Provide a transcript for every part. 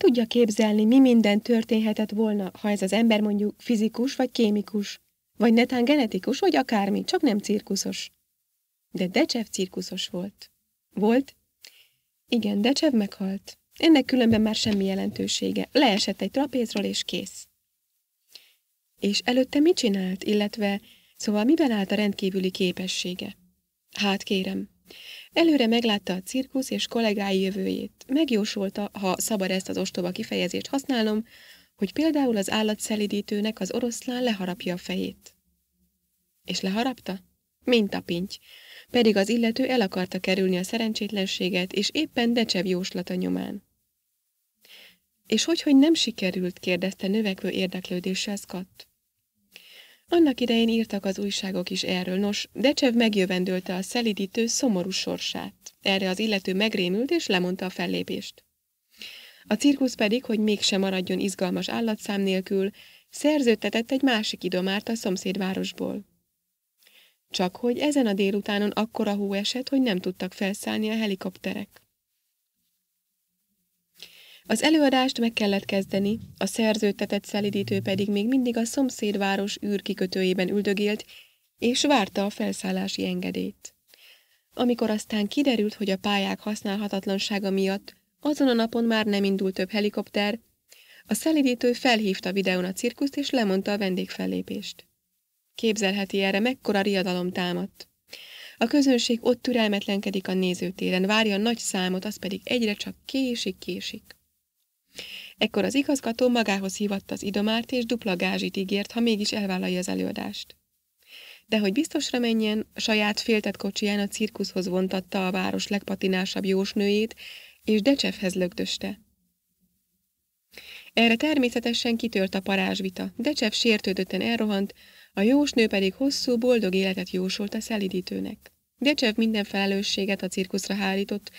tudja képzelni, mi minden történhetett volna, ha ez az ember mondjuk fizikus vagy kémikus, vagy netán genetikus, vagy akármi, csak nem cirkuszos. De Decsev cirkuszos volt. Volt? Igen, Decsev meghalt. Ennek különben már semmi jelentősége. Leesett egy trapézról, és kész. És előtte mit csinált, illetve, szóval miben állt a rendkívüli képessége? Hát kérem, Előre meglátta a cirkusz és kollégái jövőjét. Megjósolta, ha szabad ezt az ostoba kifejezést használnom, hogy például az állatszelidítőnek az oroszlán leharapja a fejét. És leharapta? Mint a pinty. Pedig az illető el akarta kerülni a szerencsétlenséget, és éppen decsev jóslata nyomán. És hogy, hogy nem sikerült, kérdezte növekvő érdeklődéssel Scott. Annak idején írtak az újságok is erről, nos, Decsev megjövendőlte a szelidítő szomorú sorsát. Erre az illető megrémült és lemondta a fellépést. A cirkusz pedig, hogy mégsem maradjon izgalmas állatszám nélkül, szerződtetett egy másik idomárt a szomszédvárosból. Csak hogy ezen a délutánon akkora hó esett, hogy nem tudtak felszállni a helikopterek. Az előadást meg kellett kezdeni, a szerzőtetett szelidítő pedig még mindig a szomszédváros űrkikötőjében üldögélt, és várta a felszállási engedélyt. Amikor aztán kiderült, hogy a pályák használhatatlansága miatt azon a napon már nem indult több helikopter, a szelidítő felhívta videón a cirkuszt és lemondta a vendégfellépést. Képzelheti erre, mekkora riadalom támadt. A közönség ott türelmetlenkedik a nézőtéren, várja a nagy számot, az pedig egyre csak késik-késik. Ekkor az igazgató magához hívatta az idomárt, és dupla gázsit ígért, ha mégis elvállalja az előadást. De hogy biztosra menjen, saját féltett kocsiján a cirkuszhoz vontatta a város legpatinásabb jósnőjét, és Decsefhez lögdöste. Erre természetesen kitört a parázsvita, Decsef sértődötten elrohant, a jósnő pedig hosszú, boldog életet jósolt a szelidítőnek. Gecsev minden felelősséget a cirkuszra hárított,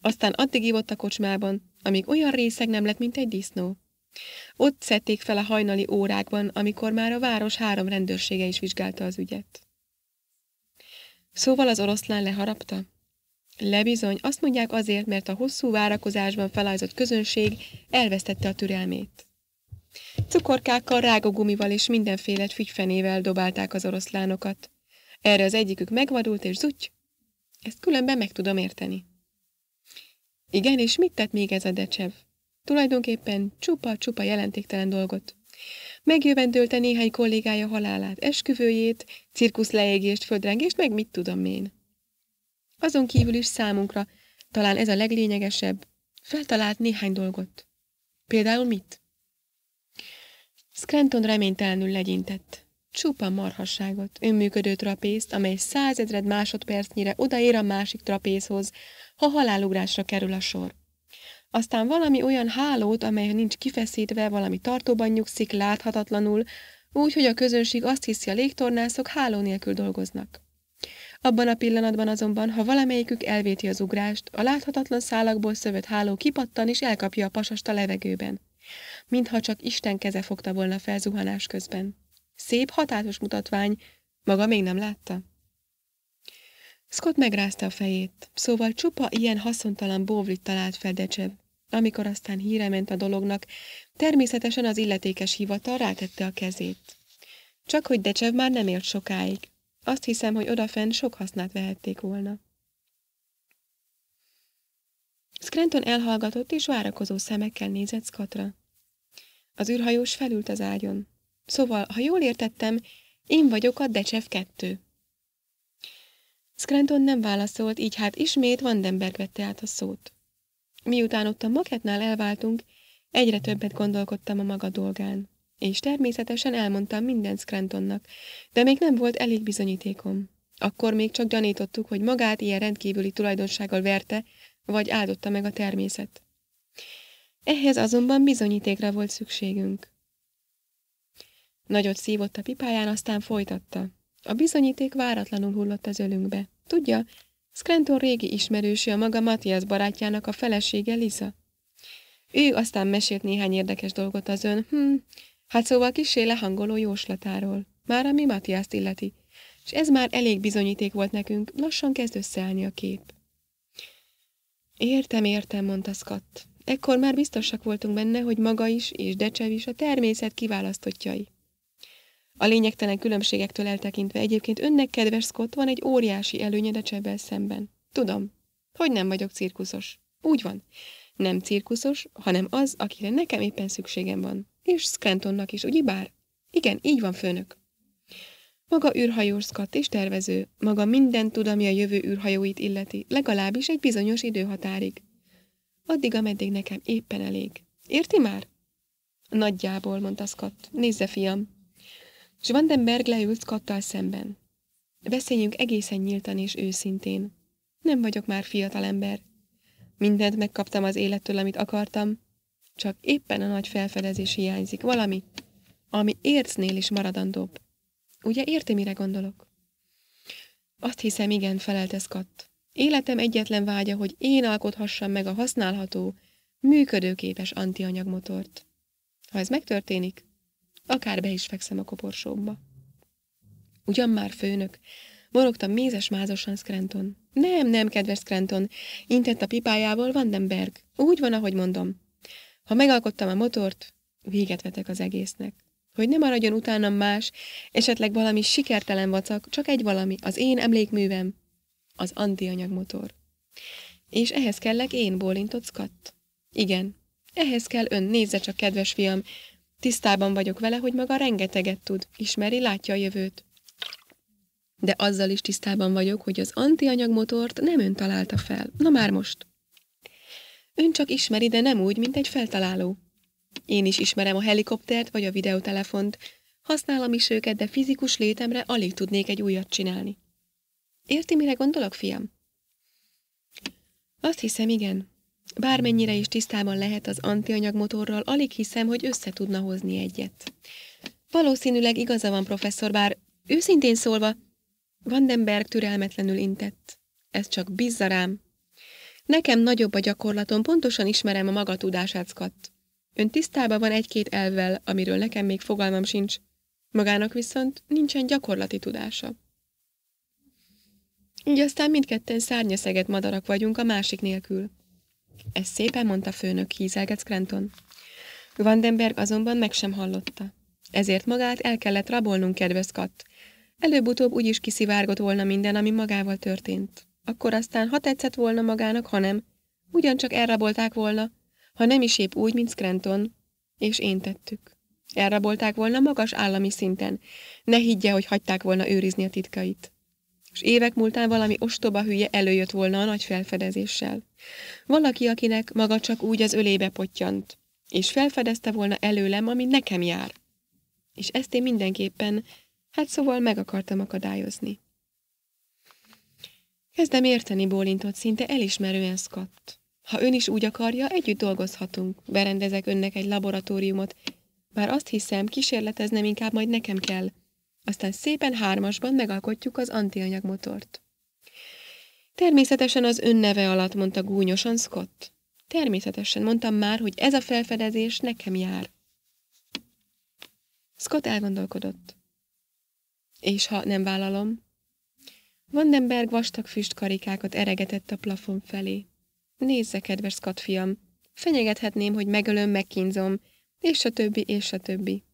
aztán addig ívott a kocsmában, amíg olyan részeg nem lett, mint egy disznó. Ott szedték fel a hajnali órákban, amikor már a város három rendőrsége is vizsgálta az ügyet. Szóval az oroszlán leharapta? Lebizony, azt mondják azért, mert a hosszú várakozásban felajzott közönség elvesztette a türelmét. Cukorkákkal, rágogumival és mindenféle fügyfenével dobálták az oroszlánokat. Erre az egyikük megvadult, és zutty. Ezt különben meg tudom érteni. Igen, és mit tett még ez a decsev? Tulajdonképpen csupa-csupa jelentéktelen dolgot. Megjövendőlte néhány kollégája halálát, esküvőjét, cirkusz leégést, földrengést, meg mit tudom én. Azon kívül is számunkra, talán ez a leglényegesebb, feltalált néhány dolgot. Például mit? Scranton reménytelenül legyintett. Csupa marhasságot, önműködő trapézt, amely százezred másodpercnyire odaér a másik trapézhoz, ha halálugrásra kerül a sor. Aztán valami olyan hálót, amely nincs kifeszítve, valami tartóban nyugszik láthatatlanul, úgy, hogy a közönség azt hiszi, a légtornászok háló nélkül dolgoznak. Abban a pillanatban azonban, ha valamelyikük elvéti az ugrást, a láthatatlan szálakból szövött háló kipattan és elkapja a pasast a levegőben. Mintha csak Isten keze fogta volna felzuhanás közben. Szép, hatásos mutatvány. Maga még nem látta? Scott megrázta a fejét, szóval csupa ilyen haszontalan bóvlit talált fel Decsev. Amikor aztán híre ment a dolognak, természetesen az illetékes hivatal rátette a kezét. Csak hogy Decsev már nem élt sokáig. Azt hiszem, hogy odafenn sok hasznát vehették volna. Scranton elhallgatott és várakozó szemekkel nézett Scottra. Az űrhajós felült az ágyon. Szóval, ha jól értettem, én vagyok a Decsev 2. Scranton nem válaszolt, így hát ismét Vandenberg vette át a szót. Miután ott a maketnál elváltunk, egyre többet gondolkodtam a maga dolgán, és természetesen elmondtam minden Scrantonnak, de még nem volt elég bizonyítékom. Akkor még csak gyanítottuk, hogy magát ilyen rendkívüli tulajdonsággal verte, vagy áldotta meg a természet. Ehhez azonban bizonyítékra volt szükségünk. Nagyot szívott a pipáján, aztán folytatta. A bizonyíték váratlanul hullott az ölünkbe. Tudja, Scranton régi ismerősi a maga Matthias barátjának a felesége Lisa. Ő aztán mesélt néhány érdekes dolgot az ön, hm, hát szóval kisé lehangoló jóslatáról. Már ami matthias illeti. És ez már elég bizonyíték volt nekünk, lassan kezd összeállni a kép. Értem, értem, mondta Scott. Ekkor már biztosak voltunk benne, hogy maga is és Decsev is a természet kiválasztottjai. A lényegtelen különbségektől eltekintve egyébként önnek, kedves Scott, van egy óriási előnyed a csebbel szemben. Tudom, hogy nem vagyok cirkuszos. Úgy van. Nem cirkuszos, hanem az, akire nekem éppen szükségem van. És Scrantonnak is, bár. Igen, így van, főnök. Maga űrhajós Scott és tervező, maga minden tud, ami a jövő űrhajóit illeti, legalábbis egy bizonyos időhatárig. Addig, ameddig nekem éppen elég. Érti már? Nagyjából, mondta Scott. Nézze, fiam, és Vandenberg leült Kattal szemben. Beszéljünk egészen nyíltan és őszintén. Nem vagyok már fiatal ember. Mindent megkaptam az élettől, amit akartam, csak éppen a nagy felfedezés hiányzik, valami, ami ércnél is maradandóbb. Ugye érti, mire gondolok? Azt hiszem, igen, felelt katt. Életem egyetlen vágya, hogy én alkothassam meg a használható, működőképes antianyagmotort. Ha ez megtörténik, akár be is fekszem a koporsóba. Ugyan már főnök, morogtam mézes-mázosan Scranton. Nem, nem, kedves Scranton, intett a pipájával Vandenberg. Úgy van, ahogy mondom. Ha megalkottam a motort, véget vetek az egésznek. Hogy ne maradjon utánam más, esetleg valami sikertelen vacak, csak egy valami, az én emlékművem, az antianyagmotor. És ehhez kellek én, bólintott Scott. Igen, ehhez kell ön, nézze csak, kedves fiam, Tisztában vagyok vele, hogy maga rengeteget tud, ismeri, látja a jövőt. De azzal is tisztában vagyok, hogy az antianyagmotort nem ön találta fel. Na már most. Ön csak ismeri, de nem úgy, mint egy feltaláló. Én is ismerem a helikoptert vagy a videótelefont. Használom is őket, de fizikus létemre alig tudnék egy újat csinálni. Érti, mire gondolok, fiam? Azt hiszem, igen. Bármennyire is tisztában lehet az antianyagmotorral, alig hiszem, hogy össze tudna hozni egyet. Valószínűleg igaza van, professzor, bár őszintén szólva, Vandenberg türelmetlenül intett. Ez csak bizzarám. Nekem nagyobb a gyakorlatom, pontosan ismerem a maga tudásáckat. Ön tisztában van egy-két elvvel, amiről nekem még fogalmam sincs. Magának viszont nincsen gyakorlati tudása. Így aztán mindketten szárnyaszeget madarak vagyunk a másik nélkül. Ez szépen mondta főnök, hízelgetsz Scranton. Vandenberg azonban meg sem hallotta. Ezért magát el kellett rabolnunk, kedves katt. Előbb-utóbb is kiszivárgott volna minden, ami magával történt. Akkor aztán, ha tetszett volna magának, ha nem, ugyancsak elrabolták volna, ha nem is épp úgy, mint Scranton, és én tettük. Elrabolták volna magas állami szinten. Ne higgye, hogy hagyták volna őrizni a titkait és évek múltán valami ostoba hülye előjött volna a nagy felfedezéssel. Valaki, akinek maga csak úgy az ölébe potyant, és felfedezte volna előlem, ami nekem jár. És ezt én mindenképpen, hát szóval meg akartam akadályozni. Kezdem érteni, Bólintot, szinte elismerően szkatt. Ha ön is úgy akarja, együtt dolgozhatunk. Berendezek önnek egy laboratóriumot. Bár azt hiszem, kísérleteznem inkább majd nekem kell aztán szépen hármasban megalkotjuk az antianyagmotort. Természetesen az önneve alatt mondta gúnyosan Scott. Természetesen mondtam már, hogy ez a felfedezés nekem jár. Scott elgondolkodott. És ha nem vállalom? Vandenberg vastag füstkarikákat eregetett a plafon felé. Nézze, kedves Scott fiam, fenyegethetném, hogy megölöm, megkínzom, és a többi, és a többi.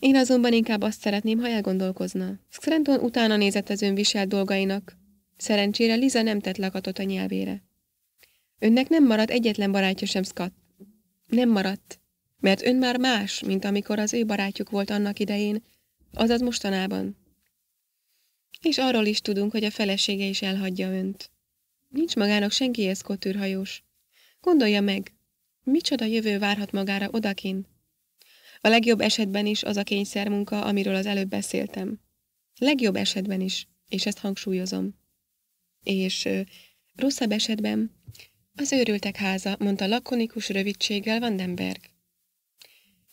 Én azonban inkább azt szeretném, ha elgondolkozna. Scranton utána nézett az önviselt dolgainak. Szerencsére Liza nem tett lakatot a nyelvére. Önnek nem maradt egyetlen barátja sem, Scott. Nem maradt, mert ön már más, mint amikor az ő barátjuk volt annak idején, azaz mostanában. És arról is tudunk, hogy a felesége is elhagyja önt. Nincs magának senki kotűrhajós. Gondolja meg, micsoda jövő várhat magára odakin, a legjobb esetben is az a kényszermunka, amiről az előbb beszéltem. Legjobb esetben is, és ezt hangsúlyozom. És ö, rosszabb esetben az őrültek háza, mondta lakonikus rövidséggel Vandenberg.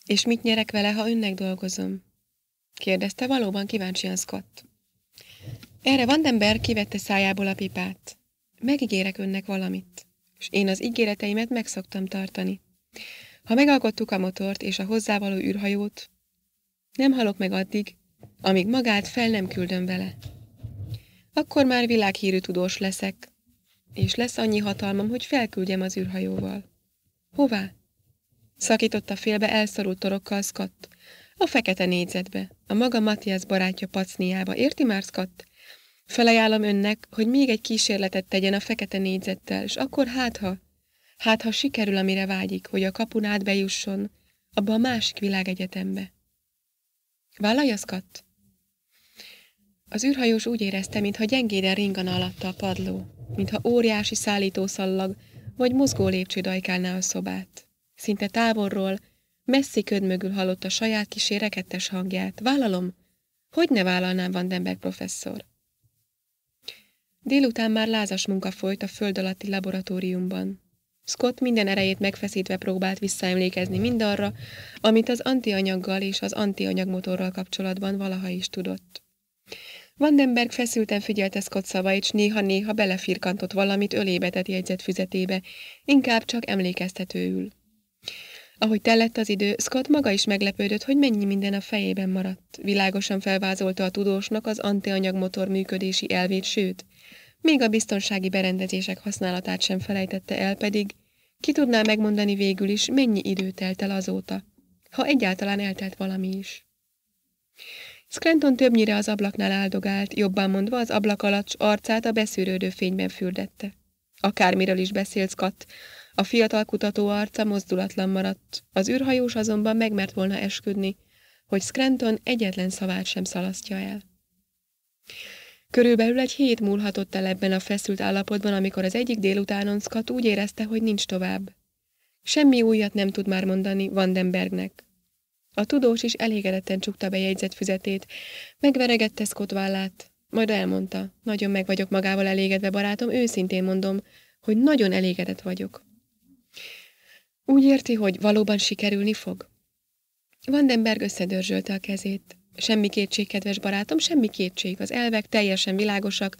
És mit nyerek vele, ha önnek dolgozom? kérdezte valóban kíváncsian Scott. Erre Vandenberg kivette szájából a pipát. Megígérek önnek valamit, és én az ígéreteimet megszoktam tartani. Ha megalkottuk a motort és a hozzávaló űrhajót, nem halok meg addig, amíg magát fel nem küldöm vele. Akkor már világhírű tudós leszek, és lesz annyi hatalmam, hogy felküldjem az űrhajóval. Hová? Szakította félbe elszorult torokkal Scott. A fekete négyzetbe, a maga Matthias barátja pacniába, érti már Scott? Felajánlom önnek, hogy még egy kísérletet tegyen a fekete négyzettel, és akkor hátha... Hát, ha sikerül, amire vágyik, hogy a kapun át bejusson, abba a másik világegyetembe. Vállalja, Scott? Az űrhajós úgy érezte, mintha gyengéden ringana alatta a padló, mintha óriási szállítószallag vagy mozgó lépcső dajkálná a szobát. Szinte távolról, messzi köd mögül hallotta saját kis rekettes hangját. Vállalom, hogy ne vállalnám Vandenberg professzor? Délután már lázas munka folyt a föld alatti laboratóriumban. Scott minden erejét megfeszítve próbált visszaemlékezni mindarra, amit az antianyaggal és az antianyagmotorral kapcsolatban valaha is tudott. Vandenberg feszülten figyelte Scott szavait, és néha-néha belefirkantott valamit ölébetett füzetébe, inkább csak emlékeztetőül. Ahogy tellett az idő, Scott maga is meglepődött, hogy mennyi minden a fejében maradt. Világosan felvázolta a tudósnak az antianyagmotor működési elvét, sőt, még a biztonsági berendezések használatát sem felejtette el pedig, ki tudná megmondani végül is, mennyi idő telt el azóta, ha egyáltalán eltelt valami is. Scranton többnyire az ablaknál áldogált, jobban mondva az ablak alatt arcát a beszűrődő fényben fürdette. Akármiről is beszélt Scott, a fiatal kutató arca mozdulatlan maradt, az űrhajós azonban megmert volna esküdni, hogy Scranton egyetlen szavát sem szalasztja el. Körülbelül egy hét múlhatott el ebben a feszült állapotban, amikor az egyik délutánon Scott úgy érezte, hogy nincs tovább. Semmi újat nem tud már mondani Vandenbergnek. A tudós is elégedetten csukta be füzetét, megveregette Scott vállát, majd elmondta, nagyon meg vagyok magával elégedve, barátom, őszintén mondom, hogy nagyon elégedett vagyok. Úgy érti, hogy valóban sikerülni fog? Vandenberg összedörzsölte a kezét. Semmi kétség, kedves barátom, semmi kétség, az elvek teljesen világosak,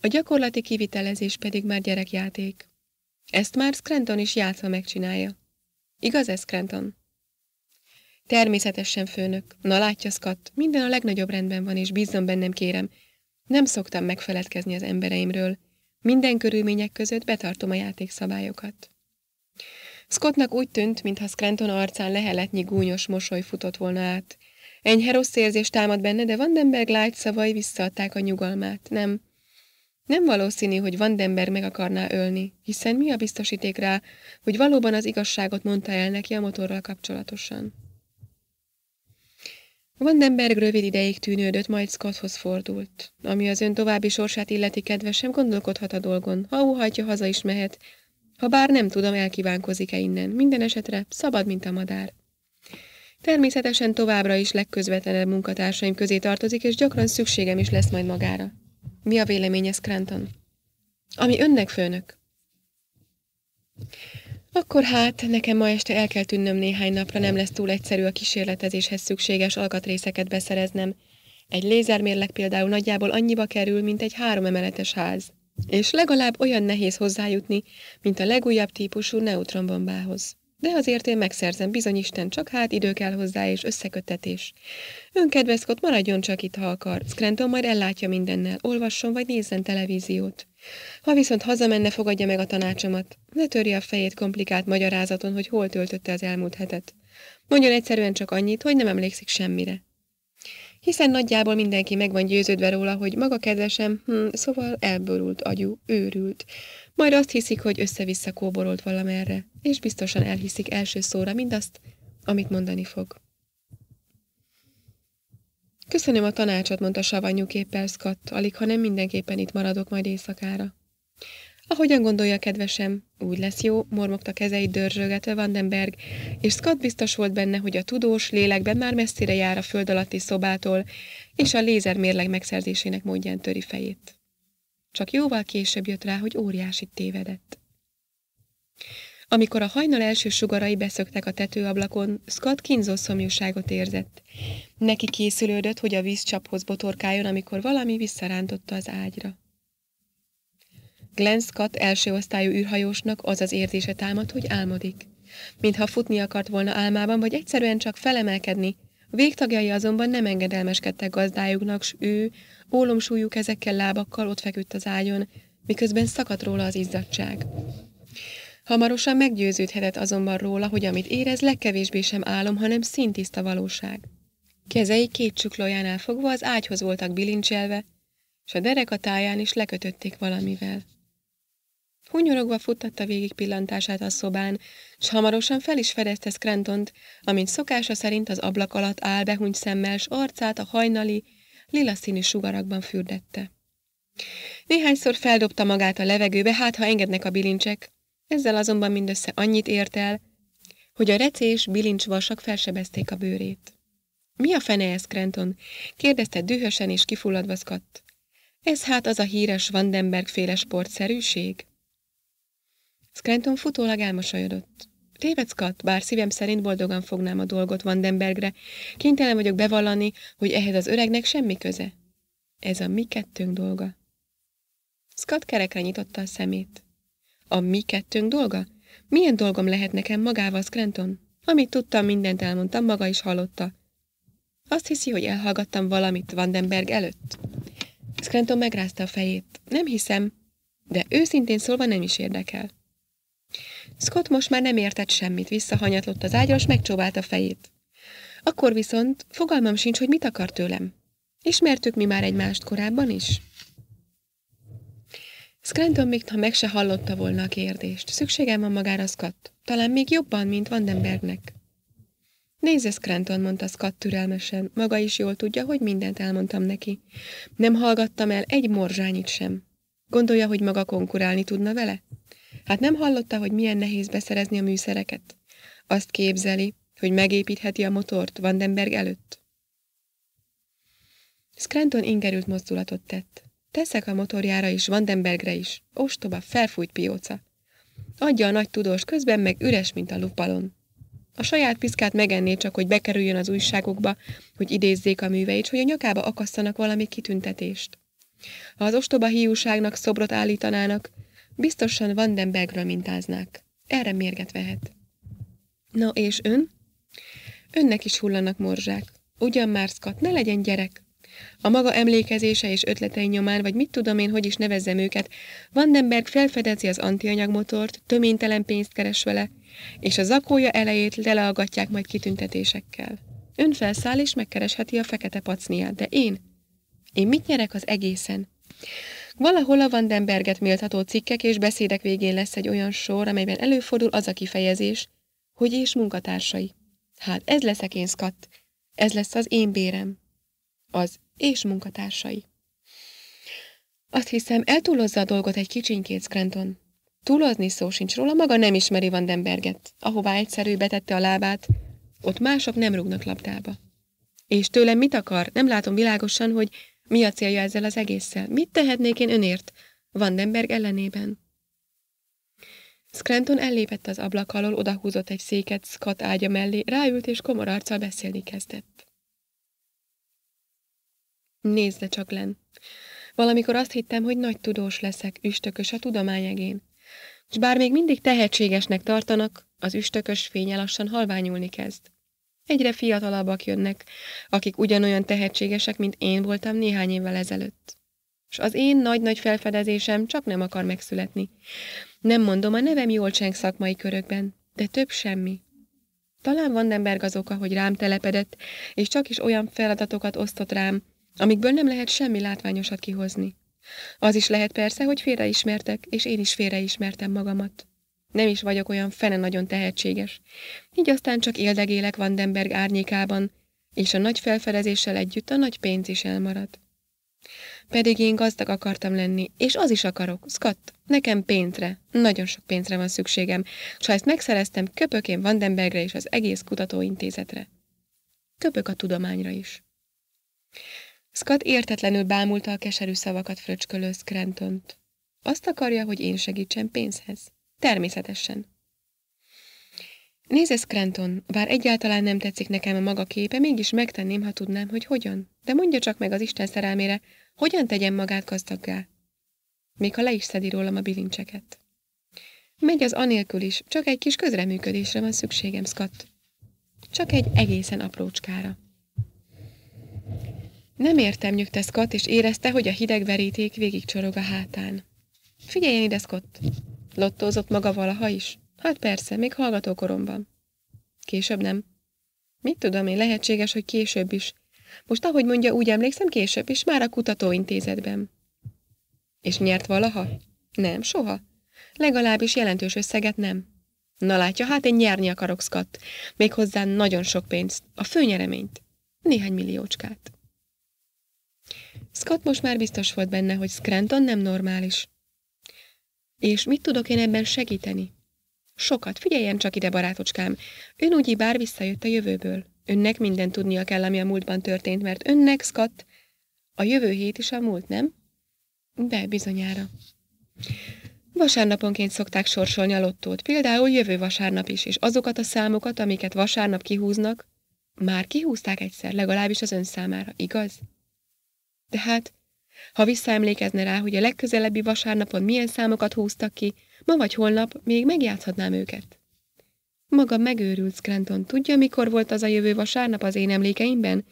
a gyakorlati kivitelezés pedig már gyerekjáték. Ezt már Scranton is játszva megcsinálja. Igaz ez, Scranton? Természetesen, főnök. Na látja, Scott, minden a legnagyobb rendben van, és bízom bennem, kérem. Nem szoktam megfeledkezni az embereimről. Minden körülmények között betartom a játékszabályokat. Scottnak úgy tűnt, mintha Scranton arcán leheletnyi gúnyos mosoly futott volna át, Enyhe rossz érzés támad benne, de Vandenberg lágy szavai visszaadták a nyugalmát. Nem. Nem valószínű, hogy Vandenberg meg akarná ölni, hiszen mi a biztosíték rá, hogy valóban az igazságot mondta el neki a motorral kapcsolatosan. Vandenberg rövid ideig tűnődött, majd Scotthoz fordult. Ami az ön további sorsát illeti, kedvesem, gondolkodhat a dolgon. Ha óhajtja, haza is mehet. Ha bár nem tudom, elkívánkozik-e innen. Minden esetre szabad, mint a madár. Természetesen továbbra is legközvetlenebb munkatársaim közé tartozik, és gyakran szükségem is lesz majd magára. Mi a véleménye Scranton? Ami önnek főnök. Akkor hát, nekem ma este el kell tűnnöm néhány napra, nem lesz túl egyszerű a kísérletezéshez szükséges alkatrészeket beszereznem. Egy lézermérlek például nagyjából annyiba kerül, mint egy három emeletes ház. És legalább olyan nehéz hozzájutni, mint a legújabb típusú neutronbombához. De azért én megszerzem, bizony Isten, csak hát idő kell hozzá és összeköttetés. Ön kedveszkod, maradjon csak itt, ha akar. Scranton majd ellátja mindennel, olvasson vagy nézzen televíziót. Ha viszont hazamenne, fogadja meg a tanácsomat. Ne törje a fejét komplikált magyarázaton, hogy hol töltötte az elmúlt hetet. Mondjon egyszerűen csak annyit, hogy nem emlékszik semmire hiszen nagyjából mindenki meg van győződve róla, hogy maga kedvesem, hm, szóval elborult agyú, őrült. Majd azt hiszik, hogy össze-vissza kóborolt valamerre, és biztosan elhiszik első szóra mindazt, amit mondani fog. Köszönöm a tanácsot, mondta savanyú képpel Scott, alig, ha nem mindenképpen itt maradok majd éjszakára. Ahogyan gondolja, kedvesem, úgy lesz jó, mormogta kezeit dörzsölgetve Vandenberg, és Scott biztos volt benne, hogy a tudós lélekben már messzire jár a föld alatti szobától, és a lézer mérleg megszerzésének módján töri fejét. Csak jóval később jött rá, hogy óriási tévedett. Amikor a hajnal első sugarai beszöktek a tetőablakon, Scott kínzó szomjúságot érzett. Neki készülődött, hogy a vízcsaphoz botorkáljon, amikor valami visszarántotta az ágyra. Glenn Scott első osztályú űrhajósnak az az érzése támad, hogy álmodik. Mintha futni akart volna álmában, vagy egyszerűen csak felemelkedni. Végtagjai azonban nem engedelmeskedtek gazdájuknak, s ő, ólomsúlyú kezekkel, lábakkal ott feküdt az ágyon, miközben szakadt róla az izzadság. Hamarosan meggyőződhetett azonban róla, hogy amit érez, legkevésbé sem álom, hanem szintiszta valóság. Kezei két csuklójánál fogva az ágyhoz voltak bilincselve, és a derek a táján is lekötötték valamivel. Hunyorogva futtatta végig pillantását a szobán, s hamarosan fel is fedezte Scrantont, amint szokása szerint az ablak alatt áll behuny szemmel, s arcát a hajnali, lila színű sugarakban fürdette. Néhányszor feldobta magát a levegőbe, hát ha engednek a bilincsek. Ezzel azonban mindössze annyit ért el, hogy a recés bilincsvasak felsebezték a bőrét. Mi a fene ez, Scranton? kérdezte dühösen és kifulladva Scott. Ez hát az a híres Vandenberg féle sportszerűség? Scranton futólag elmosolyodott. Tévedsz, Kat, bár szívem szerint boldogan fognám a dolgot Vandenbergre. Kénytelen vagyok bevallani, hogy ehhez az öregnek semmi köze. Ez a mi kettőnk dolga. Scott kerekre nyitotta a szemét. A mi kettőnk dolga? Milyen dolgom lehet nekem magával, Scranton? Amit tudtam, mindent elmondtam, maga is hallotta. Azt hiszi, hogy elhallgattam valamit Vandenberg előtt. Scranton megrázta a fejét. Nem hiszem, de őszintén szólva nem is érdekel. Scott most már nem értett semmit, visszahanyatlott az ágyra, és megcsóválta fejét. Akkor viszont fogalmam sincs, hogy mit akar tőlem. Ismertük mi már egymást korábban is? Scranton még ha meg se hallotta volna a kérdést. Szükségem van magára Scott. Talán még jobban, mint Vandenbergnek. Nézze, Scranton, mondta Scott türelmesen. Maga is jól tudja, hogy mindent elmondtam neki. Nem hallgattam el egy morzsányit sem. Gondolja, hogy maga konkurálni tudna vele? Hát nem hallotta, hogy milyen nehéz beszerezni a műszereket? Azt képzeli, hogy megépítheti a motort Vandenberg előtt? Scranton ingerült mozdulatot tett. Teszek a motorjára is, Vandenbergre is. Ostoba, felfújt pióca. Adja a nagy tudós közben, meg üres, mint a lupalon. A saját piszkát megenné csak, hogy bekerüljön az újságokba, hogy idézzék a műveit, hogy a nyakába akasszanak valami kitüntetést. Ha az ostoba hiúságnak szobrot állítanának, Biztosan Vandenbergről mintáznak. Erre mérget vehet. Na és ön? Önnek is hullanak morzsák. Ugyan már ne legyen gyerek. A maga emlékezése és ötletei nyomán, vagy mit tudom én, hogy is nevezzem őket, Vandenberg felfedezi az antianyagmotort, töménytelen pénzt keres vele, és a zakója elejét lelagatják majd kitüntetésekkel. Ön felszáll és megkeresheti a fekete pacniát, de én? Én mit nyerek az egészen? Valahol a Vandenberget méltató cikkek és beszédek végén lesz egy olyan sor, amelyben előfordul az a kifejezés, hogy és munkatársai. Hát ez leszek én, Scott. Ez lesz az én bérem. Az és munkatársai. Azt hiszem, eltúlozza a dolgot egy kicsinkét, Scranton. Túlozni szó sincs róla, maga nem ismeri Vandenberget. Ahová egyszerű betette a lábát, ott mások nem rúgnak labdába. És tőlem mit akar? Nem látom világosan, hogy mi a célja ezzel az egésszel? Mit tehetnék én önért? Vandenberg ellenében. Scranton ellépett az ablak alól, odahúzott egy széket Scott ágya mellé, ráült és komor arccal beszélni kezdett. Nézd csak, Len. Valamikor azt hittem, hogy nagy tudós leszek, üstökös a tudományegén. És bár még mindig tehetségesnek tartanak, az üstökös fénye lassan halványulni kezd. Egyre fiatalabbak jönnek, akik ugyanolyan tehetségesek, mint én voltam néhány évvel ezelőtt. És az én nagy-nagy felfedezésem csak nem akar megszületni. Nem mondom, a nevem jól cseng szakmai körökben, de több semmi. Talán Vandenberg az oka, hogy rám telepedett, és csak is olyan feladatokat osztott rám, amikből nem lehet semmi látványosat kihozni. Az is lehet persze, hogy félreismertek, és én is félreismertem magamat. Nem is vagyok olyan fene nagyon tehetséges. Így aztán csak éldegélek Vandenberg árnyékában, és a nagy felfedezéssel együtt a nagy pénz is elmarad. Pedig én gazdag akartam lenni, és az is akarok, Scott. Nekem pénzre, nagyon sok pénzre van szükségem, s ha ezt megszereztem, köpök én Vandenbergre és az egész kutatóintézetre. Köpök a tudományra is. Scott értetlenül bámulta a keserű szavakat fröcskölő Scrantont. Azt akarja, hogy én segítsen pénzhez. Természetesen. Nézze, Scranton, bár egyáltalán nem tetszik nekem a maga képe, mégis megtenném, ha tudnám, hogy hogyan. De mondja csak meg az Isten szerelmére, hogyan tegyen magát gazdaggá. Még ha le is szedi rólam a bilincseket. Megy az anélkül is, csak egy kis közreműködésre van szükségem, Scott. Csak egy egészen aprócskára. Nem értem, nyögte Scott, és érezte, hogy a hideg veríték végigcsorog a hátán. Figyeljen ide, Scott! Lottózott maga valaha is? Hát persze, még hallgatókoromban. Később nem. Mit tudom én, lehetséges, hogy később is. Most ahogy mondja, úgy emlékszem, később is, már a kutatóintézetben. És nyert valaha? Nem, soha. Legalábbis jelentős összeget nem. Na látja, hát én nyerni akarok, Scott. Méghozzá nagyon sok pénzt, a főnyereményt. Néhány milliócskát. Scott most már biztos volt benne, hogy Scranton nem normális. És mit tudok én ebben segíteni? Sokat, figyeljen csak ide, barátocskám. Ön úgy bár visszajött a jövőből. Önnek mindent tudnia kell, ami a múltban történt, mert önnek, Scott, a jövő hét is a múlt, nem? De bizonyára. Vasárnaponként szokták sorsolni a lottót, például jövő vasárnap is, és azokat a számokat, amiket vasárnap kihúznak, már kihúzták egyszer, legalábbis az ön számára, igaz? Tehát ha visszaemlékezne rá, hogy a legközelebbi vasárnapon milyen számokat húztak ki, ma vagy holnap még megjátszhatnám őket. Maga megőrült Scranton. Tudja, mikor volt az a jövő vasárnap az én emlékeimben?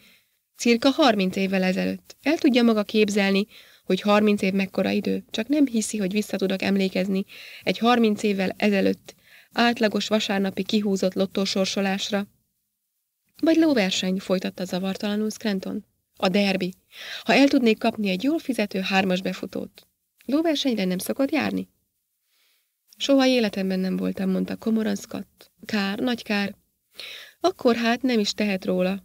Cirka harminc évvel ezelőtt. El tudja maga képzelni, hogy harminc év mekkora idő, csak nem hiszi, hogy vissza tudok emlékezni egy harminc évvel ezelőtt átlagos vasárnapi kihúzott lottósorsolásra. Vagy lóverseny, folytatta zavartalanul Scranton. A derbi. Ha el tudnék kapni egy jól fizető hármas befutót. Lóversenyre nem szokott járni? Soha életemben nem voltam, mondta Komoranszkat. Kár, nagy kár. Akkor hát nem is tehet róla.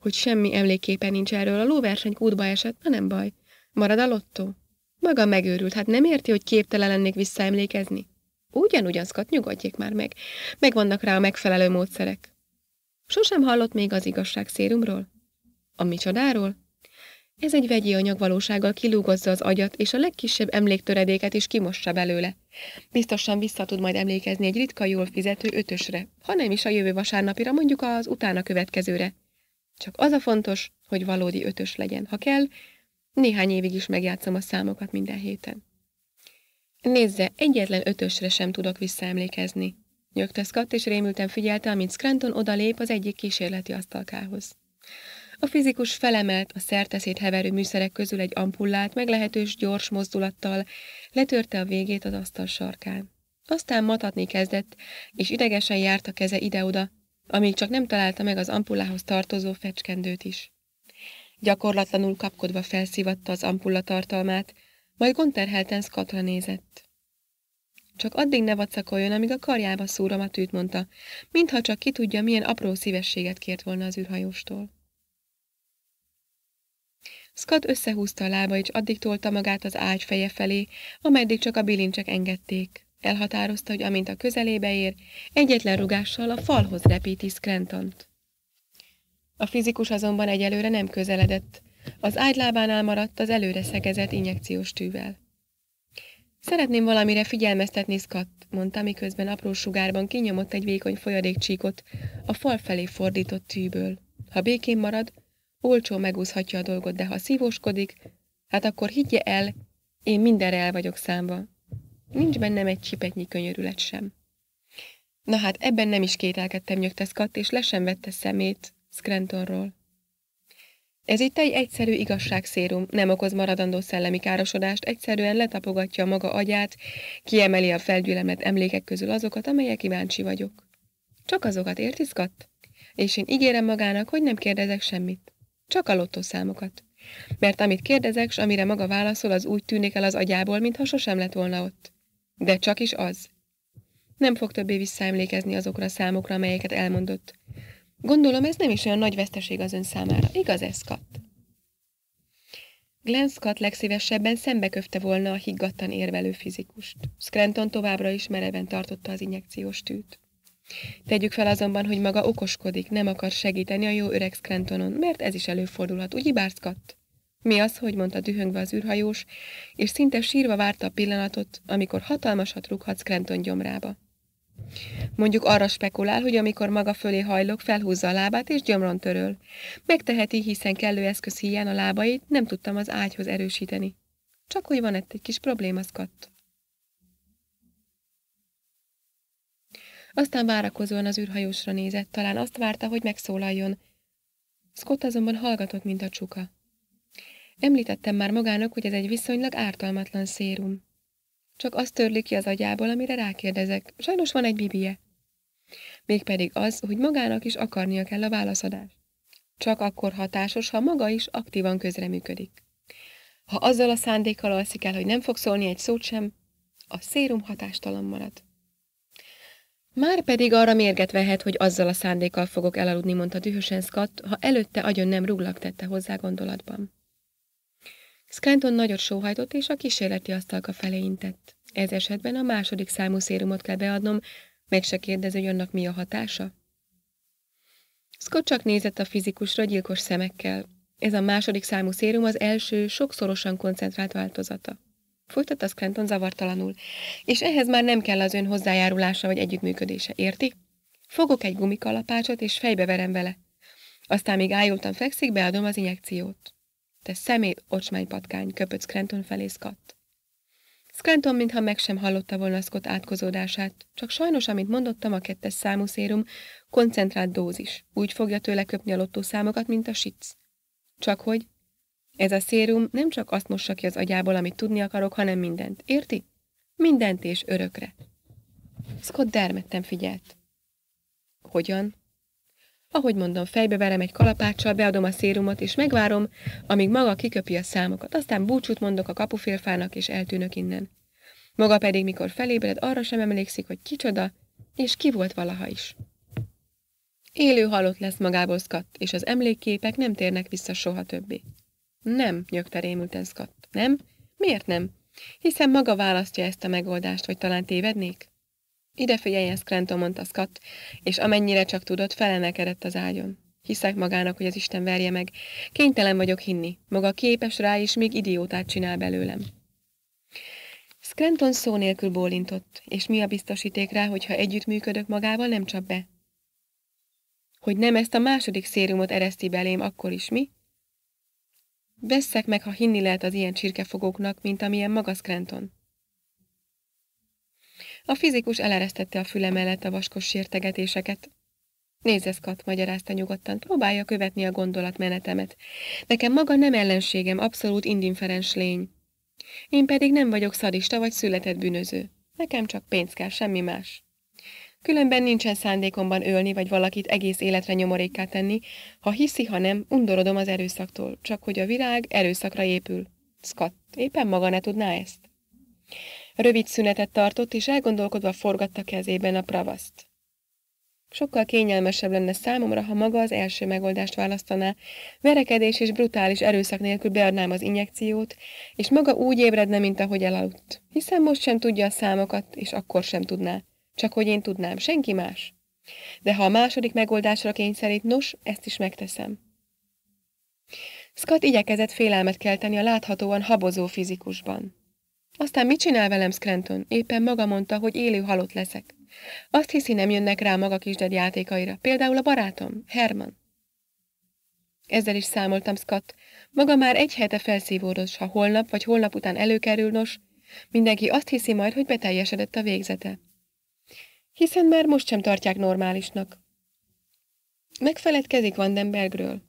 Hogy semmi emléképe nincs erről, a lóverseny kútba esett, na nem baj. Marad a lottó. Maga megőrült, hát nem érti, hogy képtelen lennék visszaemlékezni? Ugyanúgy szkat, nyugodjék már meg. Megvannak rá a megfelelő módszerek. Sosem hallott még az igazság szérumról? A micsodáról? Ez egy vegyi anyag valósággal kilúgozza az agyat, és a legkisebb emléktöredéket is kimossa belőle. Biztosan vissza tud majd emlékezni egy ritka jól fizető ötösre, ha nem is a jövő vasárnapira, mondjuk az utána következőre. Csak az a fontos, hogy valódi ötös legyen. Ha kell, néhány évig is megjátszom a számokat minden héten. Nézze, egyetlen ötösre sem tudok visszaemlékezni. Nyögte Scott, és rémülten figyelte, amint Scranton odalép az egyik kísérleti asztalkához. A fizikus felemelt a szerteszét heverő műszerek közül egy ampullát meglehetős gyors mozdulattal, letörte a végét az asztal sarkán. Aztán matatni kezdett, és idegesen járt a keze ide-oda, amíg csak nem találta meg az ampullához tartozó fecskendőt is. Gyakorlatlanul kapkodva felszívatta az ampulla tartalmát, majd gonterhelten Scottra nézett. Csak addig ne vacakoljon, amíg a karjába szúrom a tűt, mondta, mintha csak ki tudja, milyen apró szívességet kért volna az űrhajóstól. Scott összehúzta a lábait, és addig tolta magát az ágy feje felé, ameddig csak a bilincsek engedték. Elhatározta, hogy amint a közelébe ér, egyetlen rugással a falhoz repíti Scrantont. A fizikus azonban egyelőre nem közeledett. Az ágylábánál maradt az előre szegezett injekciós tűvel. Szeretném valamire figyelmeztetni Scott, mondta, miközben apró sugárban kinyomott egy vékony folyadékcsíkot a fal felé fordított tűből. Ha békén marad, olcsó megúszhatja a dolgot, de ha szívoskodik, hát akkor higgye el, én mindenre el vagyok számva. Nincs bennem egy csipetnyi könyörület sem. Na hát ebben nem is kételkedtem Scott, és le sem vette szemét Scrantonról. Ez itt egy egyszerű igazságszérum, nem okoz maradandó szellemi károsodást, egyszerűen letapogatja a maga agyát, kiemeli a felgyülemet emlékek közül azokat, amelyek kíváncsi vagyok. Csak azokat értiszkadt? És én ígérem magának, hogy nem kérdezek semmit. Csak a lottószámokat. Mert amit kérdezek, s amire maga válaszol, az úgy tűnik el az agyából, mintha sosem lett volna ott. De csak is az. Nem fog többé visszaemlékezni azokra a számokra, amelyeket elmondott. Gondolom, ez nem is olyan nagy veszteség az ön számára. Igaz ez, Scott? Glenn Scott legszívesebben szembeköfte volna a higgadtan érvelő fizikust. Scranton továbbra is mereven tartotta az injekciós tűt. Tegyük fel azonban, hogy maga okoskodik, nem akar segíteni a jó öreg Scrantonon, mert ez is előfordulhat, úgy hibárzkadt. Mi az, hogy mondta dühöngve az űrhajós, és szinte sírva várta a pillanatot, amikor hatalmasat rúghat Scranton gyomrába. Mondjuk arra spekulál, hogy amikor maga fölé hajlok, felhúzza a lábát és gyomron töröl. Megteheti, hiszen kellő eszköz hiány a lábait, nem tudtam az ágyhoz erősíteni. Csak hogy van itt egy kis probléma, Scott. Aztán várakozóan az űrhajósra nézett, talán azt várta, hogy megszólaljon. Scott azonban hallgatott, mint a csuka. Említettem már magának, hogy ez egy viszonylag ártalmatlan szérum. Csak azt törli ki az agyából, amire rákérdezek. Sajnos van egy bibie. Mégpedig az, hogy magának is akarnia kell a válaszadást. Csak akkor hatásos, ha maga is aktívan közreműködik. Ha azzal a szándékkal alszik el, hogy nem fog szólni egy szót sem, a szérum hatástalan marad. Már pedig arra mérget vehet, hogy azzal a szándékkal fogok elaludni, mondta dühösen Scott, ha előtte agyon nem rúglak tette hozzá gondolatban. Scranton nagyot sóhajtott, és a kísérleti asztalka felé intett. Ez esetben a második számú szérumot kell beadnom, meg se kérdez, hogy annak mi a hatása? Scott csak nézett a fizikusra gyilkos szemekkel. Ez a második számú szérum az első, sokszorosan koncentrált változata. Folytatta Scranton zavartalanul. És ehhez már nem kell az ön hozzájárulása vagy együttműködése, érti? Fogok egy gumikalapácsot, és fejbeverem vele. Aztán még ájultan fekszik, beadom az injekciót. Te szemét, ocsmánypatkány, köpött Scranton felé Scott. Scranton mintha meg sem hallotta volna Scott átkozódását, csak sajnos, amit mondottam, a kettes számú szérum koncentrált dózis. Úgy fogja tőle köpni a lottószámokat, mint a sic. Csak hogy ez a szérum nem csak azt mossa ki az agyából, amit tudni akarok, hanem mindent. Érti? Mindent és örökre. Scott dermedten figyelt. Hogyan? Ahogy mondom, fejbe verem egy kalapáccsal, beadom a szérumot, és megvárom, amíg maga kiköpi a számokat, aztán búcsút mondok a kapuférfának, és eltűnök innen. Maga pedig, mikor felébred, arra sem emlékszik, hogy kicsoda, és ki volt valaha is. Élő halott lesz magából Scott, és az emlékképek nem térnek vissza soha többé. Nem, nyögte rémülten Scott. Nem? Miért nem? Hiszen maga választja ezt a megoldást, vagy talán tévednék? Ide figyeljen, Scranton, mondta Scott, és amennyire csak tudott, felemelkedett az ágyon. Hiszek magának, hogy az Isten verje meg. Kénytelen vagyok hinni. Maga képes rá, és még idiótát csinál belőlem. Scranton szó nélkül bólintott, és mi a biztosíték rá, hogy ha együttműködök magával, nem csap be? Hogy nem ezt a második szérumot ereszti belém, akkor is mi? Vesszek meg, ha hinni lehet az ilyen csirkefogóknak, mint amilyen magas Scranton. A fizikus eleresztette a füle mellett a vaskos sértegetéseket. Nézze, Scott, magyarázta nyugodtan, próbálja követni a gondolatmenetemet. Nekem maga nem ellenségem, abszolút indiferens lény. Én pedig nem vagyok szadista vagy született bűnöző. Nekem csak pénz kell, semmi más. Különben nincsen szándékomban ölni, vagy valakit egész életre nyomorékká tenni. Ha hiszi, ha nem, undorodom az erőszaktól, csak hogy a virág erőszakra épül. Szkat éppen maga ne tudná ezt. Rövid szünetet tartott, és elgondolkodva forgatta kezében a pravaszt. Sokkal kényelmesebb lenne számomra, ha maga az első megoldást választaná, verekedés és brutális erőszak nélkül beadnám az injekciót, és maga úgy ébredne, mint ahogy elaludt, hiszen most sem tudja a számokat, és akkor sem tudná. Csak hogy én tudnám, senki más. De ha a második megoldásra kényszerít, nos, ezt is megteszem. Scott igyekezett félelmet kelteni a láthatóan habozó fizikusban. Aztán mit csinál velem Scranton? Éppen maga mondta, hogy élő halott leszek. Azt hiszi, nem jönnek rá maga kisded játékaira. Például a barátom, Herman. Ezzel is számoltam Scott. Maga már egy hete felszívódott, ha holnap vagy holnap után előkerül, nos, mindenki azt hiszi majd, hogy beteljesedett a végzete hiszen már most sem tartják normálisnak. Megfeledkezik Vandenbergről.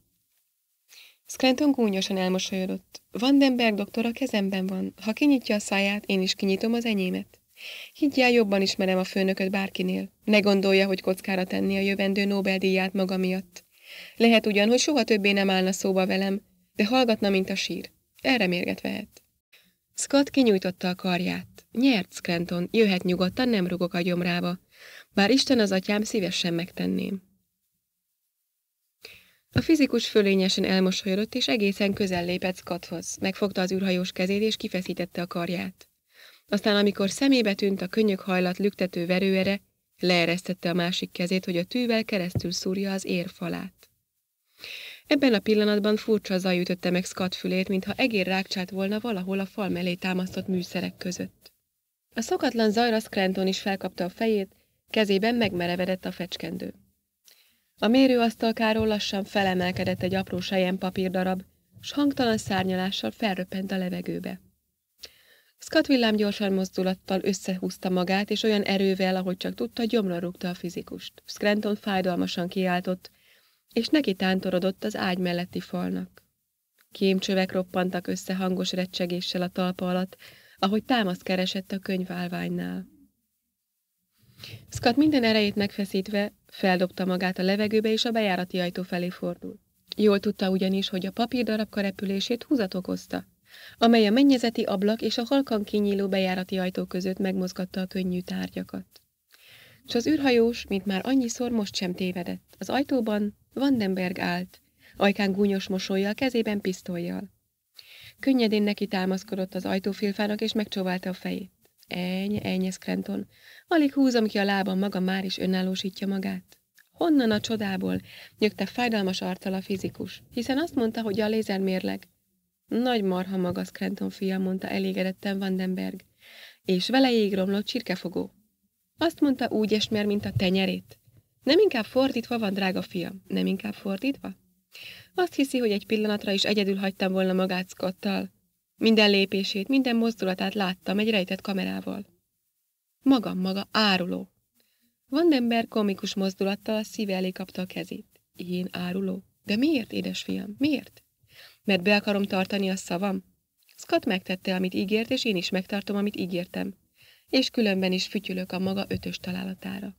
Scranton gúnyosan elmosolyodott. Vandenberg doktor a kezemben van. Ha kinyitja a száját, én is kinyitom az enyémet. Higgyel, jobban ismerem a főnököt bárkinél. Ne gondolja, hogy kockára tenni a jövendő Nobel-díját maga miatt. Lehet ugyan, hogy soha többé nem állna szóba velem, de hallgatna, mint a sír. Erre mérget vehet. Scott kinyújtotta a karját. Nyert, Scranton, jöhet nyugodtan, nem rugok a gyomrába bár Isten az atyám szívesen megtenném. A fizikus fölényesen elmosolyodott, és egészen közel lépett Scotthoz, megfogta az űrhajós kezét, és kifeszítette a karját. Aztán, amikor szemébe tűnt a könnyök hajlat lüktető verőere, leeresztette a másik kezét, hogy a tűvel keresztül szúrja az érfalát. Ebben a pillanatban furcsa zaj ütötte meg Scott fülét, mintha egér rákcsát volna valahol a fal mellé támasztott műszerek között. A szokatlan zajra Scranton is felkapta a fejét, Kezében megmerevedett a fecskendő. A mérőasztalkáról lassan felemelkedett egy apró sejem papírdarab, s hangtalan szárnyalással felröppent a levegőbe. Scott villám gyorsan mozdulattal összehúzta magát, és olyan erővel, ahogy csak tudta, gyomra rúgta a fizikust. Scranton fájdalmasan kiáltott, és neki tántorodott az ágy melletti falnak. Kémcsövek roppantak össze hangos recsegéssel a talpa alatt, ahogy támaszt keresett a könyválványnál. Scott minden erejét megfeszítve feldobta magát a levegőbe, és a bejárati ajtó felé fordult. Jól tudta ugyanis, hogy a papírdarabka repülését húzat okozta, amely a mennyezeti ablak és a halkan kinyíló bejárati ajtó között megmozgatta a könnyű tárgyakat. S az űrhajós, mint már annyiszor, most sem tévedett. Az ajtóban Vandenberg állt, ajkán gúnyos mosolyjal, kezében pisztolyjal. Könnyedén neki támaszkodott az ajtófilfának, és megcsóválta a fejét. Eny, eny, Scranton, Alig húzom ki a lábam, maga már is önállósítja magát. Honnan a csodából? Nyögte fájdalmas arccal a fizikus, hiszen azt mondta, hogy a lézermérleg. Nagy marha maga, Scranton fia, mondta elégedetten Vandenberg. És vele égromlott csirkefogó. Azt mondta, úgy esmer, mint a tenyerét. Nem inkább fordítva van, drága fiam? Nem inkább fordítva? Azt hiszi, hogy egy pillanatra is egyedül hagytam volna magát Scottal. Minden lépését, minden mozdulatát láttam egy rejtett kamerával. Magam maga áruló. Vandember komikus mozdulattal a szíve elé kapta a kezét. Én áruló. De miért, édesfiam, miért? Mert be akarom tartani a szavam? Scott megtette, amit ígért, és én is megtartom, amit ígértem. És különben is fütyülök a maga ötös találatára.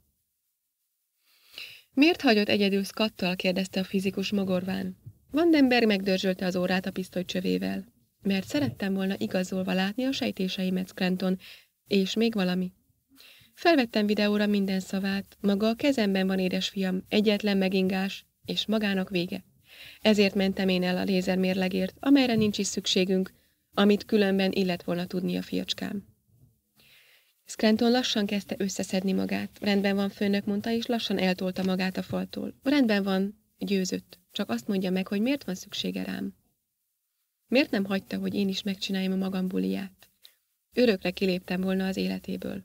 Miért hagyott egyedül Scottal? kérdezte a fizikus mogorván. Vandenberg megdörzsölte az órát a pisztoly csövével. Mert szerettem volna igazolva látni a sejtéseimet, Scranton, és még valami. Felvettem videóra minden szavát, maga a kezemben van édesfiam, egyetlen megingás, és magának vége. Ezért mentem én el a lézermérlegért, amelyre nincs is szükségünk, amit különben illet volna tudni a fiacskám. Scranton lassan kezdte összeszedni magát. Rendben van, főnök mondta, és lassan eltolta magát a faltól. Rendben van, győzött. Csak azt mondja meg, hogy miért van szüksége rám. Miért nem hagyta, hogy én is megcsináljam a magam buliát? Örökre kiléptem volna az életéből.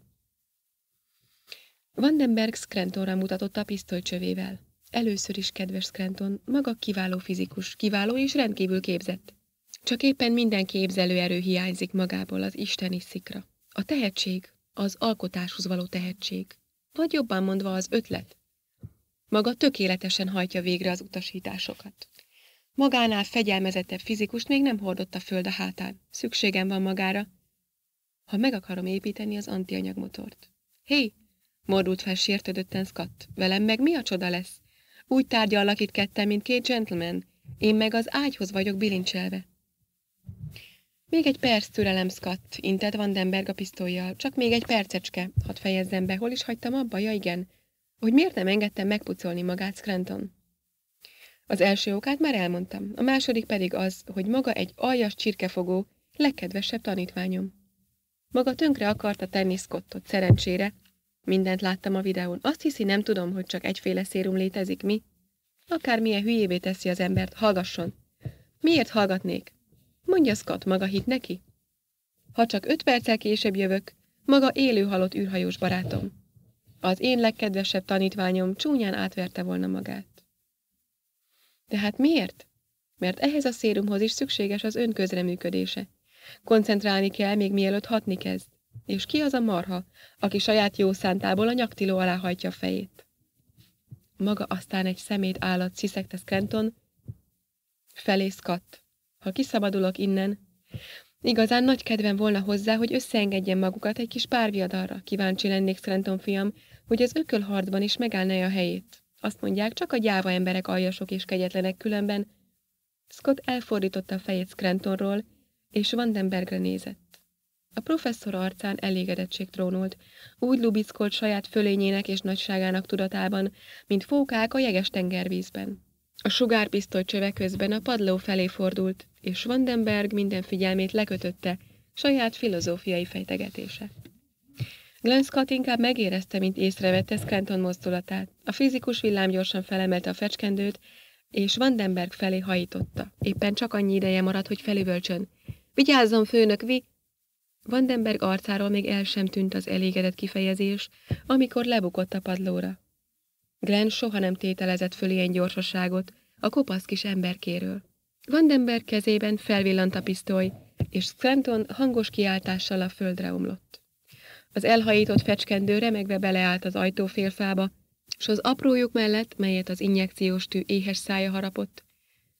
Vandenberg Scrantonra mutatott a pisztolycsövével. Először is, kedves Scranton, maga kiváló fizikus, kiváló és rendkívül képzett. Csak éppen minden képzelő erő hiányzik magából az isteni szikra. A tehetség, az alkotáshoz való tehetség. Vagy jobban mondva az ötlet. Maga tökéletesen hajtja végre az utasításokat. Magánál fegyelmezettebb fizikust még nem hordott a föld a hátán. Szükségem van magára, ha meg akarom építeni az antianyagmotort. Hé, hey, Mordult fel sértődötten Scott. Velem meg mi a csoda lesz? Úgy tárgyallak itt kettem, mint két gentleman. Én meg az ágyhoz vagyok bilincselve. Még egy perc türelem, Scott, intett Vandenberg a pisztolyjal. Csak még egy percecske. Hadd fejezzem be, hol is hagytam abba? Ja, igen. Hogy miért nem engedtem megpucolni magát Scranton? Az első okát már elmondtam, a második pedig az, hogy maga egy aljas csirkefogó, legkedvesebb tanítványom. Maga tönkre akarta tenni Scottot, szerencsére, Mindent láttam a videón. Azt hiszi, nem tudom, hogy csak egyféle szérum létezik, mi? Akármilyen hülyévé teszi az embert, hallgasson. Miért hallgatnék? Mondja Scott, maga hit neki. Ha csak öt perccel később jövök, maga élő halott űrhajós barátom. Az én legkedvesebb tanítványom csúnyán átverte volna magát. De hát miért? Mert ehhez a szérumhoz is szükséges az ön közreműködése. Koncentrálni kell, még mielőtt hatni kezd. És ki az a marha, aki saját jó szántából a nyaktiló alá hajtja a fejét? Maga aztán egy szemét állat sziszegte Scranton, felé szkatt. Ha kiszabadulok innen, igazán nagy kedven volna hozzá, hogy összeengedjen magukat egy kis párviadarra. Kíváncsi lennék, Scranton fiam, hogy az ökölharcban is megállná a helyét. Azt mondják, csak a gyáva emberek aljasok és kegyetlenek különben. Scott elfordította a fejét Scrantonról, és Vandenbergre nézett. A professzor arcán elégedettség trónult. Úgy lubickolt saját fölényének és nagyságának tudatában, mint fókák a jeges tengervízben. A sugárpisztoly csöve közben a padló felé fordult, és Vandenberg minden figyelmét lekötötte, saját filozófiai fejtegetése. Glenn Scott inkább megérezte, mint észrevette Scranton mozdulatát. A fizikus villám gyorsan felemelte a fecskendőt, és Vandenberg felé hajította. Éppen csak annyi ideje maradt, hogy felüvölcsön. Vigyázzon, főnök, vi! Vandenberg arcáról még el sem tűnt az elégedett kifejezés, amikor lebukott a padlóra. Glenn soha nem tételezett föl ilyen gyorsaságot a kopasz kis emberkéről. Vandenberg kezében felvillant a pisztoly, és Scranton hangos kiáltással a földre omlott. Az elhajított fecskendő remegve beleállt az félfába, s az aprójuk mellett, melyet az injekciós tű éhes szája harapott,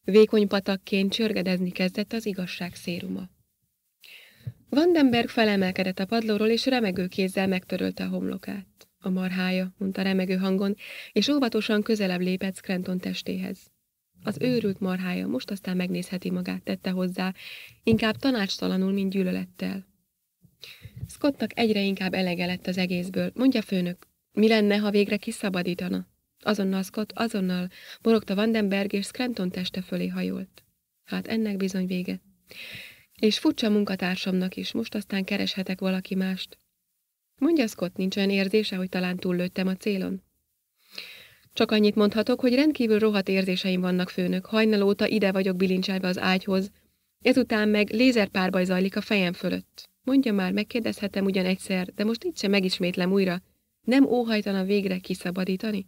vékony patakként csörgedezni kezdett az igazság széruma. Vandenberg felemelkedett a padlóról, és remegő kézzel megtörölte a homlokát. A marhája, mondta remegő hangon, és óvatosan közelebb lépett Scranton testéhez. Az őrült marhája most aztán megnézheti magát, tette hozzá, inkább tanácstalanul, mint gyűlölettel. Scottnak egyre inkább elege lett az egészből. Mondja főnök, mi lenne, ha végre kiszabadítana? Azonnal Scott, azonnal, borogta Vandenberg, és Scranton teste fölé hajolt. Hát ennek bizony vége. És furcsa munkatársamnak is, most aztán kereshetek valaki mást. Mondja Scott, nincs olyan érzése, hogy talán túllőttem a célon? Csak annyit mondhatok, hogy rendkívül rohat érzéseim vannak, főnök. Hajnal óta ide vagyok bilincselve az ágyhoz. Ezután meg lézerpárbaj zajlik a fejem fölött. Mondja már, megkérdezhetem ugyan egyszer, de most itt sem megismétlem újra. Nem óhajtana végre kiszabadítani?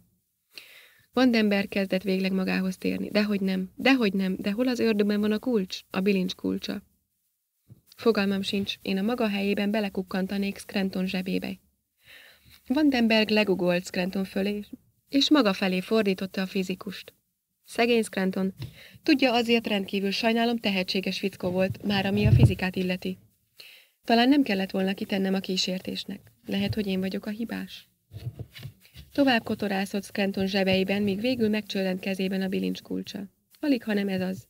Van ember kezdett végleg magához térni. Dehogy nem, dehogy nem, de hol az ördögben van a kulcs? A bilincs kulcsa. Fogalmam sincs, én a maga helyében belekukkantanék Scranton zsebébe. Vandenberg legugolt Scranton fölé, és maga felé fordította a fizikust. Szegény Scranton. Tudja, azért rendkívül sajnálom, tehetséges fickó volt, már ami a fizikát illeti. Talán nem kellett volna kitennem a kísértésnek. Lehet, hogy én vagyok a hibás. Tovább kotorászott Scranton zsebeiben, míg végül megcsörrent kezében a bilincs kulcsa. Alig, ha nem ez az.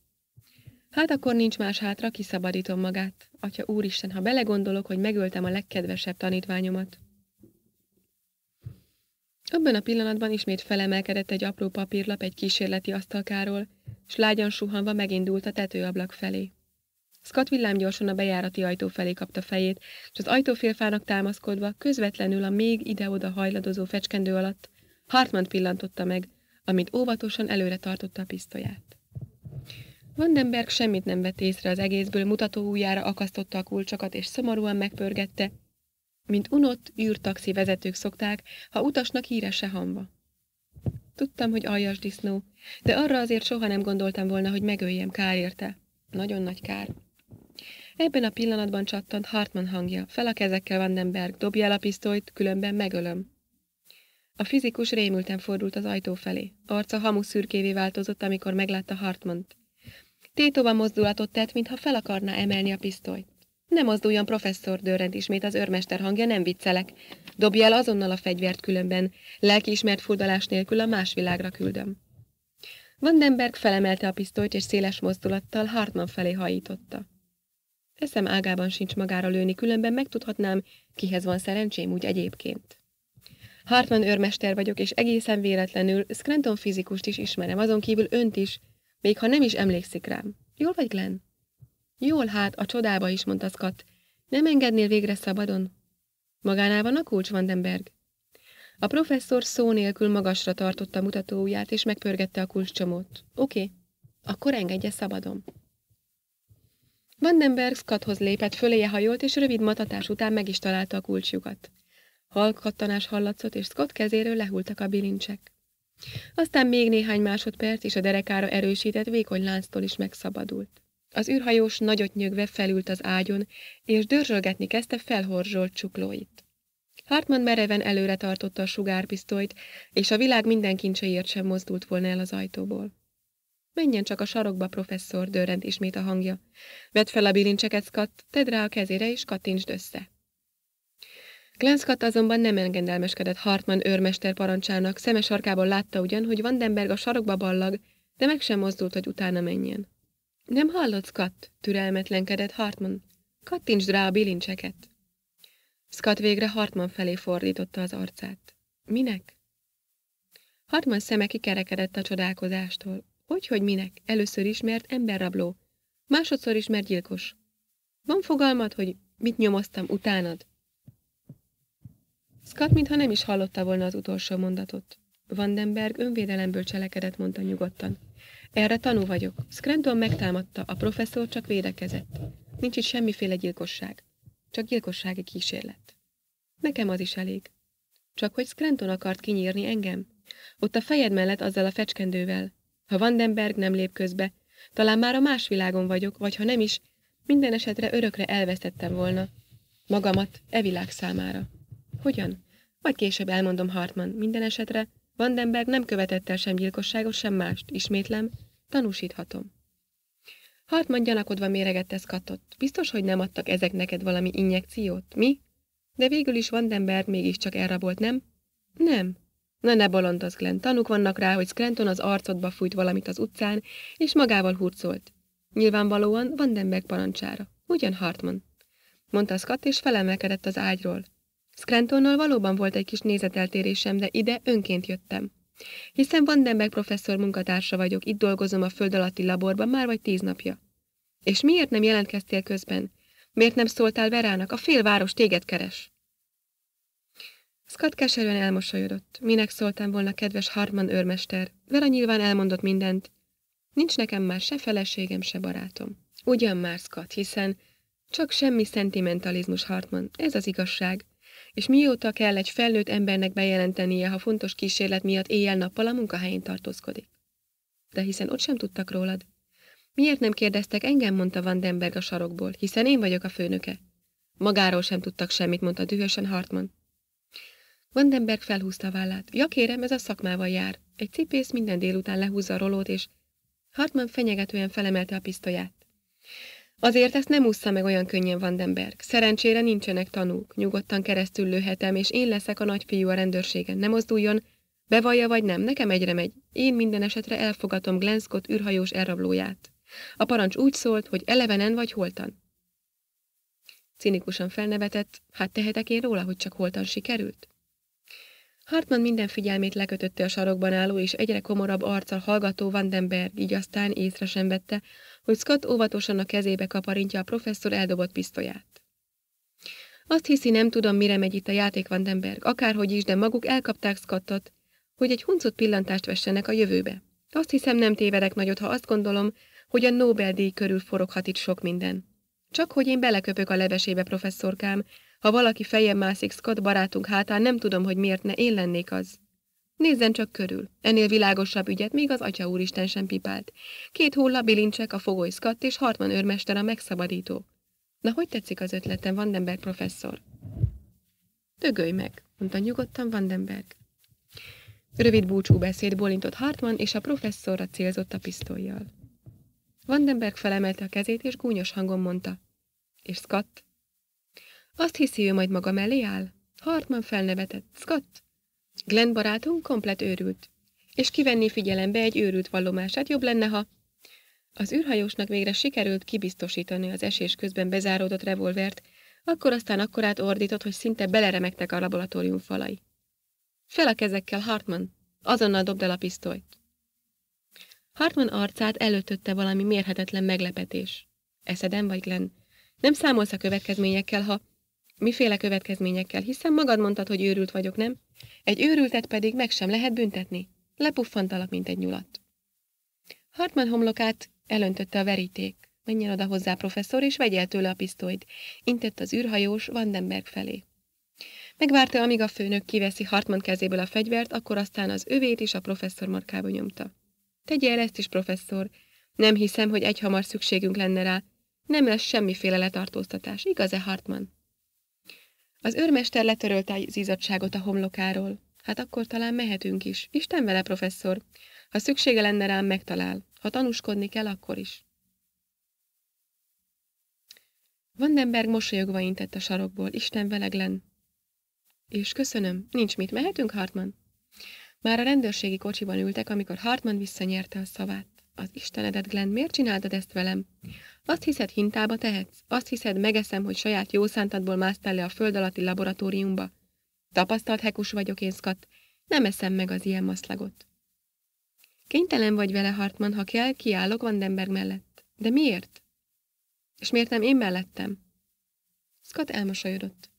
Hát akkor nincs más hátra, kiszabadítom magát. Atya úristen, ha belegondolok, hogy megöltem a legkedvesebb tanítványomat. Abban a pillanatban ismét felemelkedett egy apró papírlap egy kísérleti asztalkáról, s lágyan suhanva megindult a tetőablak felé. Scott villám gyorsan a bejárati ajtó felé kapta fejét, és az ajtófélfának támaszkodva, közvetlenül a még ide-oda hajladozó fecskendő alatt Hartman pillantotta meg, amit óvatosan előre tartotta a pisztolyát. Vandenberg semmit nem vett észre az egészből, mutató ujjára akasztotta a kulcsokat és szomorúan megpörgette, mint unott űrtaxi vezetők szokták, ha utasnak híre se hamva. Tudtam, hogy aljas disznó, de arra azért soha nem gondoltam volna, hogy megöljem kár érte. Nagyon nagy kár. Ebben a pillanatban csattant Hartman hangja. Fel a kezekkel Vandenberg, dobja el a pisztolyt, különben megölöm. A fizikus rémülten fordult az ajtó felé. Arca hamu szürkévé változott, amikor meglátta Hartmant. Tétova mozdulatot tett, mintha fel akarna emelni a pisztolyt. Ne mozduljon, professzor, dörrend ismét az őrmester hangja, nem viccelek. Dobj el azonnal a fegyvert különben. Lelkiismert furdalás nélkül a más világra küldöm. Vandenberg felemelte a pisztolyt, és széles mozdulattal Hartman felé hajította. Eszem ágában sincs magára lőni, különben megtudhatnám, kihez van szerencsém úgy egyébként. Hartman őrmester vagyok, és egészen véletlenül Scranton fizikust is ismerem, azon kívül önt is, még ha nem is emlékszik rám. Jól vagy, Glenn? Jól hát, a csodába is, mondta Scott. Nem engednél végre szabadon? Magánál van a kulcs, Vandenberg? A professzor szó nélkül magasra tartotta mutatóujját, és megpörgette a kulcscsomót. Oké, okay. akkor engedje szabadon. Vandenberg Scotthoz lépett, föléje hajolt, és rövid matatás után meg is találta a kulcsjukat. Halkattanás hallatszott, és Scott kezéről lehultak a bilincsek. Aztán még néhány másodperc, és a derekára erősített vékony lánctól is megszabadult. Az űrhajós nagyot nyögve felült az ágyon, és dörzsölgetni kezdte felhorzsolt csuklóit. Hartman mereven előre tartotta a sugárpisztolyt, és a világ minden kincseért sem mozdult volna el az ajtóból. Menjen csak a sarokba, professzor, dörrend ismét a hangja. Vedd fel a bilincseket, Scott, tedd rá a kezére, és kattintsd össze. Glenskatt azonban nem engedelmeskedett Hartmann őrmester parancsának, szeme sarkában látta ugyan, hogy Vandenberg a sarokba ballag, de meg sem mozdult, hogy utána menjen. Nem hallott, Scott? türelmetlenkedett Hartmann. Kattintsd rá a bilincseket. Scott végre Hartmann felé fordította az arcát. Minek? Hartmann szeme kikerekedett a csodálkozástól. Hogy, hogy minek? Először is, mert emberrabló. Másodszor is, mert gyilkos. Van fogalmad, hogy mit nyomoztam utánad? Scott mintha nem is hallotta volna az utolsó mondatot. Vandenberg önvédelemből cselekedett, mondta nyugodtan. Erre tanú vagyok. Scranton megtámadta, a professzor csak védekezett. Nincs itt semmiféle gyilkosság. Csak gyilkossági kísérlet. Nekem az is elég. Csak hogy Scranton akart kinyírni engem? Ott a fejed mellett azzal a fecskendővel. Ha Vandenberg nem lép közbe, talán már a más világon vagyok, vagy ha nem is, minden esetre örökre elvesztettem volna. Magamat e világ számára. Hogyan? Majd később elmondom Hartman. Minden esetre Vandenberg nem követett el sem gyilkosságot, sem mást. Ismétlem, tanúsíthatom. Hartman gyanakodva méregette Scottot. Biztos, hogy nem adtak ezek neked valami injekciót, mi? De végül is Vandenberg mégiscsak elrabolt, nem? Nem. Na ne bolondoz, Glenn. Tanuk vannak rá, hogy Scranton az arcodba fújt valamit az utcán, és magával hurcolt. Nyilvánvalóan Vandenberg parancsára. Ugyan Hartman? Mondta Scott, és felemelkedett az ágyról. Scrantonnal valóban volt egy kis nézeteltérésem, de ide önként jöttem. Hiszen Vandenberg professzor munkatársa vagyok, itt dolgozom a föld alatti laborban már vagy tíz napja. És miért nem jelentkeztél közben? Miért nem szóltál Verának? A félváros téged keres. Scott keserűen elmosolyodott. Minek szóltam volna, kedves Hartman őrmester? Vera nyilván elmondott mindent. Nincs nekem már se feleségem, se barátom. Ugyan már, Scott, hiszen csak semmi szentimentalizmus, Hartman. Ez az igazság. És mióta kell egy felnőtt embernek bejelentenie, ha fontos kísérlet miatt éjjel-nappal a munkahelyén tartózkodik? De hiszen ott sem tudtak rólad. Miért nem kérdeztek engem, mondta Vandenberg a sarokból, hiszen én vagyok a főnöke. Magáról sem tudtak semmit, mondta dühösen Hartman. Vandenberg felhúzta a vállát. Ja kérem, ez a szakmával jár. Egy cipész minden délután lehúzza a rolót, és... Hartman fenyegetően felemelte a pisztolyát. Azért ezt nem ússza meg olyan könnyen Vandenberg. Szerencsére nincsenek tanúk, nyugodtan keresztül lőhetem, és én leszek a nagyfiú a rendőrségen. Nem mozduljon, bevallja vagy nem, nekem egyre megy. Én minden esetre elfogatom Glenskot űrhajós elrablóját. A parancs úgy szólt, hogy elevenen vagy holtan. Cinikusan felnevetett, hát tehetek én róla, hogy csak holtan sikerült? Hartman minden figyelmét lekötötte a sarokban álló és egyre komorabb arccal hallgató Vandenberg, így aztán észre sem vette, hogy Scott óvatosan a kezébe kaparintja a professzor eldobott pisztolyát. Azt hiszi, nem tudom, mire megy itt a játék Vandenberg, akárhogy is, de maguk elkapták Scottot, hogy egy huncut pillantást vessenek a jövőbe. Azt hiszem, nem tévedek nagyot, ha azt gondolom, hogy a Nobel-díj körül foroghat itt sok minden. Csak hogy én beleköpök a levesébe, professzorkám, ha valaki fejem mászik Scott barátunk hátán, nem tudom, hogy miért ne én lennék az. Nézzen csak körül. Ennél világosabb ügyet még az atya úristen sem pipált. Két hulla bilincsek, a fogoly Scott és Hartman őrmester a megszabadító. Na, hogy tetszik az ötletem, Vandenberg professzor? Dögölj meg, mondta nyugodtan Vandenberg. Rövid búcsú beszéd bolintott Hartman, és a professzorra célzott a pisztolyjal. Vandenberg felemelte a kezét, és gúnyos hangon mondta. És Scott? Azt hiszi, ő majd maga mellé áll? Hartman felnevetett. Scott? Glenn barátunk komplet őrült. És kivenni figyelembe egy őrült vallomását jobb lenne, ha... Az űrhajósnak végre sikerült kibiztosítani az esés közben bezáródott revolvert, akkor aztán akkorát ordított, hogy szinte beleremegtek a laboratórium falai. Fel a kezekkel, Hartman! Azonnal dobd el a pisztolyt! Hartman arcát előtötte valami mérhetetlen meglepetés. Eszeden vagy, Glenn? Nem számolsz a következményekkel, ha... Miféle következményekkel, hiszen magad mondtad, hogy őrült vagyok, nem? Egy őrültet pedig meg sem lehet büntetni. Lepuffantalak, mint egy nyulat. Hartman homlokát elöntötte a veríték. Menjen oda hozzá, professzor, és vegyél tőle a pisztolyt. Intett az űrhajós Vandenberg felé. Megvárta, amíg a főnök kiveszi Hartman kezéből a fegyvert, akkor aztán az övét is a professzor markába nyomta. Tegye el ezt is, professzor. Nem hiszem, hogy egyhamar szükségünk lenne rá. Nem lesz semmiféle letartóztatás, igaz-e, Hartman? Az őrmester letörölte az izzadságot a homlokáról. Hát akkor talán mehetünk is. Isten vele, professzor. Ha szüksége lenne rám, megtalál. Ha tanúskodni kell, akkor is. Vandenberg mosolyogva intett a sarokból. Isten vele, Glenn. És köszönöm. Nincs mit. Mehetünk, Hartman? Már a rendőrségi kocsiban ültek, amikor Hartman visszanyerte a szavát. Az Istenedet, Glenn, miért csináltad ezt velem? Azt hiszed, hintába tehetsz? Azt hiszed, megeszem, hogy saját jószántadból másztál le a föld alatti laboratóriumba? Tapasztalt hekus vagyok én, Scott. Nem eszem meg az ilyen maszlagot. Kénytelen vagy vele, Hartman, ha kell, kiállok Vandenberg mellett. De miért? És miért nem én mellettem? Scott elmosolyodott.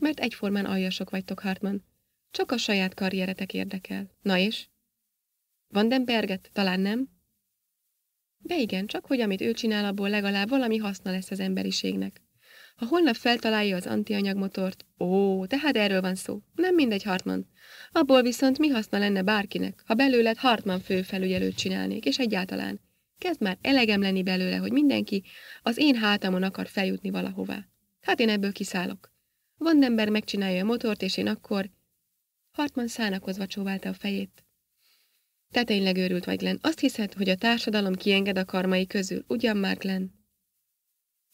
Mert egyformán aljasok vagytok, Hartman. Csak a saját karrieretek érdekel. Na és? Vandenberget? Talán nem? De igen, csak hogy amit ő csinál, abból legalább valami haszna lesz az emberiségnek. Ha holnap feltalálja az antianyagmotort, ó, tehát erről van szó, nem mindegy Hartman. Abból viszont mi haszna lenne bárkinek, ha belőled Hartman főfelügyelőt csinálnék, és egyáltalán. Kezd már elegem lenni belőle, hogy mindenki az én hátamon akar feljutni valahová. Hát én ebből kiszállok. Van ember megcsinálja a motort, és én akkor... Hartman szánakozva csóválta a fejét. Te tényleg őrült vagy, Glenn. Azt hiszed, hogy a társadalom kienged a karmai közül, ugyan már, Glenn?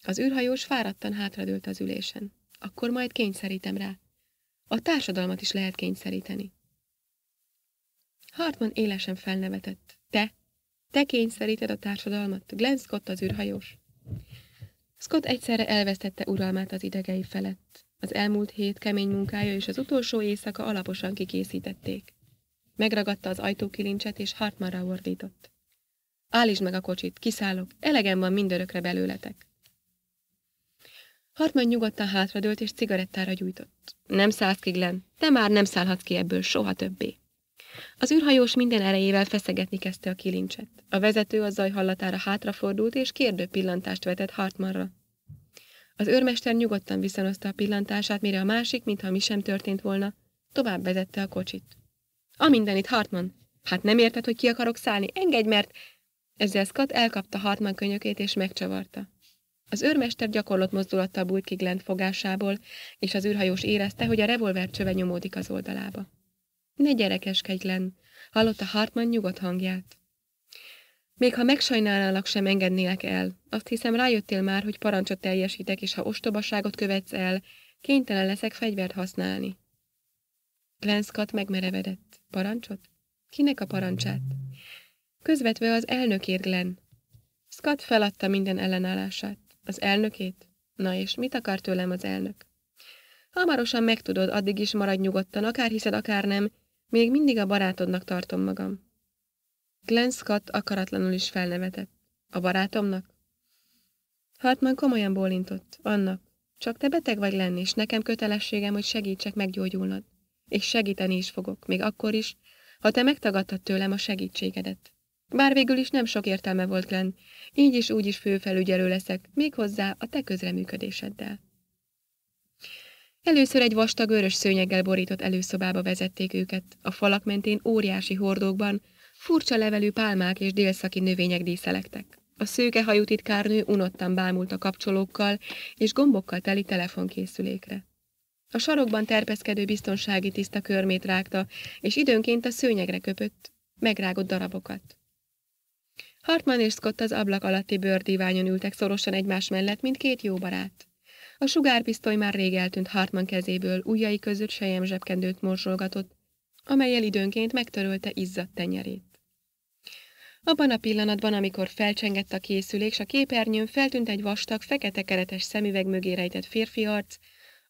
Az űrhajós fáradtan hátradőlt az ülésen. Akkor majd kényszerítem rá. A társadalmat is lehet kényszeríteni. Hartman élesen felnevetett. Te? Te kényszeríted a társadalmat? Glenn Scott az űrhajós. Scott egyszerre elvesztette uralmát az idegei felett. Az elmúlt hét kemény munkája és az utolsó éjszaka alaposan kikészítették. Megragadta az ajtókilincset, és Hartmanra ordított. Állítsd meg a kocsit, kiszállok, elegem van mindörökre belőletek. Hartman nyugodtan hátradőlt, és cigarettára gyújtott. Nem szállsz ki, Glenn, te már nem szállhatsz ki ebből soha többé. Az űrhajós minden erejével feszegetni kezdte a kilincset. A vezető a zaj hallatára hátrafordult, és kérdő pillantást vetett Hartmanra. Az őrmester nyugodtan viszonozta a pillantását, mire a másik, mintha mi sem történt volna, tovább vezette a kocsit. A mindenit, Hartman. Hát nem érted, hogy ki akarok szállni? Engedj, mert... Ezzel Scott elkapta Hartman könyökét és megcsavarta. Az őrmester gyakorlott mozdulattal bújt ki Glenn fogásából, és az űrhajós érezte, hogy a revolver csöve nyomódik az oldalába. Ne gyerekeskedj, Glenn! Hallotta Hartman nyugodt hangját. Még ha megsajnálnálak, sem engednélek el. Azt hiszem, rájöttél már, hogy parancsot teljesítek, és ha ostobaságot követsz el, kénytelen leszek fegyvert használni. Lenszkat megmerevedett. Parancsot? Kinek a parancsát? Közvetve az elnökért Glenn. Scott feladta minden ellenállását. Az elnökét? Na és mit akar tőlem az elnök? Hamarosan megtudod, addig is maradj nyugodtan, akár hiszed, akár nem, még mindig a barátodnak tartom magam. Glenn Scott akaratlanul is felnevetett. A barátomnak? Hartman komolyan bólintott. Annak. Csak te beteg vagy lenni, és nekem kötelességem, hogy segítsek meggyógyulnod és segíteni is fogok, még akkor is, ha te megtagadtad tőlem a segítségedet. Bár végül is nem sok értelme volt, Glenn, így is úgy is főfelügyelő leszek, méghozzá a te közreműködéseddel. Először egy vastag örös szőnyeggel borított előszobába vezették őket, a falak mentén óriási hordókban, furcsa levelű pálmák és délszaki növények díszelektek. A szőke hajú titkárnő unottan bámult a kapcsolókkal és gombokkal teli telefonkészülékre. A sarokban terpeszkedő biztonsági tiszta körmét rágta, és időnként a szőnyegre köpött, megrágott darabokat. Hartman és Scott az ablak alatti bőrdíványon ültek szorosan egymás mellett, mint két jó barát. A sugárpisztoly már rég eltűnt Hartman kezéből, ujjai között sejem zsebkendőt morzsolgatott, amelyel időnként megtörölte izzadt tenyerét. Abban a pillanatban, amikor felcsengett a készülék, s a képernyőn feltűnt egy vastag, fekete keretes szemüveg mögé rejtett férfi arc,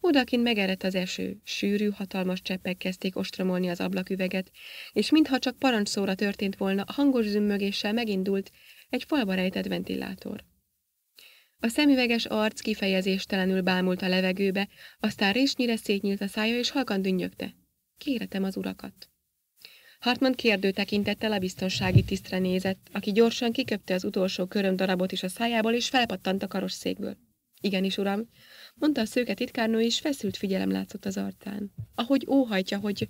Odakint megerett az eső, sűrű, hatalmas cseppek kezdték ostromolni az ablaküveget, és mintha csak parancsszóra történt volna, hangos zümmögéssel megindult egy falba rejtett ventilátor. A szemüveges arc kifejezéstelenül bámult a levegőbe, aztán résnyire szétnyílt a szája, és halkan dünnyögte. Kéretem az urakat. Hartman kérdő tekintettel a biztonsági tisztre nézett, aki gyorsan kiköpte az utolsó köröm darabot is a szájából, és felpattant a karosszékből. Igenis, uram, mondta a szőke titkárnő, és feszült figyelem látszott az arcán. Ahogy óhajtja, hogy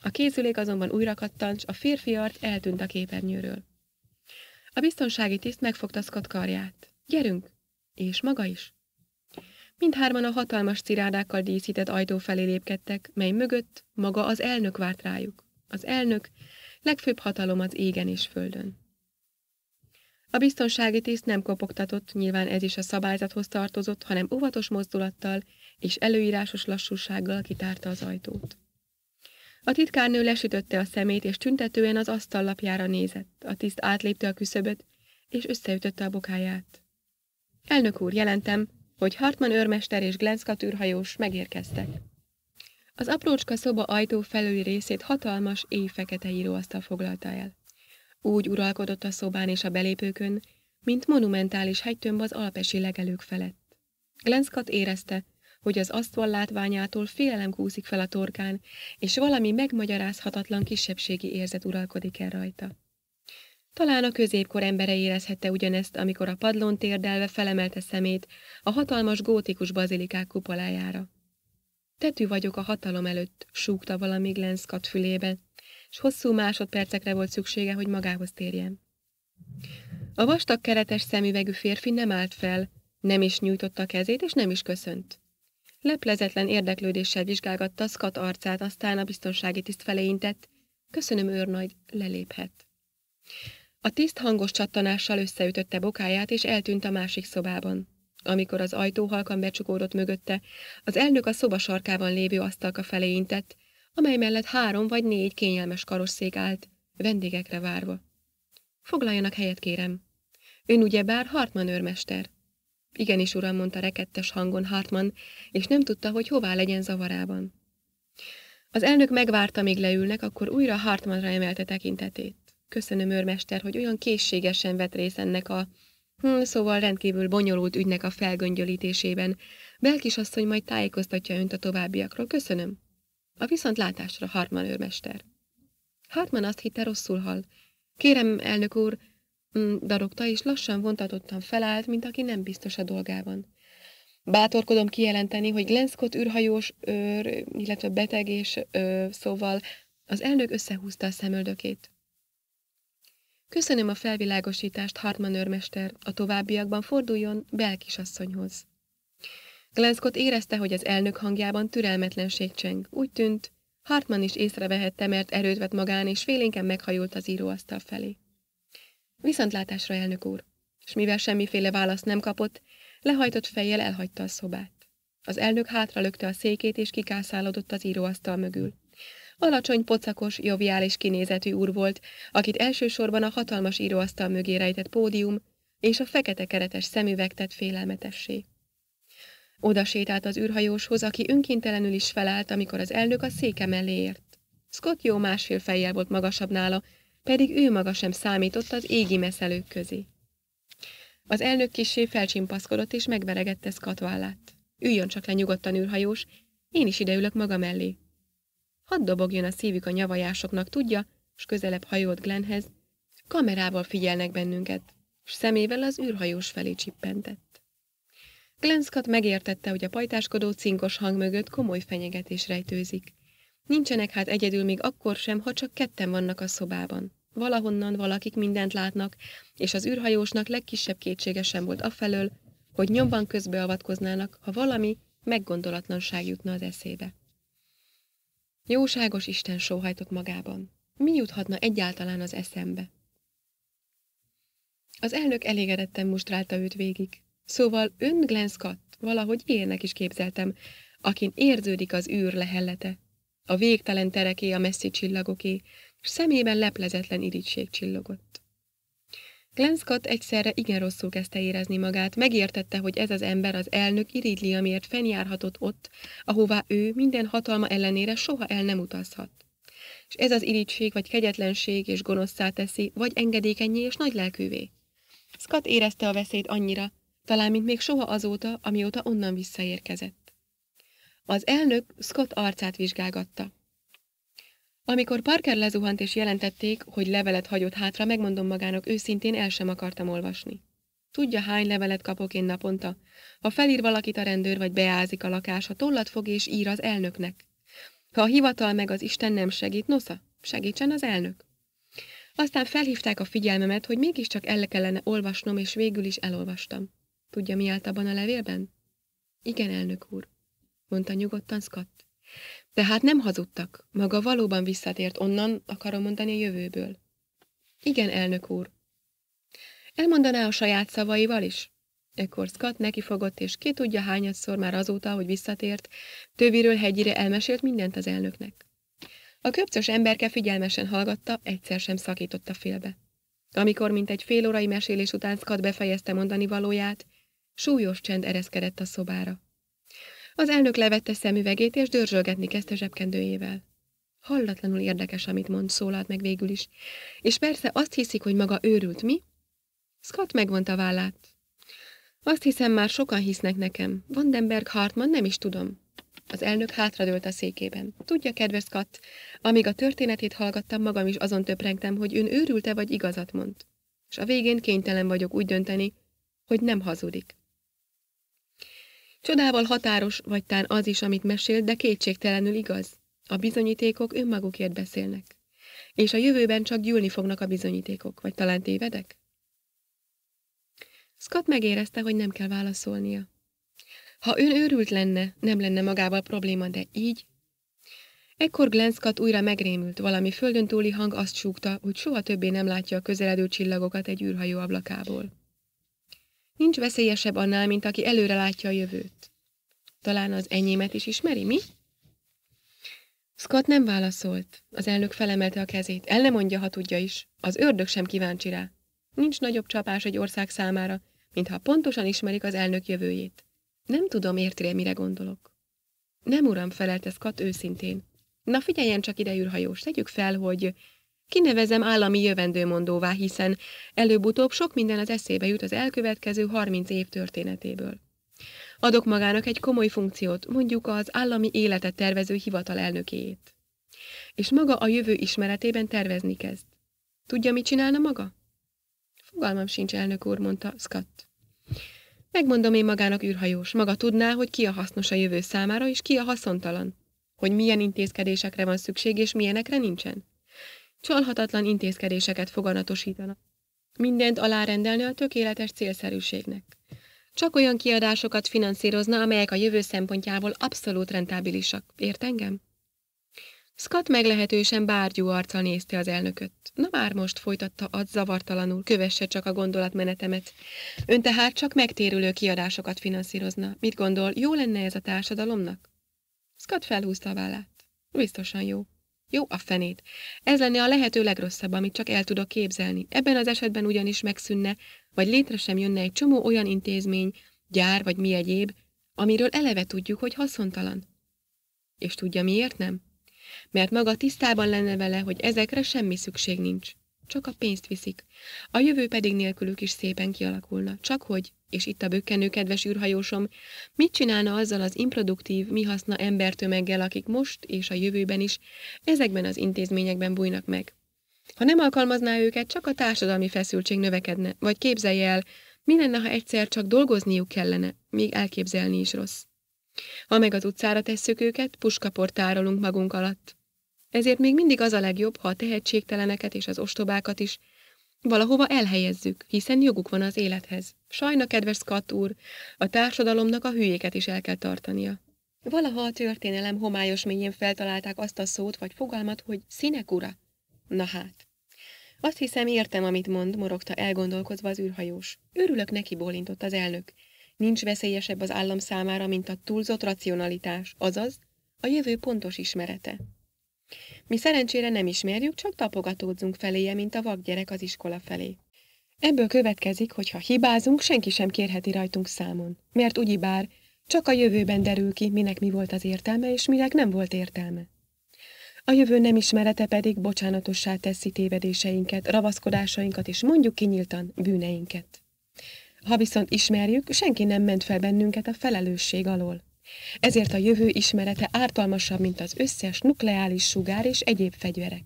a készülék azonban újra kattancs, a férfi arc eltűnt a képernyőről. A biztonsági tiszt megfogta Scott karját. Gyerünk! És maga is. Mindhárman a hatalmas cirádákkal díszített ajtó felé lépkedtek, mely mögött maga az elnök várt rájuk. Az elnök legfőbb hatalom az égen és földön. A biztonsági tiszt nem kopogtatott, nyilván ez is a szabályzathoz tartozott, hanem óvatos mozdulattal és előírásos lassúsággal kitárta az ajtót. A titkárnő lesütötte a szemét, és tüntetően az asztallapjára nézett. A tiszt átlépte a küszöböt, és összeütötte a bokáját. Elnök úr, jelentem, hogy Hartman őrmester és Glenskat űrhajós megérkeztek. Az aprócska szoba ajtó felüli részét hatalmas éjfekete íróasztal foglalta el. Úgy uralkodott a szobán és a belépőkön, mint monumentális hegytömb az alpesi legelők felett. Glenskat érezte, hogy az asztval látványától félelem kúszik fel a torkán, és valami megmagyarázhatatlan kisebbségi érzet uralkodik el rajta. Talán a középkor embere érezhette ugyanezt, amikor a padlón térdelve felemelte szemét a hatalmas gótikus bazilikák kupolájára. Tetű vagyok a hatalom előtt, súgta valami Glenskat fülébe, és hosszú másodpercekre volt szüksége, hogy magához térjen. A vastag keretes szemüvegű férfi nem állt fel, nem is nyújtotta a kezét, és nem is köszönt. Leplezetlen érdeklődéssel vizsgálgatta Szkat arcát, aztán a biztonsági tiszt felé intett. Köszönöm, őrnagy, leléphet. A tiszt hangos csattanással összeütötte bokáját, és eltűnt a másik szobában. Amikor az ajtó halkan becsukódott mögötte, az elnök a szoba sarkában lévő asztalka felé intett, amely mellett három vagy négy kényelmes karosszék állt, vendégekre várva. Foglaljanak helyet, kérem. Ön ugye bár Hartman őrmester. Igenis, uram, mondta rekettes hangon Hartman, és nem tudta, hogy hová legyen zavarában. Az elnök megvárta, míg leülnek, akkor újra Hartmanra emelte tekintetét. Köszönöm, őrmester, hogy olyan készségesen vett részt ennek a hm, szóval rendkívül bonyolult ügynek a felgöngyölítésében. Belkisasszony majd tájékoztatja önt a továbbiakról. Köszönöm. A viszontlátásra, Hartman őrmester. Hartman azt hitte rosszul hall. Kérem, elnök úr, mm, darogta, és lassan vontatottan felállt, mint aki nem biztos a dolgában. Bátorkodom kijelenteni, hogy Glenskott űrhajós őr, illetve beteg és ö, szóval az elnök összehúzta a szemöldökét. Köszönöm a felvilágosítást, Hartman őrmester. A továbbiakban forduljon Belkisasszonyhoz. Glanszkot érezte, hogy az elnök hangjában türelmetlenség cseng. Úgy tűnt, Hartman is észrevehette, mert erőt vett magán, és félénken meghajult az íróasztal felé. Viszontlátásra, elnök úr! És mivel semmiféle választ nem kapott, lehajtott fejjel elhagyta a szobát. Az elnök hátra lökte a székét, és kikászálódott az íróasztal mögül. Alacsony, pocakos, joviális kinézetű úr volt, akit elsősorban a hatalmas íróasztal mögé rejtett pódium és a fekete keretes szemüveg tett félelmetessé. Oda sétált az űrhajóshoz, aki önkéntelenül is felállt, amikor az elnök a széke mellé ért. Scott jó másfél fejjel volt magasabb nála, pedig ő maga sem számított az égi meszelők közé. Az elnök kissé felcsimpaszkodott és megveregette Scott vállát. Üljön csak le nyugodtan űrhajós, én is ideülök maga mellé. Hadd dobogjon a szívük a nyavajásoknak, tudja, s közelebb hajolt Glennhez, kamerával figyelnek bennünket, s szemével az űrhajós felé csippentett. Glenskat megértette, hogy a pajtáskodó cinkos hang mögött komoly fenyegetés rejtőzik. Nincsenek hát egyedül még akkor sem, ha csak ketten vannak a szobában. Valahonnan valakik mindent látnak, és az űrhajósnak legkisebb kétsége sem volt afelől, hogy nyomban közbeavatkoznának, ha valami meggondolatlanság jutna az eszébe. Jóságos Isten sóhajtok magában. Mi juthatna egyáltalán az eszembe? Az elnök elégedetten mustrálta őt végig. Szóval Ön Glenskatt, valahogy ilyennek is képzeltem, akin érződik az űr lehellete, a végtelen tereké a messzi csillagoké, és szemében leplezetlen irigység csillogott. Glenskatt egyszerre igen rosszul kezdte érezni magát, megértette, hogy ez az ember az elnök iridli, amiért fenyárhatott ott, ahová ő minden hatalma ellenére soha el nem utazhat. És ez az irigység vagy kegyetlenség és gonoszszá teszi, vagy engedékenyé és nagylelkűvé. Scott érezte a veszélyt annyira, talán mint még soha azóta, amióta onnan visszaérkezett. Az elnök Scott arcát vizsgálgatta. Amikor Parker lezuhant és jelentették, hogy levelet hagyott hátra, megmondom magának őszintén, el sem akartam olvasni. Tudja, hány levelet kapok én naponta? Ha felír valakit a rendőr, vagy beázik a lakás, ha tollat fog és ír az elnöknek. Ha a hivatal meg az Isten nem segít, nosza, segítsen az elnök. Aztán felhívták a figyelmemet, hogy mégiscsak el kellene olvasnom, és végül is elolvastam. Tudja, mi állt abban a levélben? Igen, elnök úr, mondta nyugodtan Scott. De hát nem hazudtak. Maga valóban visszatért onnan, akarom mondani a jövőből. Igen, elnök úr. Elmondaná a saját szavaival is? Ekkor Scott nekifogott, és ki tudja hányadszor már azóta, hogy visszatért, töviről hegyire elmesélt mindent az elnöknek. A köpcös emberke figyelmesen hallgatta, egyszer sem szakította félbe. Amikor mint egy fél órai mesélés után Scott befejezte mondani valóját, Súlyos csend ereszkedett a szobára. Az elnök levette szemüvegét, és dörzsölgetni kezdte zsebkendőjével. Hallatlanul érdekes, amit mond, szólalt meg végül is. És persze azt hiszik, hogy maga őrült, mi? Scott megvonta a vállát. Azt hiszem, már sokan hisznek nekem. Vandenberg Hartman, nem is tudom. Az elnök hátradőlt a székében. Tudja, kedves Scott, amíg a történetét hallgattam, magam is azon töprengtem, hogy ön őrülte vagy igazat mond. És a végén kénytelen vagyok úgy dönteni, hogy nem hazudik. Csodával határos vagy tán az is, amit mesél, de kétségtelenül igaz. A bizonyítékok önmagukért beszélnek. És a jövőben csak gyűlni fognak a bizonyítékok, vagy talán tévedek? Scott megérezte, hogy nem kell válaszolnia. Ha ön őrült lenne, nem lenne magával probléma, de így? Ekkor Glenn Scott újra megrémült, valami földön túli hang azt súgta, hogy soha többé nem látja a közeledő csillagokat egy űrhajó ablakából. Nincs veszélyesebb annál, mint aki előre látja a jövőt. Talán az enyémet is ismeri, mi? Scott nem válaszolt. Az elnök felemelte a kezét. El nem mondja, ha tudja is. Az ördög sem kíváncsi rá. Nincs nagyobb csapás egy ország számára, mintha pontosan ismerik az elnök jövőjét. Nem tudom, értére mire gondolok. Nem, uram, felelte Scott őszintén. Na figyeljen csak ide, űrhajós, tegyük fel, hogy Kinevezem állami jövendőmondóvá, hiszen előbb-utóbb sok minden az eszébe jut az elkövetkező 30 év történetéből. Adok magának egy komoly funkciót, mondjuk az állami életet tervező hivatal elnökéjét. És maga a jövő ismeretében tervezni kezd. Tudja, mit csinálna maga? Fogalmam sincs, elnök úr, mondta Scott. Megmondom én magának űrhajós, maga tudná, hogy ki a hasznos a jövő számára, és ki a haszontalan. Hogy milyen intézkedésekre van szükség, és milyenekre nincsen. Csalhatatlan intézkedéseket foganatosítanak. Mindent alárendelne a tökéletes célszerűségnek. Csak olyan kiadásokat finanszírozna, amelyek a jövő szempontjából abszolút rentábilisak. Ért engem? Scott meglehetősen bárgyú arccal nézte az elnököt. Na már most folytatta az zavartalanul, kövesse csak a gondolatmenetemet. Ön tehát csak megtérülő kiadásokat finanszírozna. Mit gondol, jó lenne ez a társadalomnak? Scott felhúzta a vállát. Biztosan jó. Jó a fenét. Ez lenne a lehető legrosszabb, amit csak el tudok képzelni. Ebben az esetben ugyanis megszűnne, vagy létre sem jönne egy csomó olyan intézmény, gyár vagy mi egyéb, amiről eleve tudjuk, hogy haszontalan. És tudja miért nem? Mert maga tisztában lenne vele, hogy ezekre semmi szükség nincs. Csak a pénzt viszik. A jövő pedig nélkülük is szépen kialakulna. Csak hogy, és itt a bökkenő kedves űrhajósom, mit csinálna azzal az improduktív, mi haszna embertömeggel, akik most és a jövőben is ezekben az intézményekben bújnak meg? Ha nem alkalmazná őket, csak a társadalmi feszültség növekedne, vagy képzelje el, mi lenne, ha egyszer csak dolgozniuk kellene, még elképzelni is rossz. Ha meg az utcára tesszük őket, tárolunk magunk alatt. Ezért még mindig az a legjobb, ha a tehetségteleneket és az ostobákat is valahova elhelyezzük, hiszen joguk van az élethez. Sajna, kedves Scott úr, a társadalomnak a hülyéket is el kell tartania. Valaha a történelem homályos mélyén feltalálták azt a szót vagy fogalmat, hogy színekura. Na hát. Azt hiszem, értem, amit mond, morogta elgondolkozva az űrhajós. Örülök neki, bólintott az elnök. Nincs veszélyesebb az állam számára, mint a túlzott racionalitás, azaz a jövő pontos ismerete. Mi szerencsére nem ismerjük, csak tapogatódzunk feléje, mint a vakgyerek az iskola felé. Ebből következik, hogy ha hibázunk, senki sem kérheti rajtunk számon, mert bár, csak a jövőben derül ki, minek mi volt az értelme, és minek nem volt értelme. A jövő nem ismerete pedig bocsánatossá teszi tévedéseinket, ravaszkodásainkat és mondjuk kinyíltan bűneinket. Ha viszont ismerjük, senki nem ment fel bennünket a felelősség alól. Ezért a jövő ismerete ártalmasabb, mint az összes nukleális sugár és egyéb fegyverek.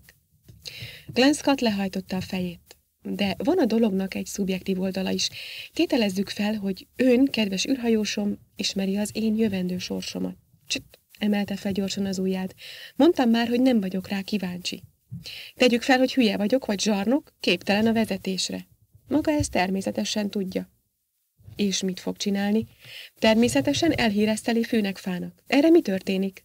Glenn Scott lehajtotta a fejét. De van a dolognak egy szubjektív oldala is. Tételezzük fel, hogy ön, kedves űrhajósom, ismeri az én jövendő sorsomat. Csit, emelte fel gyorsan az ujját. Mondtam már, hogy nem vagyok rá kíváncsi. Tegyük fel, hogy hülye vagyok, vagy zsarnok, képtelen a vezetésre. Maga ezt természetesen tudja és mit fog csinálni. Természetesen elhírezteli főnek fának. Erre mi történik?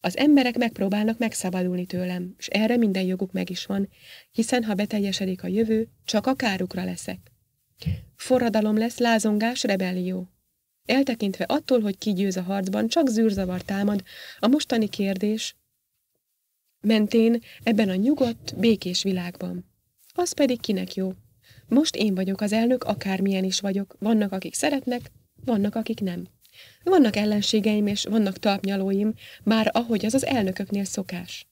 Az emberek megpróbálnak megszabadulni tőlem, és erre minden joguk meg is van, hiszen ha beteljesedik a jövő, csak a kárukra leszek. Forradalom lesz lázongás, rebellió. Eltekintve attól, hogy ki győz a harcban, csak zűrzavar támad, a mostani kérdés mentén ebben a nyugodt, békés világban. Az pedig kinek jó? Most én vagyok az elnök, akármilyen is vagyok. Vannak, akik szeretnek, vannak, akik nem. Vannak ellenségeim és vannak talpnyalóim, már ahogy az az elnököknél szokás.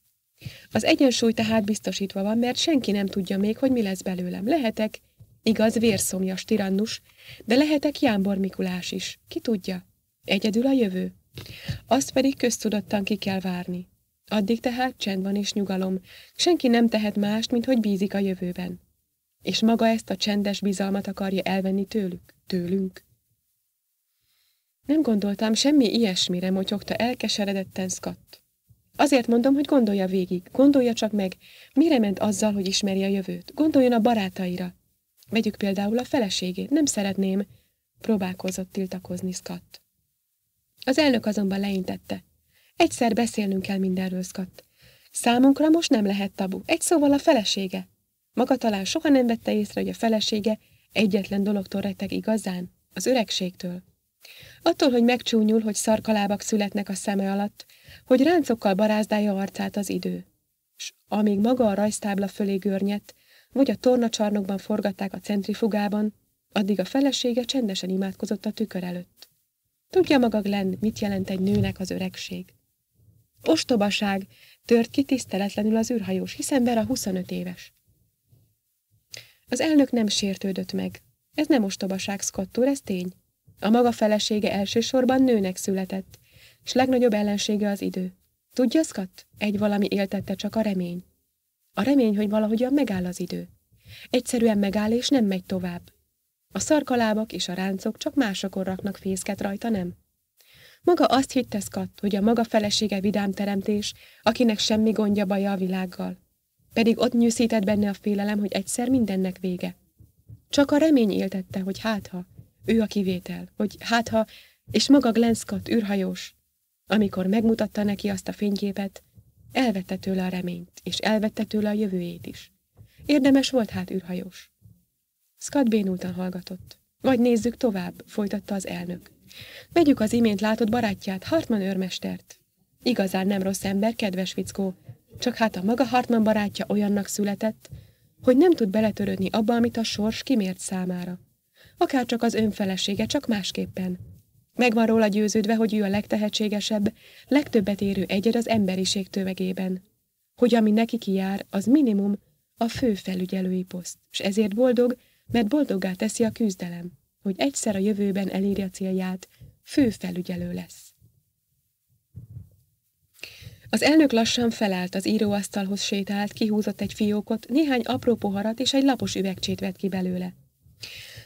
Az egyensúly tehát biztosítva van, mert senki nem tudja még, hogy mi lesz belőlem. Lehetek, igaz, vérszomjas tirannus, de lehetek Jánbor Mikulás is. Ki tudja? Egyedül a jövő. Azt pedig köztudottan ki kell várni. Addig tehát csend van és nyugalom. Senki nem tehet mást, mint hogy bízik a jövőben és maga ezt a csendes bizalmat akarja elvenni tőlük, tőlünk. Nem gondoltam semmi ilyesmire, motyogta elkeseredetten Scott. Azért mondom, hogy gondolja végig, gondolja csak meg, mire ment azzal, hogy ismeri a jövőt, gondoljon a barátaira. Vegyük például a feleségét, nem szeretném, próbálkozott tiltakozni Scott. Az elnök azonban leintette. Egyszer beszélnünk kell mindenről, Scott. Számunkra most nem lehet tabu, egy szóval a felesége. Maga talán soha nem vette észre, hogy a felesége egyetlen dologtól retteg igazán, az öregségtől. Attól, hogy megcsúnyul, hogy szarkalábak születnek a szeme alatt, hogy ráncokkal barázdálja arcát az idő. S amíg maga a rajztábla fölé görnyedt, vagy a tornacsarnokban forgatták a centrifugában, addig a felesége csendesen imádkozott a tükör előtt. Tudja maga Glenn, mit jelent egy nőnek az öregség. Ostobaság tört ki tiszteletlenül az űrhajós, hiszen Vera 25 éves. Az elnök nem sértődött meg. Ez nem ostobaság, Scott úr, ez tény. A maga felesége elsősorban nőnek született, és legnagyobb ellensége az idő. Tudja, Scott? Egy valami éltette csak a remény. A remény, hogy valahogyan megáll az idő. Egyszerűen megáll és nem megy tovább. A szarkalábak és a ráncok csak másokon raknak fészket rajta, nem? Maga azt hitte Scott, hogy a maga felesége vidám teremtés, akinek semmi gondja baja a világgal. Pedig ott nyűszített benne a félelem, hogy egyszer mindennek vége. Csak a remény éltette, hogy hátha, ő a kivétel, hogy hátha, és maga Glenn Scott, űrhajós. Amikor megmutatta neki azt a fényképet, elvette tőle a reményt, és elvette tőle a jövőjét is. Érdemes volt hát űrhajós. Scott bénultan hallgatott. Vagy nézzük tovább, folytatta az elnök. Vegyük az imént látott barátját, Hartman őrmestert. Igazán nem rossz ember, kedves fickó, csak hát a maga Hartman barátja olyannak született, hogy nem tud beletörődni abba, amit a sors kimért számára. Akár csak az önfelesége, csak másképpen. Meg van róla győződve, hogy ő a legtehetségesebb, legtöbbet érő egyed az emberiség tömegében. Hogy ami neki kijár, az minimum a fő felügyelői poszt, és ezért boldog, mert boldoggá teszi a küzdelem, hogy egyszer a jövőben eléri a célját, fő felügyelő lesz. Az elnök lassan felállt, az íróasztalhoz sétált, kihúzott egy fiókot, néhány apró poharat és egy lapos üvegcsét vett ki belőle.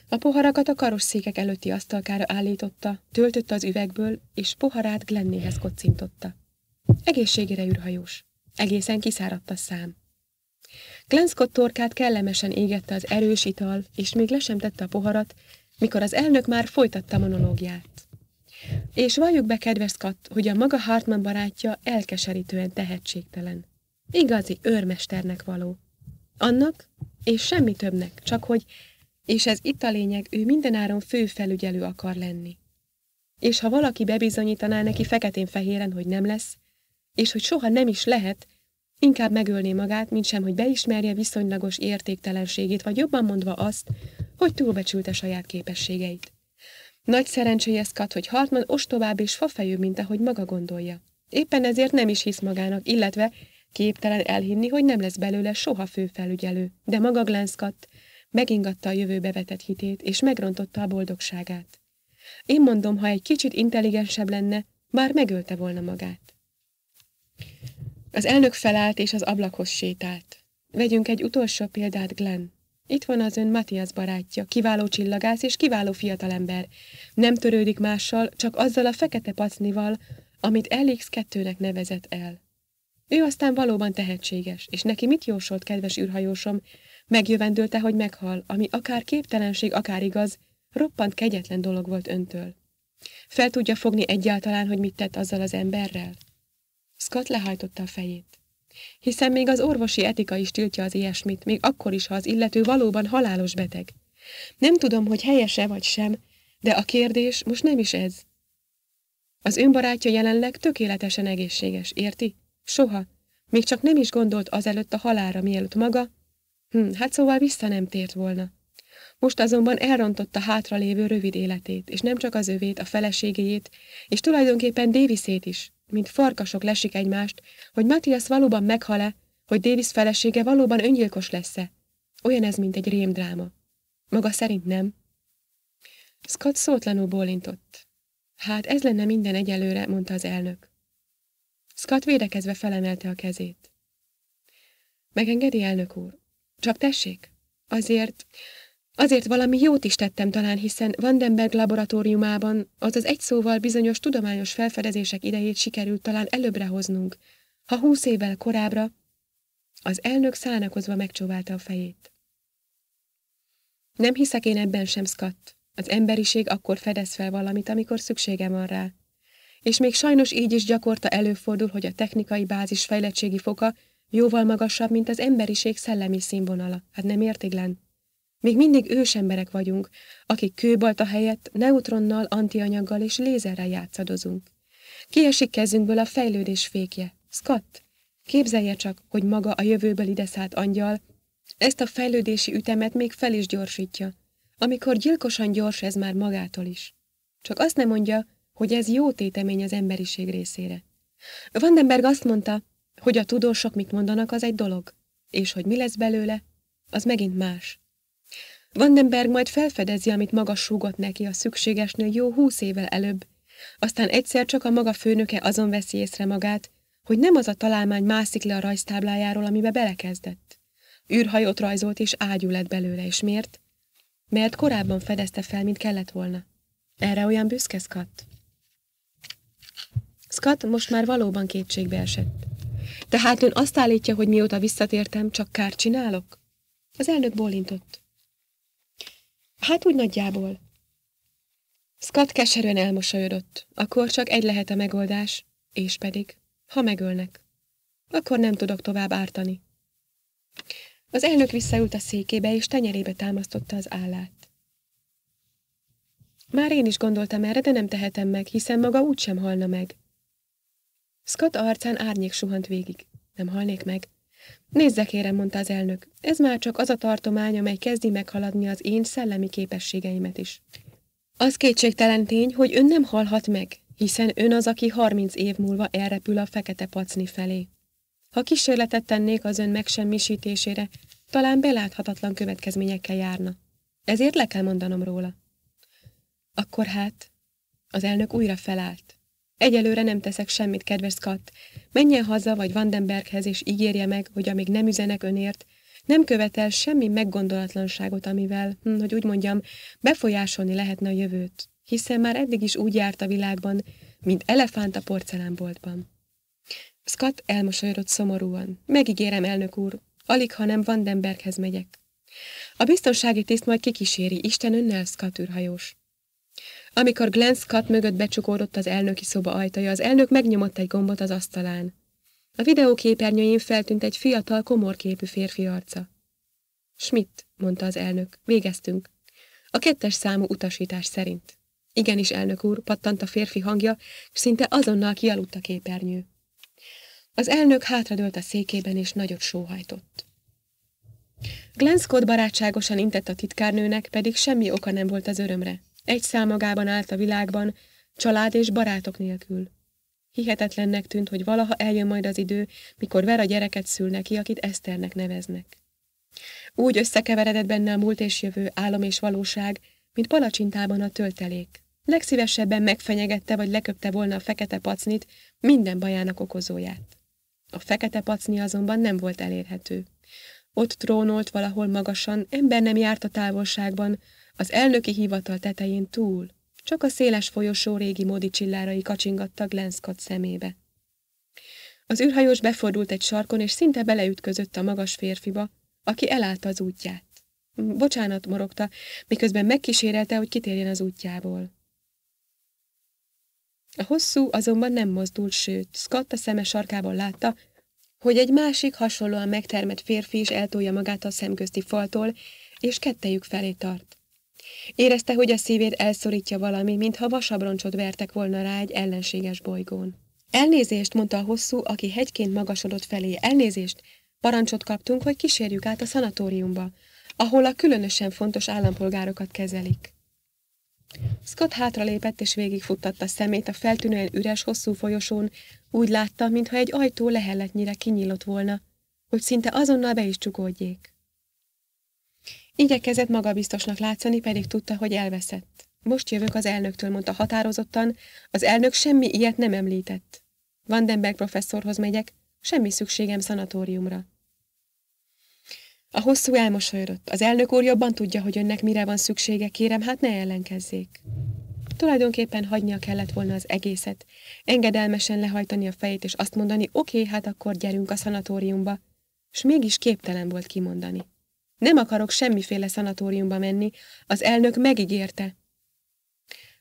A poharakat a karosszékek előtti asztalkára állította, töltötte az üvegből, és poharát Glennéhez kocintotta. Egészségére űrhajós. Egészen kiszáradt a szám. Glenn Scott torkát kellemesen égette az erős ital, és még le sem tette a poharat, mikor az elnök már folytatta monológiát. És valljuk be, kedves Scott, hogy a maga Hartman barátja elkeserítően tehetségtelen. Igazi őrmesternek való. Annak, és semmi többnek, csak hogy, és ez itt a lényeg, ő mindenáron főfelügyelő akar lenni. És ha valaki bebizonyítaná neki feketén-fehéren, hogy nem lesz, és hogy soha nem is lehet, inkább megölné magát, mint sem, hogy beismerje viszonylagos értéktelenségét, vagy jobban mondva azt, hogy túlbecsülte saját képességeit. Nagy szerencséje kat, hogy Hartman ostobább és fafejű, mint ahogy maga gondolja. Éppen ezért nem is hisz magának, illetve képtelen elhinni, hogy nem lesz belőle soha főfelügyelő, de maga glánszkatt, megingatta a jövőbe vetett hitét, és megrontotta a boldogságát. Én mondom, ha egy kicsit intelligensebb lenne, már megölte volna magát. Az elnök felállt és az ablakhoz sétált. Vegyünk egy utolsó példát, Glenn. Itt van az ön Matthias barátja, kiváló csillagász és kiváló fiatalember. Nem törődik mással, csak azzal a fekete pacnival, amit Elix kettőnek nevezett el. Ő aztán valóban tehetséges, és neki mit jósolt, kedves űrhajósom? Megjövendőlte, hogy meghal, ami akár képtelenség, akár igaz, roppant kegyetlen dolog volt öntől. Fel tudja fogni egyáltalán, hogy mit tett azzal az emberrel? Scott lehajtotta a fejét hiszen még az orvosi etika is tiltja az ilyesmit, még akkor is, ha az illető valóban halálos beteg. Nem tudom, hogy helyese vagy sem, de a kérdés most nem is ez. Az önbarátja jelenleg tökéletesen egészséges, érti? Soha. Még csak nem is gondolt azelőtt a halára, mielőtt maga. Hm, hát szóval vissza nem tért volna. Most azonban elrontotta hátralévő rövid életét, és nem csak az övét, a feleségéjét, és tulajdonképpen Davisét is mint farkasok lesik egymást, hogy Matthias valóban meghal-e, hogy Davis felesége valóban öngyilkos lesz-e. Olyan ez, mint egy rémdráma. Maga szerint nem. Scott szótlanul bólintott. Hát ez lenne minden egyelőre, mondta az elnök. Scott védekezve felemelte a kezét. Megengedi, elnök úr? Csak tessék? Azért Azért valami jót is tettem talán, hiszen Vandenberg laboratóriumában, azaz egy szóval bizonyos tudományos felfedezések idejét sikerült talán előbbre hoznunk. Ha húsz évvel korábbra, az elnök szánakozva megcsóválta a fejét. Nem hiszek én ebben sem, Scott. Az emberiség akkor fedez fel valamit, amikor szüksége van rá. És még sajnos így is gyakorta előfordul, hogy a technikai bázis fejlettségi foka jóval magasabb, mint az emberiség szellemi színvonala. Hát nem értiglen? Még mindig ősemberek vagyunk, akik kőbalta helyett neutronnal, antianyaggal és lézerrel játszadozunk. Kiesik kezünkből a fejlődés fékje. Scott, képzelje csak, hogy maga a jövőből szállt angyal ezt a fejlődési ütemet még fel is gyorsítja, amikor gyilkosan gyors ez már magától is. Csak azt nem mondja, hogy ez jó tétemény az emberiség részére. Vandenberg azt mondta, hogy a tudósok mit mondanak, az egy dolog, és hogy mi lesz belőle, az megint más. Vandenberg majd felfedezi, amit maga súgott neki a szükségesnél jó húsz évvel előbb, aztán egyszer csak a maga főnöke azon veszi észre magát, hogy nem az a találmány mászik le a rajztáblájáról, amibe belekezdett. űrhajót rajzolt és ágyú lett belőle, és miért? Mert korábban fedezte fel, mint kellett volna. Erre olyan büszke Scott? Scott most már valóban kétségbe esett. Tehát ön azt állítja, hogy mióta visszatértem, csak kárt csinálok? Az elnök bólintott. Hát úgy nagyjából. Scott keserűen elmosolyodott. Akkor csak egy lehet a megoldás, és pedig, ha megölnek. Akkor nem tudok tovább ártani. Az elnök visszaült a székébe, és tenyerébe támasztotta az állát. Már én is gondoltam erre, de nem tehetem meg, hiszen maga úgysem halna meg. Scott arcán árnyék suhant végig. Nem halnék meg. Nézze kérem, mondta az elnök, ez már csak az a tartomány, amely kezdi meghaladni az én szellemi képességeimet is. Az kétségtelen tény, hogy ön nem halhat meg, hiszen ön az, aki harminc év múlva elrepül a fekete pacni felé. Ha kísérletet tennék az ön megsemmisítésére, talán beláthatatlan következményekkel járna. Ezért le kell mondanom róla. Akkor hát, az elnök újra felállt. Egyelőre nem teszek semmit, kedves Scott. Menjen haza vagy Vandenberghez, és ígérje meg, hogy amíg nem üzenek önért, nem követel semmi meggondolatlanságot, amivel, hm, hogy úgy mondjam, befolyásolni lehetne a jövőt, hiszen már eddig is úgy járt a világban, mint elefánt a porcelánboltban. Scott elmosolyodott szomorúan. Megígérem, elnök úr, alig, ha nem Vandenberghez megyek. A biztonsági tiszt majd kikíséri, Isten önnel, Scott űrhajós. Amikor Glenn Scott mögött becsukódott az elnöki szoba ajtaja, az elnök megnyomott egy gombot az asztalán. A videóképernyőjén feltűnt egy fiatal, komorképű férfi arca. Schmidt, mondta az elnök, végeztünk. A kettes számú utasítás szerint. Igenis, elnök úr, pattant a férfi hangja, és szinte azonnal kialudt a képernyő. Az elnök hátradőlt a székében, és nagyot sóhajtott. Glenn Scott barátságosan intett a titkárnőnek, pedig semmi oka nem volt az örömre. Egy számagában állt a világban, család és barátok nélkül. Hihetetlennek tűnt, hogy valaha eljön majd az idő, mikor a gyereket szül neki, akit Eszternek neveznek. Úgy összekeveredett benne a múlt és jövő, álom és valóság, mint palacsintában a töltelék. Legszívesebben megfenyegette vagy leköpte volna a fekete pacnit, minden bajának okozóját. A fekete pacni azonban nem volt elérhető. Ott trónolt valahol magasan, ember nem járt a távolságban, az elnöki hivatal tetején túl, csak a széles folyosó régi modi csillárai kacsingattak Lenszkott szemébe. Az űrhajós befordult egy sarkon, és szinte beleütközött a magas férfiba, aki elállta az útját. Bocsánat morogta, miközben megkísérelte, hogy kitérjen az útjából. A hosszú azonban nem mozdult, sőt, Scott a szeme sarkában látta, hogy egy másik hasonlóan megtermett férfi is eltolja magát a szemközti faltól, és kettejük felé tart. Érezte, hogy a szívét elszorítja valami, mintha vasabroncsot vertek volna rá egy ellenséges bolygón. Elnézést, mondta a hosszú, aki hegyként magasodott felé. Elnézést! Parancsot kaptunk, hogy kísérjük át a szanatóriumba, ahol a különösen fontos állampolgárokat kezelik. Scott hátralépett és végigfuttatta szemét a feltűnően üres, hosszú folyosón, úgy látta, mintha egy ajtó lehelletnyire kinyílott volna, hogy szinte azonnal be is csukódjék. Igyekezett magabiztosnak látszani, pedig tudta, hogy elveszett. Most jövök az elnöktől, mondta határozottan. Az elnök semmi ilyet nem említett. Vandenberg professzorhoz megyek, semmi szükségem szanatóriumra. A hosszú elmosolyodott. Az elnök úr jobban tudja, hogy önnek mire van szüksége, kérem, hát ne ellenkezzék. Tulajdonképpen hagynia kellett volna az egészet, engedelmesen lehajtani a fejét, és azt mondani, oké, okay, hát akkor gyerünk a szanatóriumba, s mégis képtelen volt kimondani. Nem akarok semmiféle szanatóriumba menni, az elnök megígérte.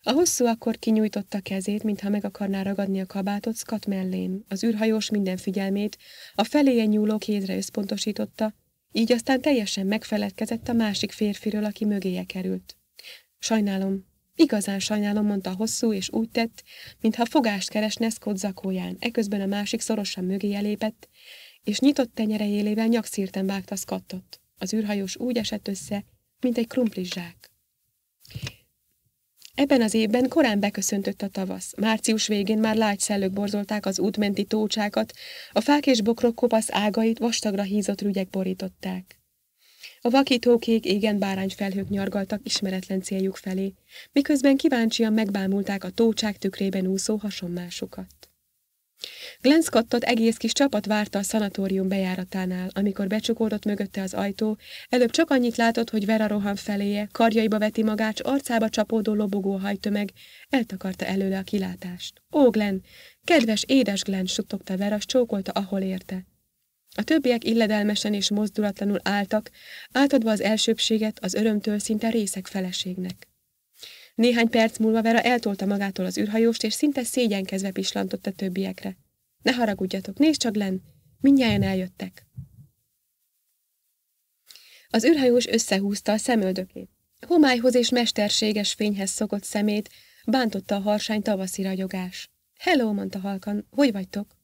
A hosszú akkor kinyújtotta kezét, mintha meg akarná ragadni a kabátot Scott mellén. Az űrhajós minden figyelmét a feléje nyúló kézre összpontosította, így aztán teljesen megfeledkezett a másik férfiről, aki mögéje került. Sajnálom, igazán sajnálom, mondta hosszú, és úgy tett, mintha fogást keresne Scott zakóján. Eközben a másik szorosan mögéje lépett, és nyitott tenyere élével nyakszírten vágta Scottot. Az űrhajós úgy esett össze, mint egy krumplizsák. Ebben az évben korán beköszöntött a tavasz. Március végén már lágy szellők borzolták az útmenti tócsákat, a fák és bokrok kopasz ágait vastagra hízott rügyek borították. A vakító kék égen bárányfelhők nyargaltak ismeretlen céljuk felé, miközben kíváncsian megbámulták a tócsák tükrében úszó hasonmásukat. Glenn Scottot egész kis csapat várta a szanatórium bejáratánál, amikor becsukódott mögötte az ajtó, előbb csak annyit látott, hogy Vera rohan feléje, karjaiba veti magát, arcába csapódó lobogó hajtömeg, eltakarta előle a kilátást. Ó, Glenn! Kedves, édes Glenn! suttogta Vera, csókolta, ahol érte. A többiek illedelmesen és mozdulatlanul álltak, átadva az elsőbséget az örömtől szinte részek feleségnek. Néhány perc múlva Vera eltolta magától az űrhajóst, és szinte szégyenkezve pislantott a többiekre. Ne haragudjatok, nézd csak, Len! Mindjárt eljöttek. Az űrhajós összehúzta a szemöldökét. Homályhoz és mesterséges fényhez szokott szemét, bántotta a harsány tavaszi ragyogás. Hello, mondta halkan, hogy vagytok?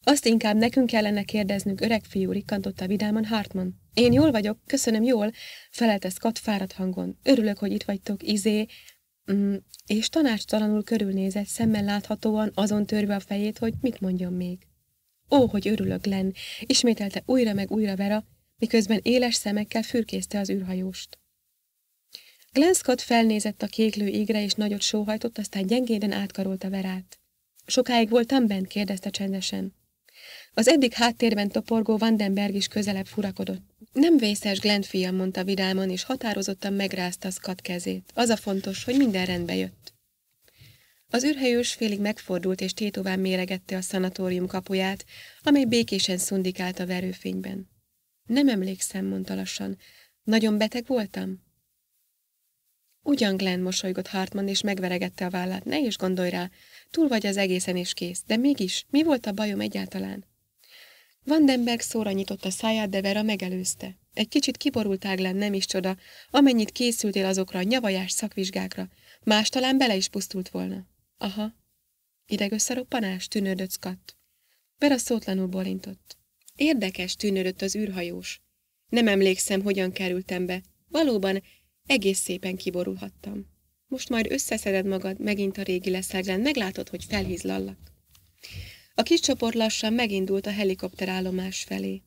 Azt inkább nekünk kellene kérdeznünk, öreg fiú, rikkantotta vidáman Hartman. Én jól vagyok, köszönöm jól, felelte Scott fáradt hangon. Örülök, hogy itt vagytok, izé, Mm, és tanácstalanul körülnézett, szemmel láthatóan azon törve a fejét, hogy mit mondjon még. Ó, hogy örülök, Len! ismételte újra meg újra Vera, miközben éles szemekkel fürkészte az űrhajóst. Glenn Scott felnézett a kéklő égre, és nagyot sóhajtott, aztán gyengéden átkarolta Verát. Sokáig voltam bent, kérdezte csendesen. Az eddig háttérben toporgó Vandenberg is közelebb furakodott. Nem vészes, Glenn fia, mondta vidáman, és határozottan megrázta Scott kezét. Az a fontos, hogy minden rendbe jött. Az űrhelyős félig megfordult és tétován méregette a szanatórium kapuját, amely békésen szundikált a verőfényben. Nem emlékszem, mondta lassan. Nagyon beteg voltam? Ugyan Glenn mosolygott Hartman, és megveregette a vállát. Ne is gondolj rá, túl vagy az egészen és kész, de mégis, mi volt a bajom egyáltalán? Vandenberg szóra a száját, de Vera megelőzte. Egy kicsit kiborult áglán nem is csoda, amennyit készültél azokra a nyavajás szakvizsgákra. Más talán bele is pusztult volna. Aha. összeroppanás, tűnődött Scott. Vera szótlanul bolintott. Érdekes tűnődött az űrhajós. Nem emlékszem, hogyan kerültem be. Valóban egész szépen kiborulhattam. Most majd összeszeded magad, megint a régi leszel, áglán, meglátod, hogy felhízlallak. A kis csoport lassan megindult a helikopterállomás felé.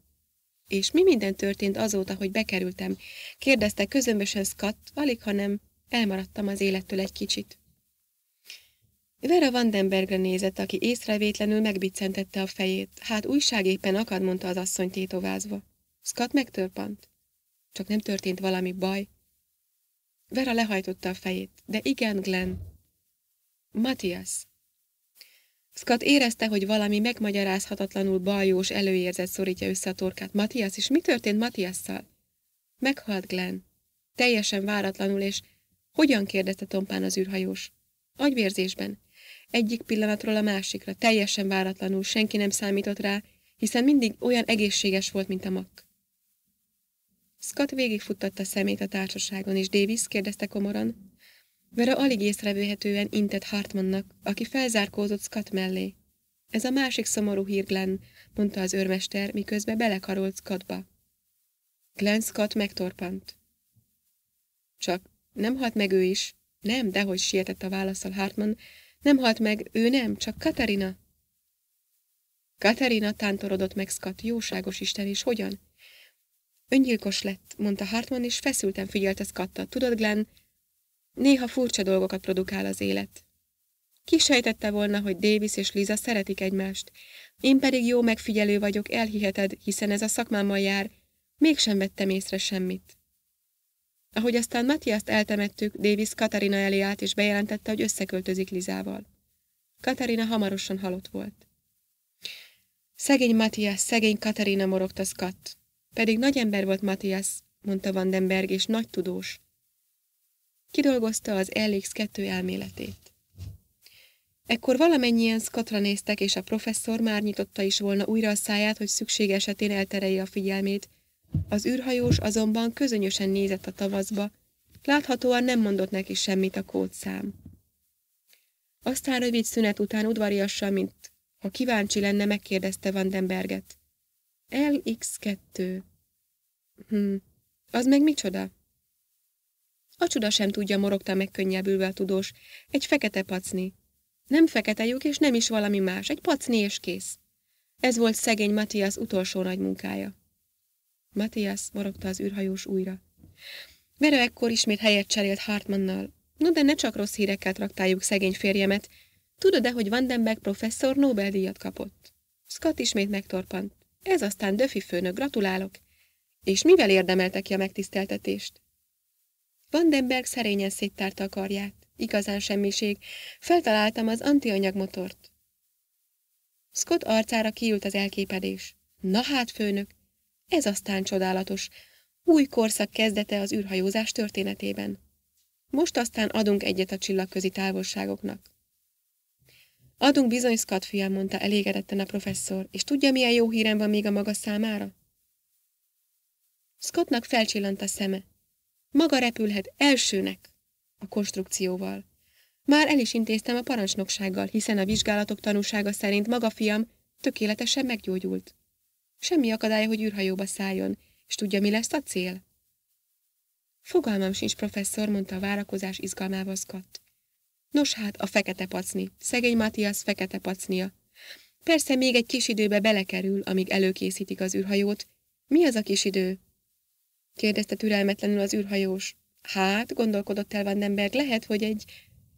És mi minden történt azóta, hogy bekerültem? Kérdezte közömbösen Scott, alig, hanem elmaradtam az élettől egy kicsit. Vera Vandenbergre nézett, aki észrevétlenül megbiccentette a fejét. Hát újság éppen akad, mondta az asszony tétovázva. Scott megtörpant. Csak nem történt valami baj. Vera lehajtotta a fejét. De igen, Glenn. Matthias. Scott érezte, hogy valami megmagyarázhatatlanul baljós előérzet szorítja össze a torkát. Matthias is? Mi történt Matthiasszal? Meghalt Glenn. Teljesen váratlanul, és hogyan kérdezte tompán az űrhajós? Agyvérzésben. Egyik pillanatról a másikra, teljesen váratlanul, senki nem számított rá, hiszen mindig olyan egészséges volt, mint a mak. Scott végigfuttatta szemét a társaságon, és Davis kérdezte komoran, Vera alig észrevőhetően intett Hartmannak, aki felzárkózott Scott mellé. Ez a másik szomorú hír Glenn, mondta az őrmester, miközben belekarolt Scottba. Glenn Scott megtorpant. Csak nem halt meg ő is. Nem, dehogy sietett a válaszol Hartman. Nem halt meg, ő nem, csak Katarina. Katarina tántorodott meg Scott, jóságos Isten, és hogyan? Öngyilkos lett, mondta Hartman, és feszülten figyelte Scat-ta Tudod, Glenn, Néha furcsa dolgokat produkál az élet. sejtette volna, hogy Davis és Liza szeretik egymást. Én pedig jó megfigyelő vagyok, elhiheted, hiszen ez a szakmámmal jár. Mégsem vettem észre semmit. Ahogy aztán Matthias-t eltemettük, Davis Katarina elé állt és bejelentette, hogy összeköltözik Lizával. Katarina hamarosan halott volt. Szegény Matthias, szegény Katarina morogta Scott. Pedig nagy ember volt Matthias, mondta Vandenberg, és nagy tudós kidolgozta az LX2 elméletét. Ekkor valamennyien szkatra néztek, és a professzor már nyitotta is volna újra a száját, hogy szükség esetén elterelje a figyelmét. Az űrhajós azonban közönösen nézett a tavaszba, láthatóan nem mondott neki semmit a kódszám. Aztán rövid szünet után udvariassal, mint ha kíváncsi lenne, megkérdezte Vandenberget. LX2. Hm, az meg micsoda? A csuda sem tudja, morogta meg könnyebbülve a tudós. Egy fekete pacni. Nem fekete lyuk, és nem is valami más. Egy pacni és kész. Ez volt szegény Matthias utolsó nagy munkája. Matthias morogta az űrhajós újra. Vera ekkor ismét helyet cserélt Hartmannnal. No, de ne csak rossz hírekkel traktáljuk szegény férjemet. Tudod-e, hogy Vandenberg professzor Nobel-díjat kapott? Scott ismét megtorpant. Ez aztán Döfi főnök, gratulálok. És mivel érdemelte ki a megtiszteltetést? Vandenberg szerényen széttárta a karját. Igazán semmiség. Feltaláltam az antianyagmotort. Scott arcára kiült az elképedés. Na hát, főnök, ez aztán csodálatos. Új korszak kezdete az űrhajózás történetében. Most aztán adunk egyet a csillagközi távolságoknak. Adunk bizony, Scott fiam, mondta elégedetten a professzor, és tudja, milyen jó hírem van még a maga számára? Scottnak felcsillant a szeme. Maga repülhet elsőnek a konstrukcióval. Már el is intéztem a parancsnoksággal, hiszen a vizsgálatok tanúsága szerint maga fiam tökéletesen meggyógyult. Semmi akadálya, hogy űrhajóba szálljon, és tudja, mi lesz a cél? Fogalmam sincs, professzor, mondta a várakozás izgalmával szkatt. Nos hát, a fekete pacni. Szegény Matthias fekete pacnia. Persze még egy kis időbe belekerül, amíg előkészítik az űrhajót. Mi az a kis idő? kérdezte türelmetlenül az űrhajós. Hát, gondolkodott el Vandenberg, lehet, hogy egy,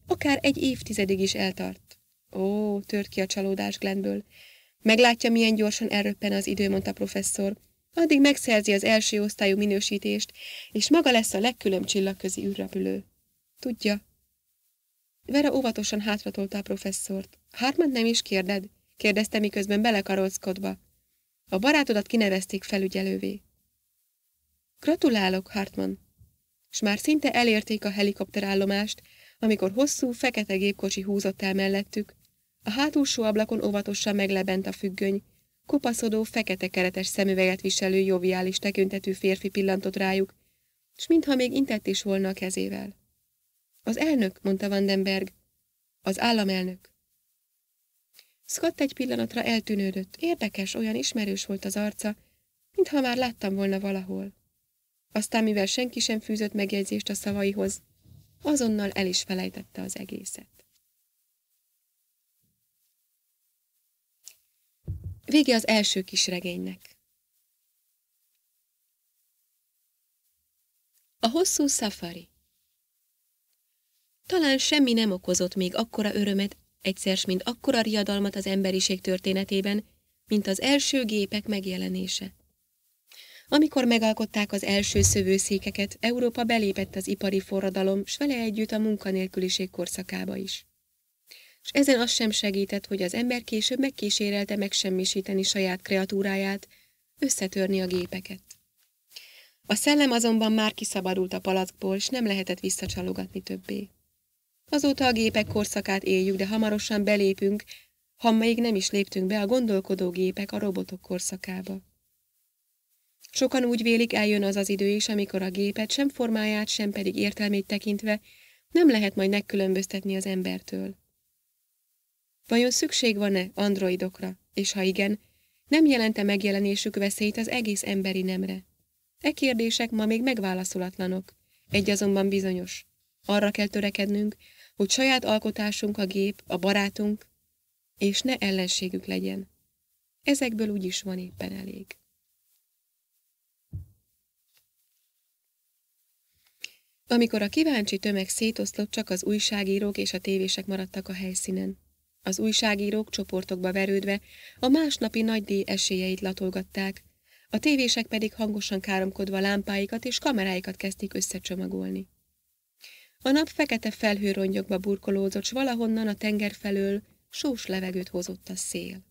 akár egy évtizedig is eltart. Ó, tört ki a csalódás Glennből. Meglátja, milyen gyorsan elröppen az idő, mondta professzor. Addig megszerzi az első osztályú minősítést, és maga lesz a legkülönb csillagközi űrrepülő. Tudja. Vera óvatosan hátratolta a professzort. Hartman nem is kérded? kérdezte, miközben belekarolszkodva. A barátodat kinevezték felügyelővé. Gratulálok, Hartman! És már szinte elérték a helikopterállomást, amikor hosszú, fekete gépkocsi húzott el mellettük. A hátulsó ablakon óvatosan meglebent a függöny. Kopaszodó, fekete keretes szemüveget viselő, joviális tekintetű férfi pillantott rájuk, és mintha még intett is volna a kezével. Az elnök, mondta Vandenberg. Az államelnök. Scott egy pillanatra eltűnődött. Érdekes, olyan ismerős volt az arca, mintha már láttam volna valahol. Aztán, mivel senki sem fűzött megjegyzést a szavaihoz, azonnal el is felejtette az egészet. Vége az első kis regénynek. A hosszú szafari Talán semmi nem okozott még akkora örömet, egyszer, mint akkora riadalmat az emberiség történetében, mint az első gépek megjelenése. Amikor megalkották az első szövőszékeket, Európa belépett az ipari forradalom, s vele együtt a munkanélküliség korszakába is. És ezen az sem segített, hogy az ember később megkísérelte megsemmisíteni saját kreatúráját, összetörni a gépeket. A szellem azonban már kiszabadult a palackból, s nem lehetett visszacsalogatni többé. Azóta a gépek korszakát éljük, de hamarosan belépünk, ha még nem is léptünk be a gondolkodó gépek a robotok korszakába. Sokan úgy vélik, eljön az az idő is, amikor a gépet sem formáját, sem pedig értelmét tekintve nem lehet majd megkülönböztetni az embertől. Vajon szükség van-e androidokra, és ha igen, nem jelente megjelenésük veszélyt az egész emberi nemre? E kérdések ma még megválaszolatlanok. Egy azonban bizonyos. Arra kell törekednünk, hogy saját alkotásunk a gép, a barátunk, és ne ellenségük legyen. Ezekből úgyis van éppen elég. Amikor a kíváncsi tömeg szétoszlott, csak az újságírók és a tévések maradtak a helyszínen. Az újságírók csoportokba verődve a másnapi nagy díj esélyeit latolgatták, a tévések pedig hangosan káromkodva lámpáikat és kameráikat kezdték összecsomagolni. A nap fekete felhőrongyokba burkolózott, s valahonnan a tenger felől sós levegőt hozott a szél.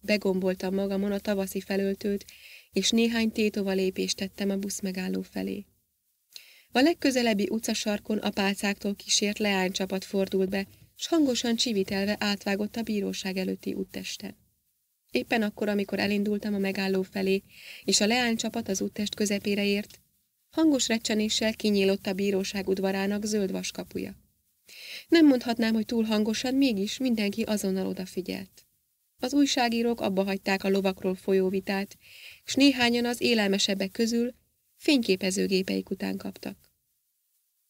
Begomboltam magamon a tavaszi felöltőt, és néhány tétova lépést tettem a busz megálló felé. A legközelebbi utcasarkon a pálcáktól kísért leánycsapat fordult be, s hangosan csivitelve átvágott a bíróság előtti úttesten. Éppen akkor, amikor elindultam a megálló felé, és a leánycsapat az úttest közepére ért, hangos recsenéssel kinyílott a bíróság udvarának zöld vaskapuja. Nem mondhatnám, hogy túl hangosan, mégis mindenki azonnal odafigyelt. Az újságírók abba hagyták a lovakról folyó vitát, s néhányan az élelmesebbek közül fényképezőgépeik után kaptak.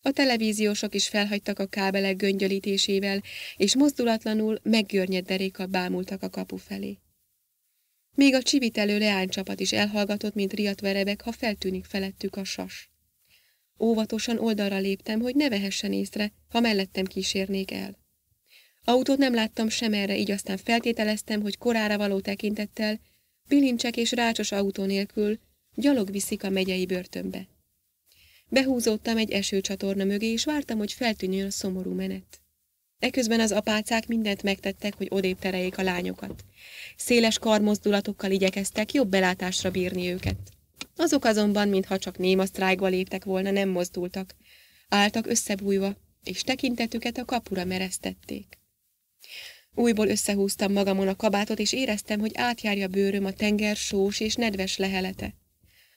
A televíziósok is felhagytak a kábelek göngyölítésével, és mozdulatlanul meggörnyed derékkal bámultak a kapu felé. Még a csivitelő leánycsapat is elhallgatott, mint riadt verebek, ha feltűnik felettük a sas. Óvatosan oldalra léptem, hogy ne vehessen észre, ha mellettem kísérnék el. Autót nem láttam sem erre, így aztán feltételeztem, hogy korára való tekintettel, bilincsek és rácsos autó nélkül gyalog viszik a megyei börtönbe. Behúzódtam egy esőcsatorna mögé, és vártam, hogy feltűnjön a szomorú menet. Eközben az apácák mindent megtettek, hogy odébb tereljék a lányokat. Széles karmozdulatokkal igyekeztek jobb belátásra bírni őket. Azok azonban, mintha csak néma sztrájkba léptek volna, nem mozdultak. Áltak összebújva, és tekintetüket a kapura mereztették. Újból összehúztam magamon a kabátot, és éreztem, hogy átjárja bőröm a tenger sós és nedves lehelete.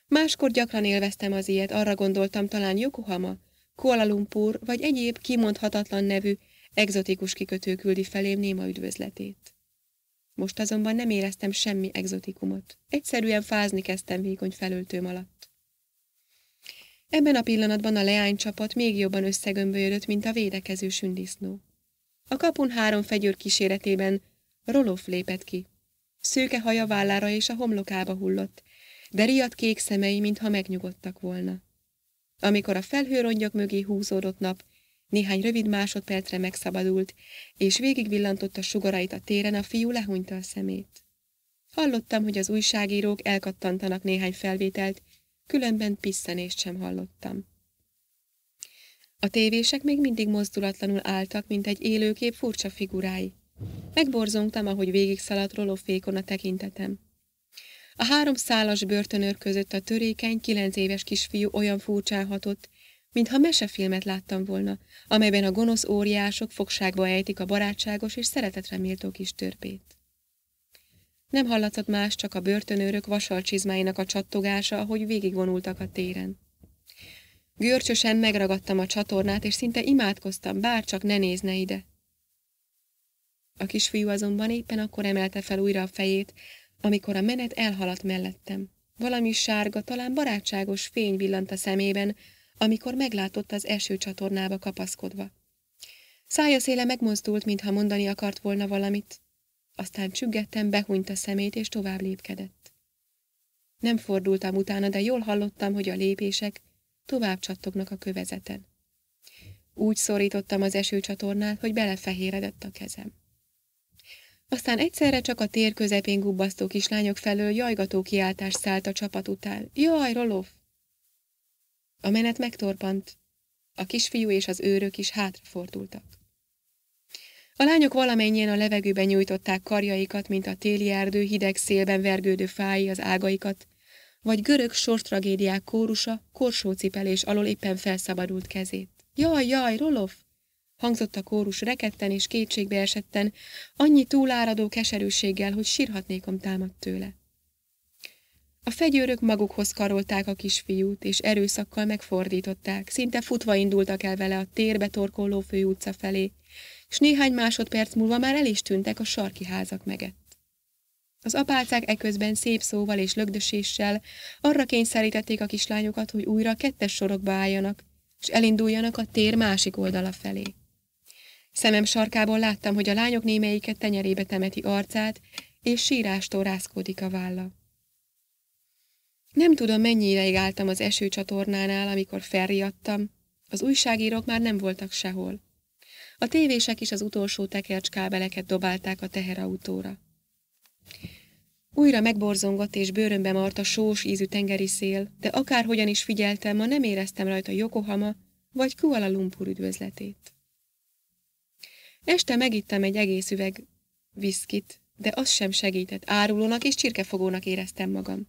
Máskor gyakran élveztem az ilyet, arra gondoltam talán Yokohama, Kuala Lumpur vagy egyéb kimondhatatlan nevű, egzotikus kikötő küldi felém néma üdvözletét. Most azonban nem éreztem semmi egzotikumot. Egyszerűen fázni kezdtem vékony felöltőm alatt. Ebben a pillanatban a leánycsapat még jobban összegömbölyödött, mint a védekező sündisznó. A kapun három fegyőr kíséretében Roloff lépett ki. Szőke haja vállára és a homlokába hullott, de riadt kék szemei, mintha megnyugodtak volna. Amikor a felhőrongyok mögé húzódott nap, néhány rövid másodpercre megszabadult, és a sugarait a téren, a fiú lehunyta a szemét. Hallottam, hogy az újságírók elkattantanak néhány felvételt, különben pisztenést sem hallottam. A tévések még mindig mozdulatlanul álltak, mint egy élőkép furcsa figurái. Megborzongtam, ahogy végig szaladt rolófékon a tekintetem. A három szálas börtönőr között a törékeny, kilenc éves kisfiú olyan furcsálhatott, mintha mesefilmet láttam volna, amelyben a gonosz óriások fogságba ejtik a barátságos és szeretetre méltó kis törpét. Nem hallatszott más, csak a börtönőrök vasalcsizmáinak a csattogása, ahogy végigvonultak a téren. Görcsösen megragadtam a csatornát, és szinte imádkoztam, bár csak ne nézne ide. A kisfiú azonban éppen akkor emelte fel újra a fejét, amikor a menet elhaladt mellettem. Valami sárga, talán barátságos fény villant a szemében, amikor meglátott az esőcsatornába kapaszkodva. Szája széle megmozdult, mintha mondani akart volna valamit. Aztán csüggettem, behunyt a szemét, és tovább lépkedett. Nem fordultam utána, de jól hallottam, hogy a lépések tovább csattognak a kövezeten. Úgy szorítottam az esőcsatornát, hogy belefehéredett a kezem. Aztán egyszerre csak a tér közepén gubbasztó kislányok felől jajgató kiáltás szállt a csapat után. Jaj, Roloff! A menet megtorpant. A kisfiú és az őrök is hátrafordultak. A lányok valamennyien a levegőben nyújtották karjaikat, mint a téli erdő hideg szélben vergődő fái az ágaikat, vagy görög sortragédiák kórusa korsócipelés alól éppen felszabadult kezét. Jaj, jaj, Rolof! Hangzott a kórus reketten és kétségbeesetten, annyi túláradó keserűséggel, hogy sírhatnékom támadt tőle. A fegyőrök magukhoz karolták a kisfiút, és erőszakkal megfordították, szinte futva indultak el vele a térbe torkolló főutca felé, és néhány másodperc múlva már el is tűntek a sarki házak megett. Az apácák eközben szép szóval és lögdöséssel arra kényszerítették a kislányokat, hogy újra kettes sorokba álljanak, és elinduljanak a tér másik oldala felé. Szemem sarkából láttam, hogy a lányok némelyiket tenyerébe temeti arcát, és sírástól rászkódik a válla. Nem tudom, mennyi ideig álltam az esőcsatornánál, amikor felriadtam. Az újságírók már nem voltak sehol. A tévések is az utolsó tekercskábeleket dobálták a teherautóra. Újra megborzongott és bőrömbe mart a sós ízű tengeri szél, de akárhogyan is figyeltem, ma nem éreztem rajta Jokohama vagy Kuala Lumpur üdvözletét. Este megittem egy egész üveg viszkit, de az sem segített. Árulónak és csirkefogónak éreztem magam.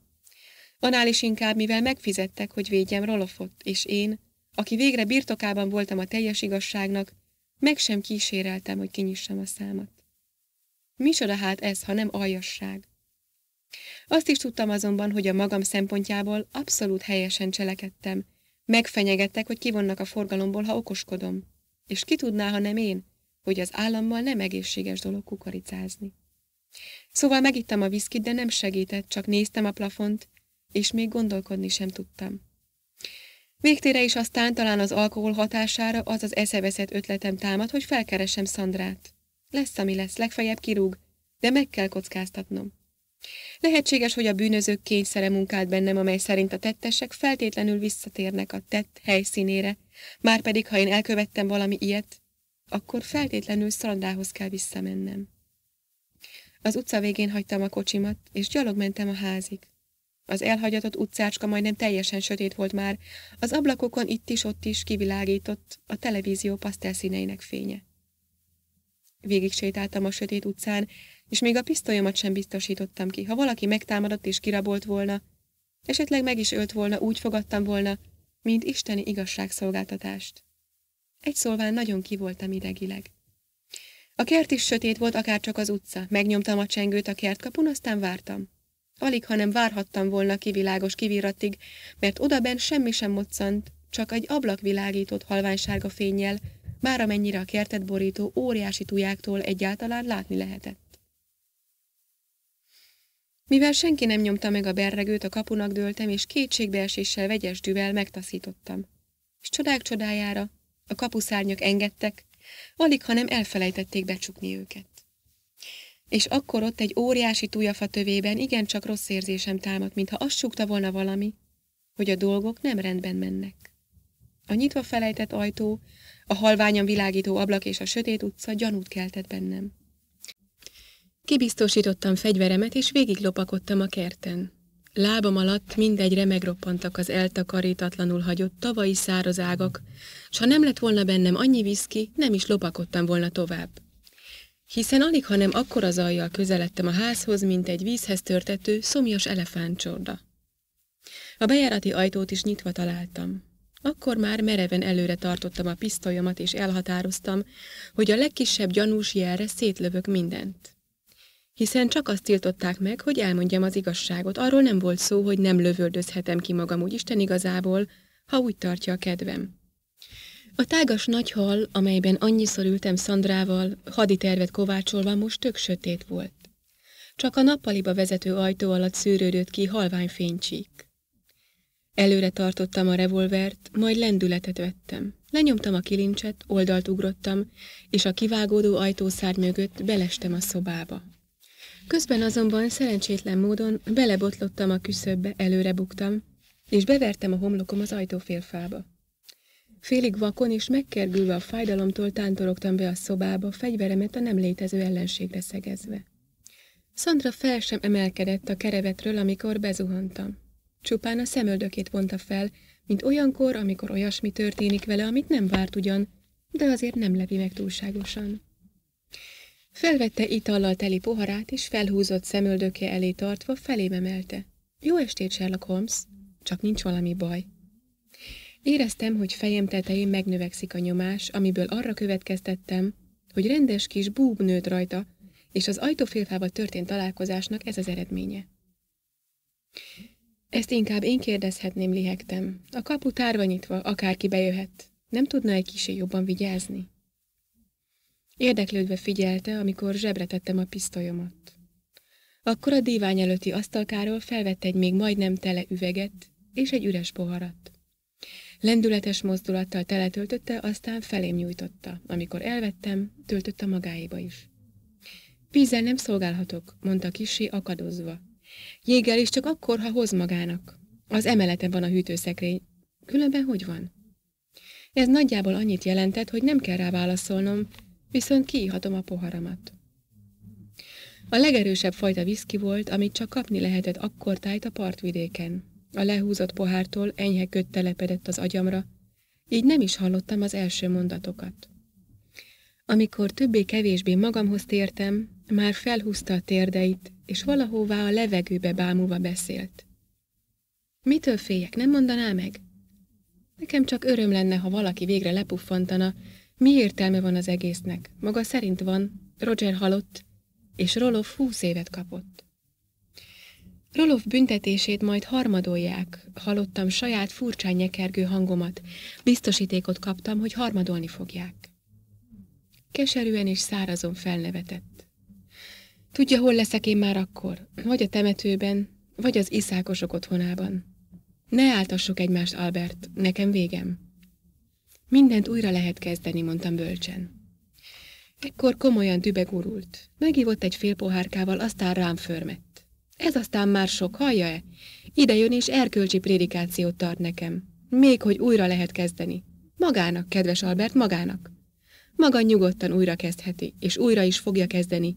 Annál is inkább, mivel megfizettek, hogy védjem Rolofot, és én, aki végre birtokában voltam a teljes igazságnak, meg sem kíséreltem, hogy kinyissam a számat. Micsoda hát ez, ha nem aljasság? Azt is tudtam azonban, hogy a magam szempontjából abszolút helyesen cselekedtem. Megfenyegettek, hogy kivonnak a forgalomból, ha okoskodom. És ki tudná, ha nem én? hogy az állammal nem egészséges dolog kukoricázni. Szóval megittam a viszkit, de nem segített, csak néztem a plafont, és még gondolkodni sem tudtam. Végtére is aztán talán az alkohol hatására az az eszeveszett ötletem támad, hogy felkeresem Szandrát. Lesz, ami lesz, legfeljebb kirúg, de meg kell kockáztatnom. Lehetséges, hogy a bűnözők kényszere munkált bennem, amely szerint a tettesek feltétlenül visszatérnek a tett helyszínére, márpedig, ha én elkövettem valami ilyet, akkor feltétlenül szalandához kell visszamennem. Az utca végén hagytam a kocsimat, és gyalog mentem a házig. Az elhagyatott utcácska majdnem teljesen sötét volt már, az ablakokon itt is, ott is kivilágított a televízió pasztelszíneinek fénye. Végig sétáltam a sötét utcán, és még a pisztolyomat sem biztosítottam ki. Ha valaki megtámadott és kirabolt volna, esetleg meg is ölt volna, úgy fogadtam volna, mint isteni igazságszolgáltatást. Egy szólván nagyon kivoltam idegileg. A kert is sötét volt, akár csak az utca. Megnyomtam a csengőt a kertkapun, aztán vártam. Alig, hanem várhattam volna kivilágos kivirattig, mert odaben semmi sem moccant, csak egy ablak világított halványsárga fényjel, bár amennyire a kertet borító óriási tujáktól egyáltalán látni lehetett. Mivel senki nem nyomta meg a berregőt, a kapunak dőltem, és kétségbeeséssel vegyes düvel megtaszítottam. És csodák csodájára a kapuszárnyak engedtek, alig, hanem elfelejtették becsukni őket. És akkor ott egy óriási tujafa tövében igencsak rossz érzésem támadt, mintha azt súgta volna valami, hogy a dolgok nem rendben mennek. A nyitva felejtett ajtó, a halványan világító ablak és a sötét utca gyanút keltett bennem. Kibiztosítottam fegyveremet, és végiglopakodtam a kerten. Lábam alatt mindegyre megroppantak az eltakarítatlanul hagyott tavalyi száraz ágak, s ha nem lett volna bennem annyi viszki, nem is lopakodtam volna tovább. Hiszen alig, hanem akkora zajjal közeledtem a házhoz, mint egy vízhez törtető, szomjas elefántcsorda. A bejárati ajtót is nyitva találtam. Akkor már mereven előre tartottam a pisztolyomat, és elhatároztam, hogy a legkisebb gyanús jelre szétlövök mindent. Hiszen csak azt tiltották meg, hogy elmondjam az igazságot, arról nem volt szó, hogy nem lövöldözhetem ki magam úgy Isten igazából, ha úgy tartja a kedvem. A tágas nagy hal, amelyben annyiszor ültem Szandrával, haditervet kovácsolva, most tök sötét volt. Csak a nappaliba vezető ajtó alatt szűrődött ki halvány fénycsík. Előre tartottam a revolvert, majd lendületet vettem. Lenyomtam a kilincset, oldalt ugrottam, és a kivágódó ajtószár mögött belestem a szobába. Közben azonban szerencsétlen módon belebotlottam a küszöbbe, előre buktam, és bevertem a homlokom az ajtófélfába. Félig vakon és megkergülve a fájdalomtól tántorogtam be a szobába, fegyveremet a nem létező ellenségre szegezve. Szandra fel sem emelkedett a kerevetről, amikor bezuhantam. Csupán a szemöldökét vonta fel, mint olyankor, amikor olyasmi történik vele, amit nem várt ugyan, de azért nem lepi meg túlságosan. Felvette itallal teli poharát, és felhúzott szemöldöke elé tartva felém emelte. Jó estét, Sherlock Holmes! Csak nincs valami baj. Éreztem, hogy fejem tetején megnövekszik a nyomás, amiből arra következtettem, hogy rendes kis búb nőtt rajta, és az ajtófélfával történt találkozásnak ez az eredménye. Ezt inkább én kérdezhetném, lihegtem. A kapu tárva nyitva, akárki bejöhet. Nem tudna egy kicsit jobban vigyázni? Érdeklődve figyelte, amikor zsebre tettem a pisztolyomat. Akkor a dívány előtti asztalkáról felvette egy még majdnem tele üveget és egy üres poharat. Lendületes mozdulattal teletöltötte, aztán felém nyújtotta. Amikor elvettem, töltött a magáéba is. Vízzel nem szolgálhatok, mondta Kisi akadozva. Jéggel is csak akkor, ha hoz magának. Az emeleten van a hűtőszekrény. Különben hogy van? Ez nagyjából annyit jelentett, hogy nem kell rá válaszolnom, viszont kiihatom a poharamat. A legerősebb fajta viszki volt, amit csak kapni lehetett akkor tájt a partvidéken. A lehúzott pohártól enyhe köt telepedett az agyamra, így nem is hallottam az első mondatokat. Amikor többé-kevésbé magamhoz tértem, már felhúzta a térdeit, és valahová a levegőbe bámulva beszélt. Mitől féljek, nem mondaná meg? Nekem csak öröm lenne, ha valaki végre lepuffantana, mi értelme van az egésznek? Maga szerint van, Roger halott, és Roloff húsz évet kapott. Roloff büntetését majd harmadolják, hallottam saját furcsán nyekergő hangomat, biztosítékot kaptam, hogy harmadolni fogják. Keserűen és szárazon felnevetett. Tudja, hol leszek én már akkor, vagy a temetőben, vagy az iszákosok otthonában. Ne áltassuk egymást, Albert, nekem végem. Mindent újra lehet kezdeni, mondtam bölcsen. Ekkor komolyan tübegurult. Megívott egy fél pohárkával, aztán rám förmett. Ez aztán már sok, hallja-e? Ide jön és erkölcsi prédikációt tart nekem. Még hogy újra lehet kezdeni. Magának, kedves Albert, magának. Maga nyugodtan újra kezdheti, és újra is fogja kezdeni,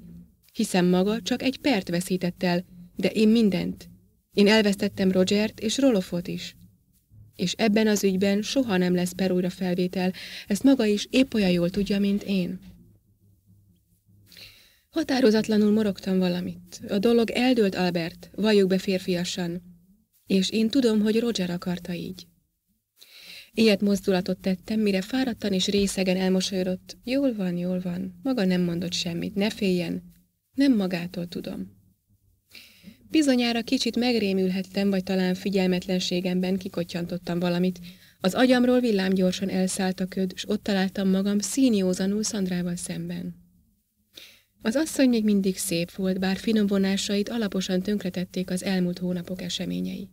hiszen maga csak egy pert veszített el, de én mindent. Én elvesztettem Rogert és Rolofot is és ebben az ügyben soha nem lesz per újra felvétel, ezt maga is épp olyan jól tudja, mint én. Határozatlanul morogtam valamit. A dolog eldőlt Albert, valljuk be férfiasan. És én tudom, hogy Roger akarta így. Ilyet mozdulatot tettem, mire fáradtan és részegen elmosolyodott. Jól van, jól van. Maga nem mondott semmit, ne féljen. Nem magától tudom. Bizonyára kicsit megrémülhettem, vagy talán figyelmetlenségemben kikotyantottam valamit. Az agyamról villámgyorsan elszállt a köd, s ott találtam magam színjózanul Szandrával szemben. Az asszony még mindig szép volt, bár finom vonásait alaposan tönkretették az elmúlt hónapok eseményei.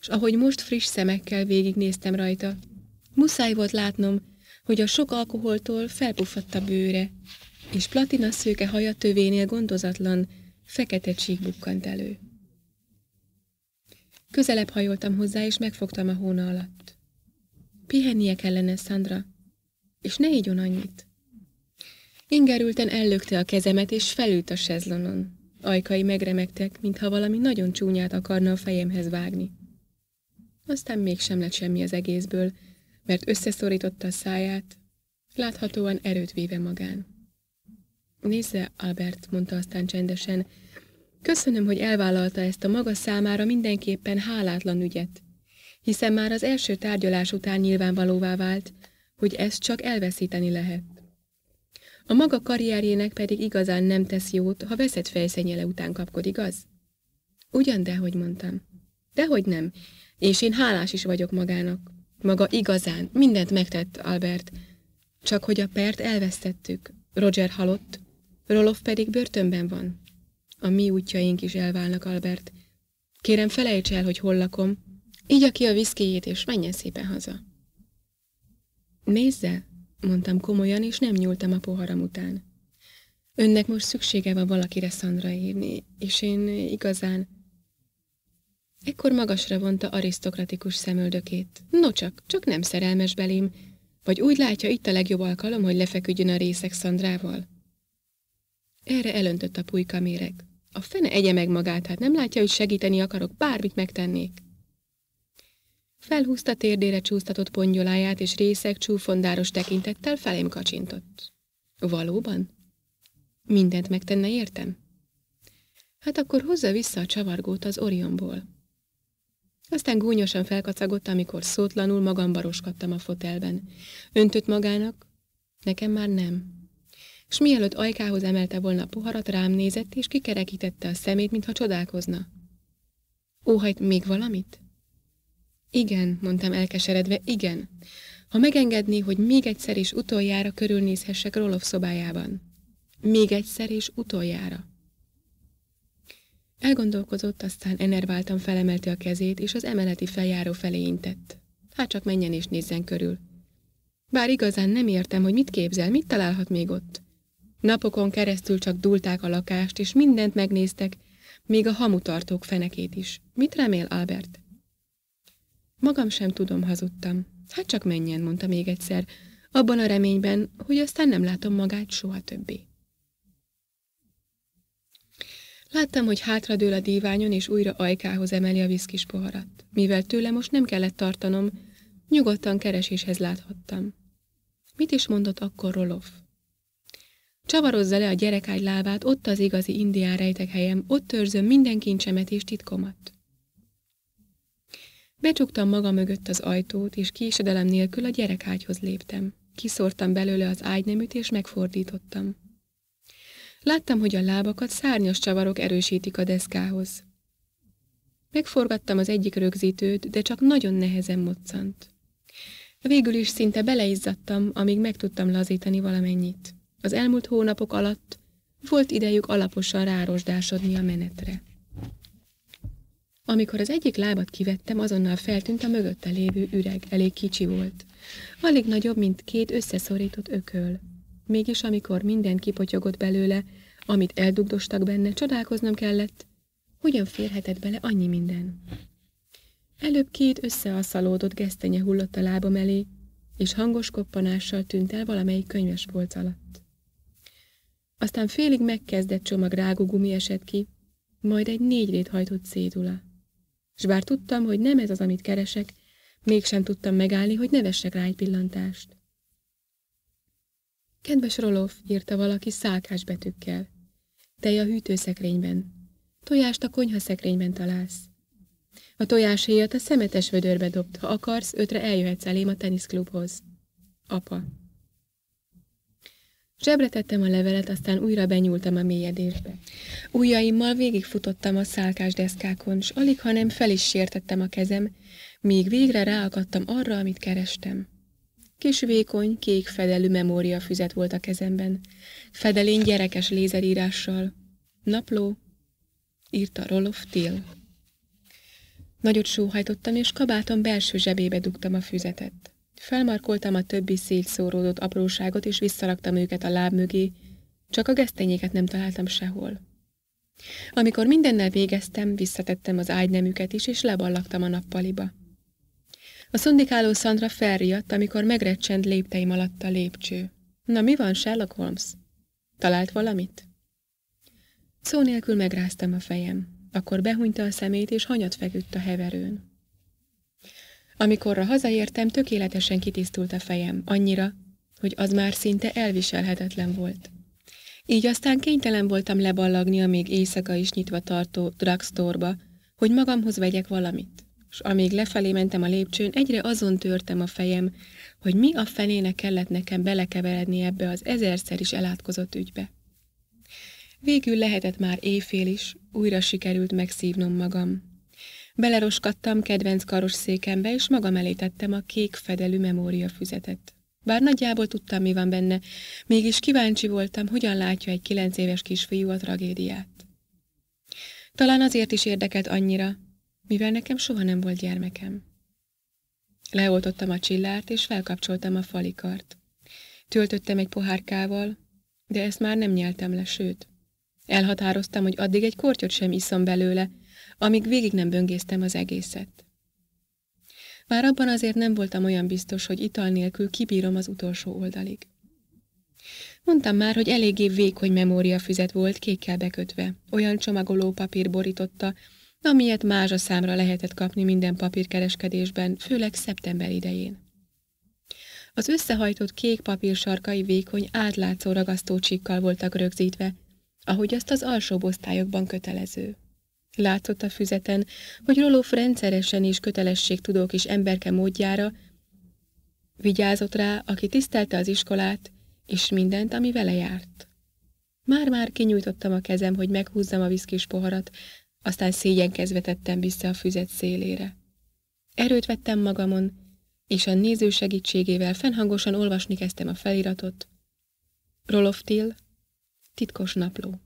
És ahogy most friss szemekkel végignéztem rajta, muszáj volt látnom, hogy a sok alkoholtól felpuffadt a bőre, és platina szőke haja tövénél gondozatlan, fekete csík bukkant elő. Közelebb hajoltam hozzá, és megfogtam a hóna alatt. Pihennie kellene, Sandra, és ne igyon annyit. Ingerülten ellökte a kezemet, és felült a sezlonon. Ajkai megremegtek, mintha valami nagyon csúnyát akarna a fejemhez vágni. Aztán mégsem lett semmi az egészből, mert összeszorította a száját, láthatóan erőt véve magán. Nézze, Albert, mondta aztán csendesen, köszönöm, hogy elvállalta ezt a maga számára mindenképpen hálátlan ügyet, hiszen már az első tárgyalás után nyilvánvalóvá vált, hogy ezt csak elveszíteni lehet. A maga karrierjének pedig igazán nem tesz jót, ha veszett fejszennyele után kapkod, igaz? Ugyan dehogy mondtam. Dehogy nem. És én hálás is vagyok magának. Maga igazán. Mindent megtett, Albert. Csak hogy a pert elvesztettük. Roger halott, Rolof pedig börtönben van. A mi útjaink is elválnak, Albert. Kérem, felejts el, hogy hol lakom. Így aki a viszkéjét, és menjen szépen haza. Nézze, mondtam komolyan, és nem nyúltam a poharam után. Önnek most szüksége van valakire Szandra írni, és én igazán... Ekkor magasra vonta arisztokratikus szemöldökét. Nocsak, csak nem szerelmes belém, vagy úgy látja itt a legjobb alkalom, hogy lefeküdjön a részek Szandrával. Erre elöntött a pulyka méreg. A fene egye meg magát, hát nem látja, hogy segíteni akarok, bármit megtennék. Felhúzta térdére csúsztatott pongyoláját, és részek csúfondáros tekintettel felém kacsintott. Valóban? Mindent megtenne értem? Hát akkor hozza vissza a csavargót az Orionból. Aztán gúnyosan felkacagott, amikor szótlanul magambaroskattam a fotelben. Öntött magának? Nekem már nem és mielőtt ajkához emelte volna a poharat, rám nézett, és kikerekítette a szemét, mintha csodálkozna. Óhajt még valamit? Igen, mondtam elkeseredve, igen. Ha megengedné, hogy még egyszer és utoljára körülnézhessek Rolof szobájában. Még egyszer és utoljára. Elgondolkozott, aztán enerváltam felemelte a kezét, és az emeleti feljáró felé intett. Hát csak menjen és nézzen körül. Bár igazán nem értem, hogy mit képzel, mit találhat még ott. Napokon keresztül csak dúlták a lakást, és mindent megnéztek, még a hamutartók fenekét is. Mit remél, Albert? Magam sem tudom, hazudtam. Hát csak menjen, mondta még egyszer, abban a reményben, hogy aztán nem látom magát soha többé. Láttam, hogy hátradől a díványon, és újra ajkához emeli a viszkis poharat. Mivel tőle most nem kellett tartanom, nyugodtan kereséshez láthattam. Mit is mondott akkor Roloff? Csavarozza le a gyerekágy lábát, ott az igazi indián rejtek helyem, ott törzöm minden kincsemet és titkomat. Becsuktam maga mögött az ajtót, és késedelem nélkül a gyerekágyhoz léptem. Kiszórtam belőle az ágyneműt, és megfordítottam. Láttam, hogy a lábakat szárnyas csavarok erősítik a deszkához. Megforgattam az egyik rögzítőt, de csak nagyon nehezen moccant. Végül is szinte beleizzadtam, amíg meg tudtam lazítani valamennyit. Az elmúlt hónapok alatt volt idejük alaposan rárosdásodni a menetre. Amikor az egyik lábat kivettem, azonnal feltűnt a mögötte lévő üreg, elég kicsi volt. Alig nagyobb, mint két összeszorított ököl. Mégis amikor minden kipotyogott belőle, amit eldugdostak benne, csodálkoznom kellett, hogyan férhetett bele annyi minden. Előbb két összeasszalódott gesztenye hullott a lábam elé, és hangos koppanással tűnt el valamelyik könyves polc alatt. Aztán félig megkezdett csomag rágógumi esett ki, majd egy négyrét hajtott szédula. S bár tudtam, hogy nem ez az, amit keresek, mégsem tudtam megállni, hogy ne vessek rá egy pillantást. Kedves Rolof, írta valaki szálkás betűkkel. Tej a hűtőszekrényben. Tojást a konyhaszekrényben találsz. A tojás héjat a szemetes vödörbe dobt. ha akarsz, ötre eljöhetsz elém a teniszklubhoz. Apa. Zsebre tettem a levelet, aztán újra benyúltam a mélyedésbe. Ujjaimmal végigfutottam a szálkás deszkákon, s alig, hanem fel is sértettem a kezem, míg végre ráakadtam arra, amit kerestem. Kis vékony, kék fedelű memória füzet volt a kezemben. Fedelén gyerekes lézerírással. Napló, írta Rolof Till. Nagyot sóhajtottam, és kabátom belső zsebébe dugtam a füzetet. Felmarkoltam a többi szétszóródott apróságot, és visszaraktam őket a láb mögé, csak a gesztenyéket nem találtam sehol. Amikor mindennel végeztem, visszatettem az ágyneműket is, és leballagtam a nappaliba. A szundikáló Szandra felriadt, amikor megrecsend lépteim alatt a lépcső. Na mi van, Sherlock Holmes? Talált valamit? Szó nélkül megráztam a fejem. Akkor behunyta a szemét, és hanyat feküdt a heverőn. Amikorra hazaértem, tökéletesen kitisztult a fejem, annyira, hogy az már szinte elviselhetetlen volt. Így aztán kénytelen voltam leballagni a még éjszaka is nyitva tartó drugstore hogy magamhoz vegyek valamit. S amíg lefelé mentem a lépcsőn, egyre azon törtem a fejem, hogy mi a fenének kellett nekem belekeveredni ebbe az ezerszer is elátkozott ügybe. Végül lehetett már éjfél is, újra sikerült megszívnom magam. Beleroskattam kedvenc székembe, és magam elé tettem a kék fedelű memóriafüzetet. Bár nagyjából tudtam, mi van benne, mégis kíváncsi voltam, hogyan látja egy kilenc éves kisfiú a tragédiát. Talán azért is érdekelt annyira, mivel nekem soha nem volt gyermekem. Leoltottam a csillárt, és felkapcsoltam a falikart. Töltöttem egy pohárkával, de ezt már nem nyeltem le, sőt. Elhatároztam, hogy addig egy kortyot sem iszom belőle, amíg végig nem böngésztem az egészet. Már abban azért nem voltam olyan biztos, hogy ital nélkül kibírom az utolsó oldalig. Mondtam már, hogy eléggé vékony memóriafüzet volt kékkel bekötve, olyan csomagoló papír borította, amilyet számra lehetett kapni minden papírkereskedésben, főleg szeptember idején. Az összehajtott kék papír sarkai vékony, átlátszó ragasztócsíkkal voltak rögzítve, ahogy azt az alsó osztályokban kötelező. Látszott a füzeten, hogy Rolóf rendszeresen és kötelességtudók és emberke módjára vigyázott rá, aki tisztelte az iskolát, és mindent, ami vele járt. Már-már kinyújtottam a kezem, hogy meghúzzam a viszkis poharat, aztán szégyenkezve tettem vissza a füzet szélére. Erőt vettem magamon, és a néző segítségével fennhangosan olvasni kezdtem a feliratot. Till, titkos napló.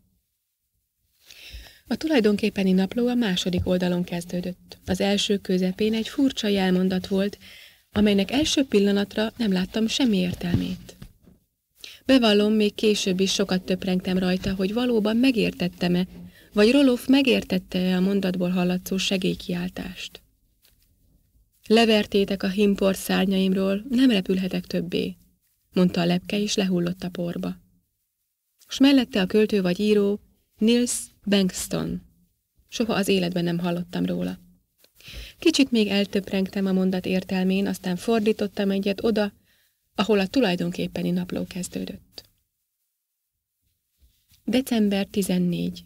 A tulajdonképpeni napló a második oldalon kezdődött. Az első közepén egy furcsa jelmondat volt, amelynek első pillanatra nem láttam semmi értelmét. Bevallom, még később is sokat töprengtem rajta, hogy valóban megértettem-e, vagy Roloff megértette-e a mondatból hallatszó segélykiáltást. Levertétek a himpor szárnyaimról, nem repülhetek többé, mondta a lepke, és lehullott a porba. S mellette a költő vagy író, Nils Bankston. Soha az életben nem hallottam róla. Kicsit még eltöprengtem a mondat értelmén, aztán fordítottam egyet oda, ahol a tulajdonképpeni napló kezdődött. December 14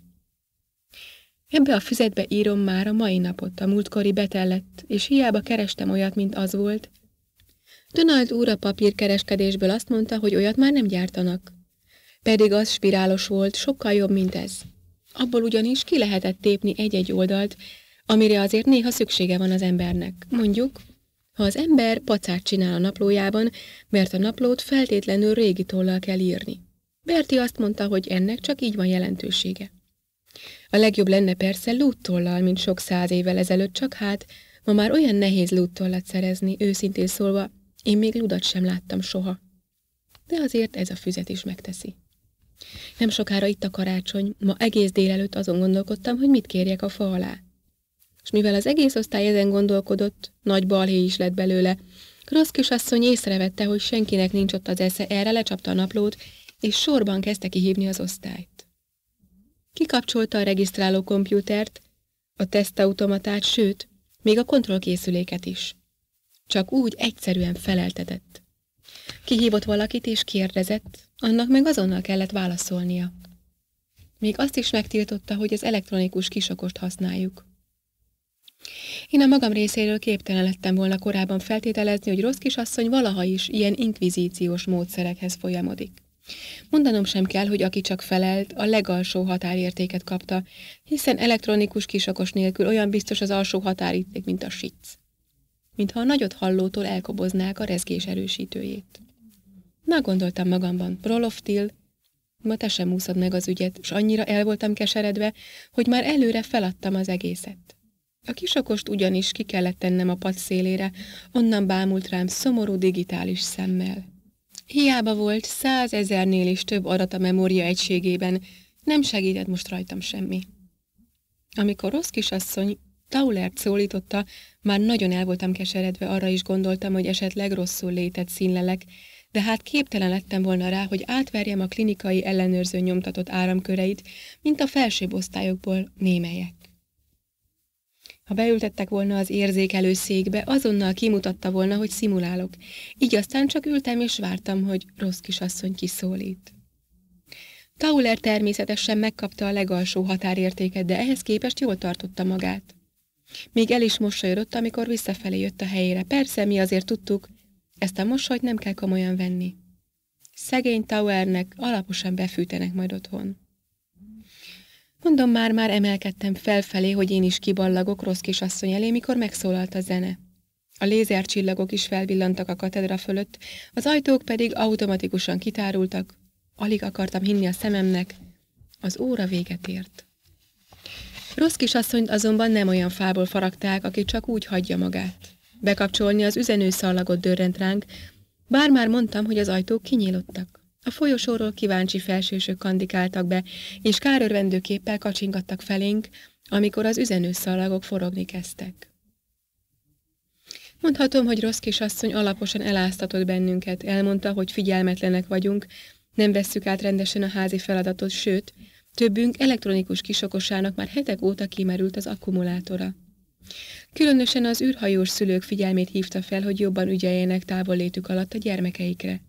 Ebbe a füzetbe írom már a mai napot, a múltkori betellett, és hiába kerestem olyat, mint az volt. Donald úr a papírkereskedésből azt mondta, hogy olyat már nem gyártanak. Pedig az spirálos volt, sokkal jobb, mint ez. Abból ugyanis ki lehetett tépni egy-egy oldalt, amire azért néha szüksége van az embernek. Mondjuk, ha az ember pacát csinál a naplójában, mert a naplót feltétlenül régi tollal kell írni. Berti azt mondta, hogy ennek csak így van jelentősége. A legjobb lenne persze lúttollal, mint sok száz évvel ezelőtt, csak hát ma már olyan nehéz lúttollat szerezni, őszintén szólva, én még ludat sem láttam soha. De azért ez a füzet is megteszi. Nem sokára itt a karácsony, ma egész délelőtt azon gondolkodtam, hogy mit kérjek a fa alá. És mivel az egész osztály ezen gondolkodott, nagy balhé is lett belőle, Rossz kisasszony észrevette, hogy senkinek nincs ott az esze, erre lecsapta a naplót, és sorban kezdte kihívni az osztályt. Kikapcsolta a regisztráló kompjútert, a tesztautomatát, sőt, még a kontrollkészüléket is. Csak úgy egyszerűen feleltetett. Kihívott valakit és kérdezett, annak meg azonnal kellett válaszolnia. Még azt is megtiltotta, hogy az elektronikus kisakost használjuk. Én a magam részéről képtelen lettem volna korábban feltételezni, hogy rossz kisasszony valaha is ilyen inkvizíciós módszerekhez folyamodik. Mondanom sem kell, hogy aki csak felelt, a legalsó határértéket kapta, hiszen elektronikus kisakos nélkül olyan biztos az alsó határíték, mint a sic. Mintha a nagyot hallótól elkoboznák a rezgés erősítőjét gondoltam magamban, Proloftil, ma te sem úszod meg az ügyet, és annyira el voltam keseredve, hogy már előre feladtam az egészet. A kisakost ugyanis ki kellett tennem a pad szélére, onnan bámult rám szomorú digitális szemmel. Hiába volt százezernél is több adat a memória egységében, nem segített most rajtam semmi. Amikor rossz kisasszony Taulert szólította, már nagyon el voltam keseredve, arra is gondoltam, hogy esetleg rosszul létett színlelek, de hát képtelen lettem volna rá, hogy átverjem a klinikai ellenőrző nyomtatott áramköreit, mint a felsőbb osztályokból némelyek. Ha beültettek volna az érzékelő székbe, azonnal kimutatta volna, hogy szimulálok. Így aztán csak ültem és vártam, hogy rossz kisasszony kiszólít. Tauler természetesen megkapta a legalsó határértéket, de ehhez képest jól tartotta magát. Még el is mosolyodott, amikor visszafelé jött a helyére. Persze, mi azért tudtuk, ezt a mosolyt nem kell komolyan venni. Szegény Towernek alaposan befűtenek majd otthon. Mondom, már-már emelkedtem felfelé, hogy én is kiballagok rossz kisasszony elé, mikor megszólalt a zene. A lézercsillagok is felbillantak a katedra fölött, az ajtók pedig automatikusan kitárultak. Alig akartam hinni a szememnek. Az óra véget ért. Rossz kisasszonyt azonban nem olyan fából faragták, aki csak úgy hagyja magát. Bekapcsolni az üzenőszalagot dörrent ránk, bár már mondtam, hogy az ajtók kinyílottak. A folyosóról kíváncsi felsősök kandikáltak be, és kárörvendő képpel kacsingattak felénk, amikor az üzenőszalagok forogni kezdtek. Mondhatom, hogy rossz kisasszony alaposan eláztatott bennünket, elmondta, hogy figyelmetlenek vagyunk, nem vesszük át rendesen a házi feladatot, sőt, többünk elektronikus kisokosának már hetek óta kimerült az akkumulátora. Különösen az űrhajós szülők figyelmét hívta fel, hogy jobban ügyeljenek távollétük alatt a gyermekeikre.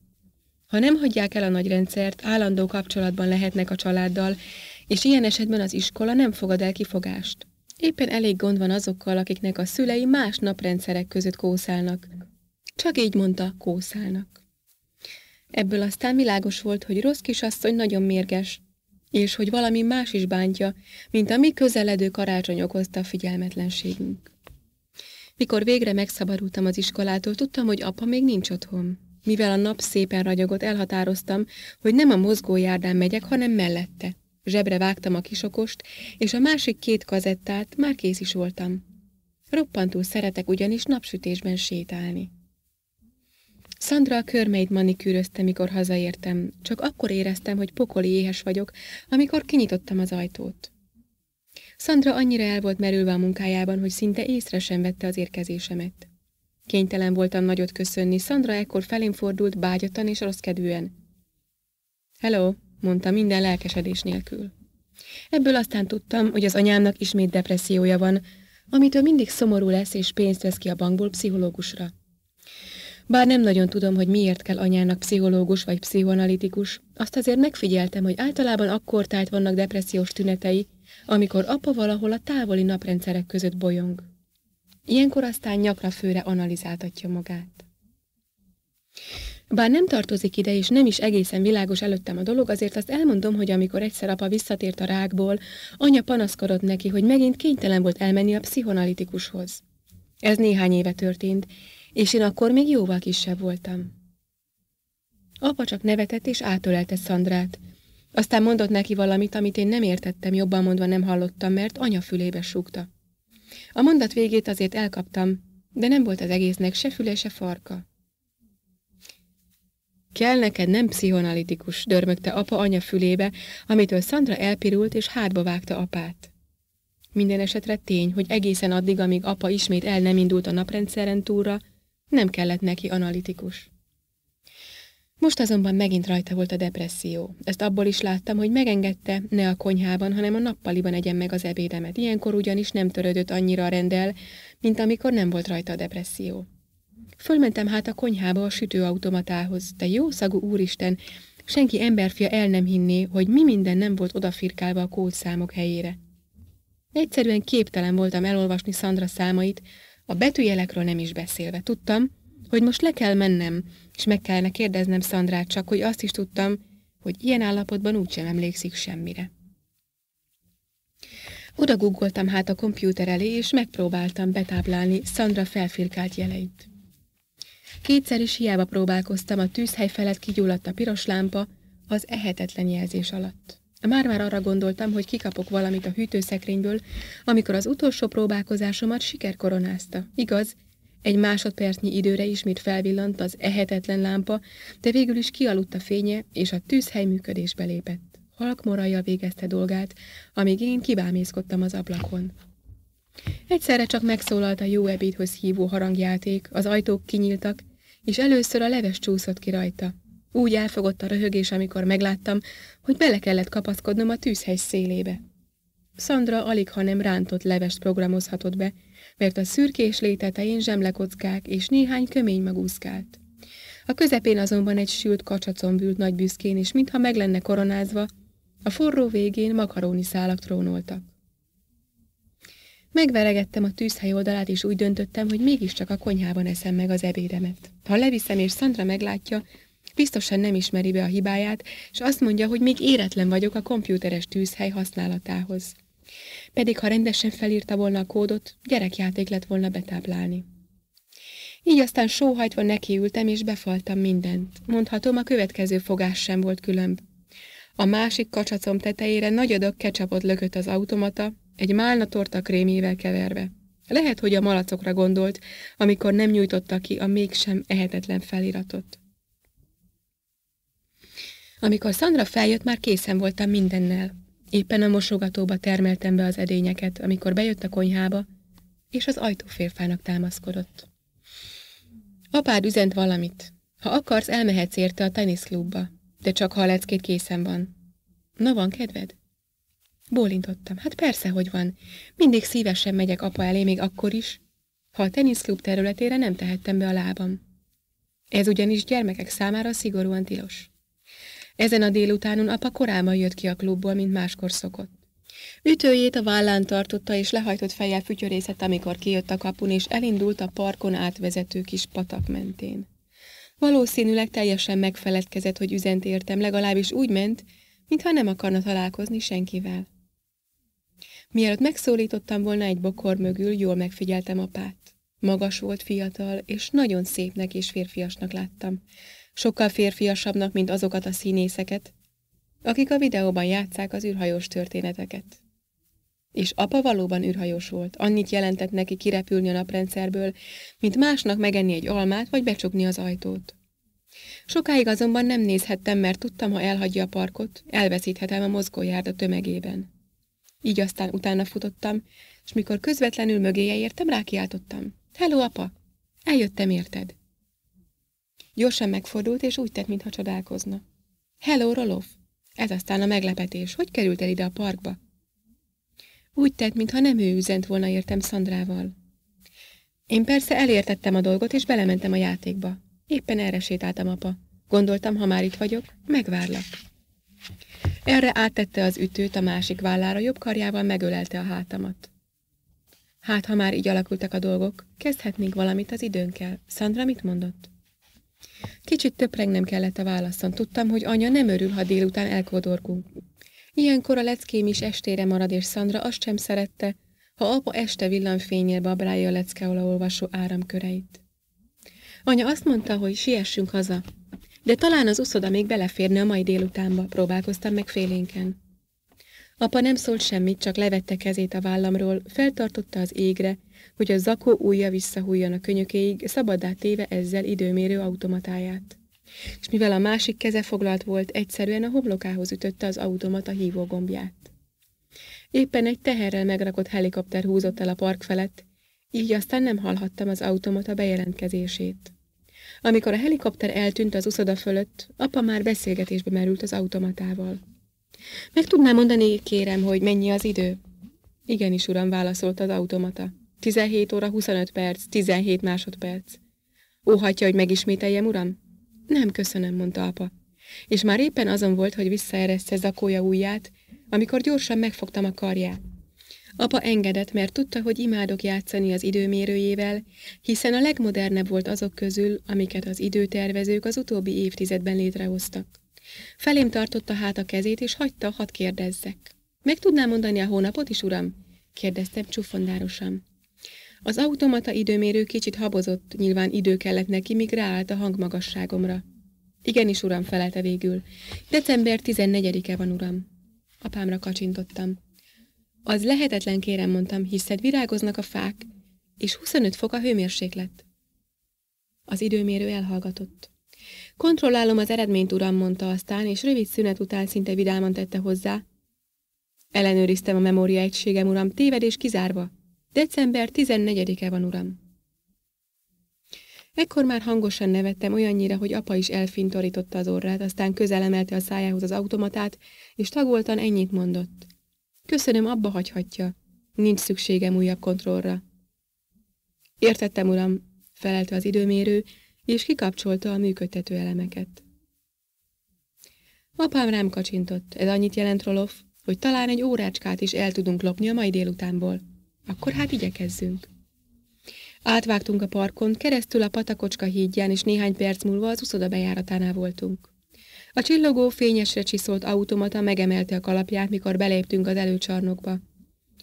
Ha nem hagyják el a nagy rendszert, állandó kapcsolatban lehetnek a családdal, és ilyen esetben az iskola nem fogad el kifogást. Éppen elég gond van azokkal, akiknek a szülei más naprendszerek között kószálnak. Csak így mondta, kószálnak. Ebből aztán világos volt, hogy rossz kisasszony nagyon mérges, és hogy valami más is bántja, mint a mi közeledő karácsony okozta a figyelmetlenségünk. Mikor végre megszabadultam az iskolától, tudtam, hogy apa még nincs otthon. Mivel a nap szépen ragyogott, elhatároztam, hogy nem a mozgójárdán megyek, hanem mellette. Zsebre vágtam a kisokost, és a másik két kazettát már kész is voltam. Roppantul szeretek ugyanis napsütésben sétálni. Sandra a körmeit manikűrözte, mikor hazaértem. Csak akkor éreztem, hogy pokoli éhes vagyok, amikor kinyitottam az ajtót. Sandra annyira el volt merülve a munkájában, hogy szinte észre sem vette az érkezésemet. Kénytelen voltam nagyot köszönni, Sandra ekkor felém fordult bágyatan és kedvűen. Hello, mondta minden lelkesedés nélkül. Ebből aztán tudtam, hogy az anyámnak ismét depressziója van, amitől mindig szomorú lesz és pénzt vesz ki a bankból pszichológusra. Bár nem nagyon tudom, hogy miért kell anyának pszichológus vagy pszichoanalitikus, azt azért megfigyeltem, hogy általában akkor tájt vannak depressziós tünetei, amikor apa valahol a távoli naprendszerek között bolyong. Ilyenkor aztán nyakra főre analizáltatja magát. Bár nem tartozik ide, és nem is egészen világos előttem a dolog, azért azt elmondom, hogy amikor egyszer apa visszatért a rákból, anya panaszkodott neki, hogy megint kénytelen volt elmenni a pszichoanalitikushoz. Ez néhány éve történt, és én akkor még jóval kisebb voltam. Apa csak nevetett és átölelte Szandrát. Aztán mondott neki valamit, amit én nem értettem, jobban mondva nem hallottam, mert anya fülébe súgta. A mondat végét azért elkaptam, de nem volt az egésznek se füle, se farka. Kell neked nem pszichonalitikus, dörmögte apa anya fülébe, amitől Szandra elpirult és hátba vágta apát. Minden esetre tény, hogy egészen addig, amíg apa ismét el nem indult a naprendszeren túlra, nem kellett neki analitikus. Most azonban megint rajta volt a depresszió. Ezt abból is láttam, hogy megengedte, ne a konyhában, hanem a nappaliban egyen meg az ebédemet. Ilyenkor ugyanis nem törődött annyira a rendel, mint amikor nem volt rajta a depresszió. Fölmentem hát a konyhába a sütőautomatához, de jó szagú úristen, senki emberfia el nem hinné, hogy mi minden nem volt odafirkálva a kódszámok helyére. Egyszerűen képtelen voltam elolvasni Szandra számait, a betűjelekről nem is beszélve tudtam, hogy most le kell mennem, és meg kellene kérdeznem Szandrát csak, hogy azt is tudtam, hogy ilyen állapotban úgysem emlékszik semmire. Oda guggoltam hát a kompjúter elé, és megpróbáltam betáblálni Szandra felfirkált jeleit. Kétszer is hiába próbálkoztam, a tűzhely felett kigyulladt a piros lámpa az ehetetlen jelzés alatt. Már-már arra gondoltam, hogy kikapok valamit a hűtőszekrényből, amikor az utolsó próbálkozásomat siker koronázta. Igaz, egy másodpercnyi időre ismét felvillant az ehetetlen lámpa, de végül is kialudt a fénye, és a tűzhely működésbe lépett. Halk morajjal végezte dolgát, amíg én kibámészkodtam az ablakon. Egyszerre csak megszólalt a jó ebédhöz hívó harangjáték, az ajtók kinyíltak, és először a leves csúszott ki rajta. Úgy elfogott a röhögés, amikor megláttam, hogy bele kellett kapaszkodnom a tűzhely szélébe. Szandra alig, ha nem rántott levest programozhatott be, mert a szürkés létetején zsemlekockák és néhány kömény magúszkált. A közepén azonban egy sült kacsacon bült nagy büszkén, és mintha meg lenne koronázva, a forró végén makaróni szálak trónoltak. Megveregettem a tűzhely oldalát, és úgy döntöttem, hogy mégiscsak a konyhában eszem meg az ebédemet. Ha leviszem és Szandra meglátja, biztosan nem ismeri be a hibáját, és azt mondja, hogy még éretlen vagyok a komputeres tűzhely használatához. Pedig ha rendesen felírta volna a kódot, gyerekjáték lett volna betáplálni. Így aztán sóhajtva nekiültem és befaltam mindent. Mondhatom, a következő fogás sem volt különb. A másik kacsacom tetejére nagy adag kecsapot lökött az automata, egy málna torta krémével keverve. Lehet, hogy a malacokra gondolt, amikor nem nyújtotta ki a mégsem ehetetlen feliratot. Amikor Szandra feljött, már készen voltam mindennel. Éppen a mosogatóba termeltem be az edényeket, amikor bejött a konyhába, és az ajtóférfának támaszkodott. Apád üzent valamit. Ha akarsz, elmehetsz érte a teniszklubba, de csak ha a leckét készen van. Na van kedved? Bólintottam. Hát persze, hogy van. Mindig szívesen megyek apa elé, még akkor is, ha a teniszklub területére nem tehettem be a lábam. Ez ugyanis gyermekek számára szigorúan tilos. Ezen a délutánon apa korábban jött ki a klubból, mint máskor szokott. Ütőjét a vállán tartotta, és lehajtott fejjel fütyörészett, amikor kijött a kapun, és elindult a parkon átvezető kis patak mentén. Valószínűleg teljesen megfeledkezett, hogy üzent értem, legalábbis úgy ment, mintha nem akarna találkozni senkivel. Mielőtt megszólítottam volna egy bokor mögül, jól megfigyeltem apát. Magas volt, fiatal, és nagyon szépnek és férfiasnak láttam sokkal férfiasabbnak, mint azokat a színészeket, akik a videóban játszák az űrhajós történeteket. És apa valóban űrhajós volt, annyit jelentett neki kirepülni a naprendszerből, mint másnak megenni egy almát vagy becsukni az ajtót. Sokáig azonban nem nézhettem, mert tudtam, ha elhagyja a parkot, elveszíthetem a mozgójárda tömegében. Így aztán utána futottam, és mikor közvetlenül mögéje értem, rákiáltottam. Hello, apa! Eljöttem érted! Gyorsan megfordult, és úgy tett, mintha csodálkozna. Hello, Roloff! Ez aztán a meglepetés. Hogy került el ide a parkba? Úgy tett, mintha nem ő üzent volna értem Szandrával. Én persze elértettem a dolgot, és belementem a játékba. Éppen erre sétáltam, apa. Gondoltam, ha már itt vagyok, megvárlak. Erre áttette az ütőt a másik vállára, jobb karjával megölelte a hátamat. Hát, ha már így alakultak a dolgok, kezdhetnénk valamit az időnkkel. Szandra mit mondott? Kicsit töprengnem kellett a válaszon. Tudtam, hogy anya nem örül, ha délután elkodorgunk. Ilyenkor a leckém is estére marad, és Szandra azt sem szerette, ha apa este villanfényér babrálja a leckeola olvasó áramköreit. Anya azt mondta, hogy siessünk haza, de talán az uszoda még beleférne a mai délutánba, próbálkoztam meg félénken. Apa nem szólt semmit, csak levette kezét a vállamról, feltartotta az égre, hogy a zakó újja visszahújjon a könyökéig, szabadá téve ezzel időmérő automatáját. És mivel a másik keze foglalt volt, egyszerűen a homlokához ütötte az automata hívógombját. Éppen egy teherrel megrakott helikopter húzott el a park felett, így aztán nem hallhattam az automata bejelentkezését. Amikor a helikopter eltűnt az uszoda fölött, apa már beszélgetésbe merült az automatával. Meg tudná mondani, kérem, hogy mennyi az idő? Igenis, uram, válaszolt az automata. 17 óra 25 perc, 17 másodperc. Óhatja, hogy megismételjem, uram? Nem, köszönöm, mondta apa. És már éppen azon volt, hogy visszaereszte zakója ujját, amikor gyorsan megfogtam a karját. Apa engedett, mert tudta, hogy imádok játszani az időmérőjével, hiszen a legmodernebb volt azok közül, amiket az időtervezők az utóbbi évtizedben létrehoztak. Felém tartotta hát a kezét, és hagyta, hadd kérdezzek. Meg tudnám mondani a hónapot is, uram? kérdeztem csufondárosan. Az automata időmérő kicsit habozott, nyilván idő kellett neki, míg ráállt a hangmagasságomra. Igenis, uram, felelte végül. December 14-e van, uram. Apámra kacsintottam. Az lehetetlen, kérem, mondtam, hiszed virágoznak a fák, és 25 fok a hőmérséklet. Az időmérő elhallgatott. Kontrollálom az eredményt, uram, mondta aztán, és rövid szünet után szinte vidáman tette hozzá. Ellenőriztem a memória egységem, uram, tévedés kizárva. December 14-e van, uram. Ekkor már hangosan nevettem olyannyira, hogy apa is elfintorította az orrát, aztán közelemelte a szájához az automatát, és tagoltan ennyit mondott. Köszönöm, abba hagyhatja. Nincs szükségem újabb kontrollra. Értettem, uram, felelte az időmérő, és kikapcsolta a működtető elemeket. Apám rám kacsintott. Ez annyit jelent, Rolof, hogy talán egy órácskát is el tudunk lopni a mai délutánból. Akkor hát igyekezzünk. Átvágtunk a parkon, keresztül a patakocska hídján, és néhány perc múlva az uszoda bejáratánál voltunk. A csillogó, fényesre csiszolt automata megemelte a kalapját, mikor beléptünk az előcsarnokba.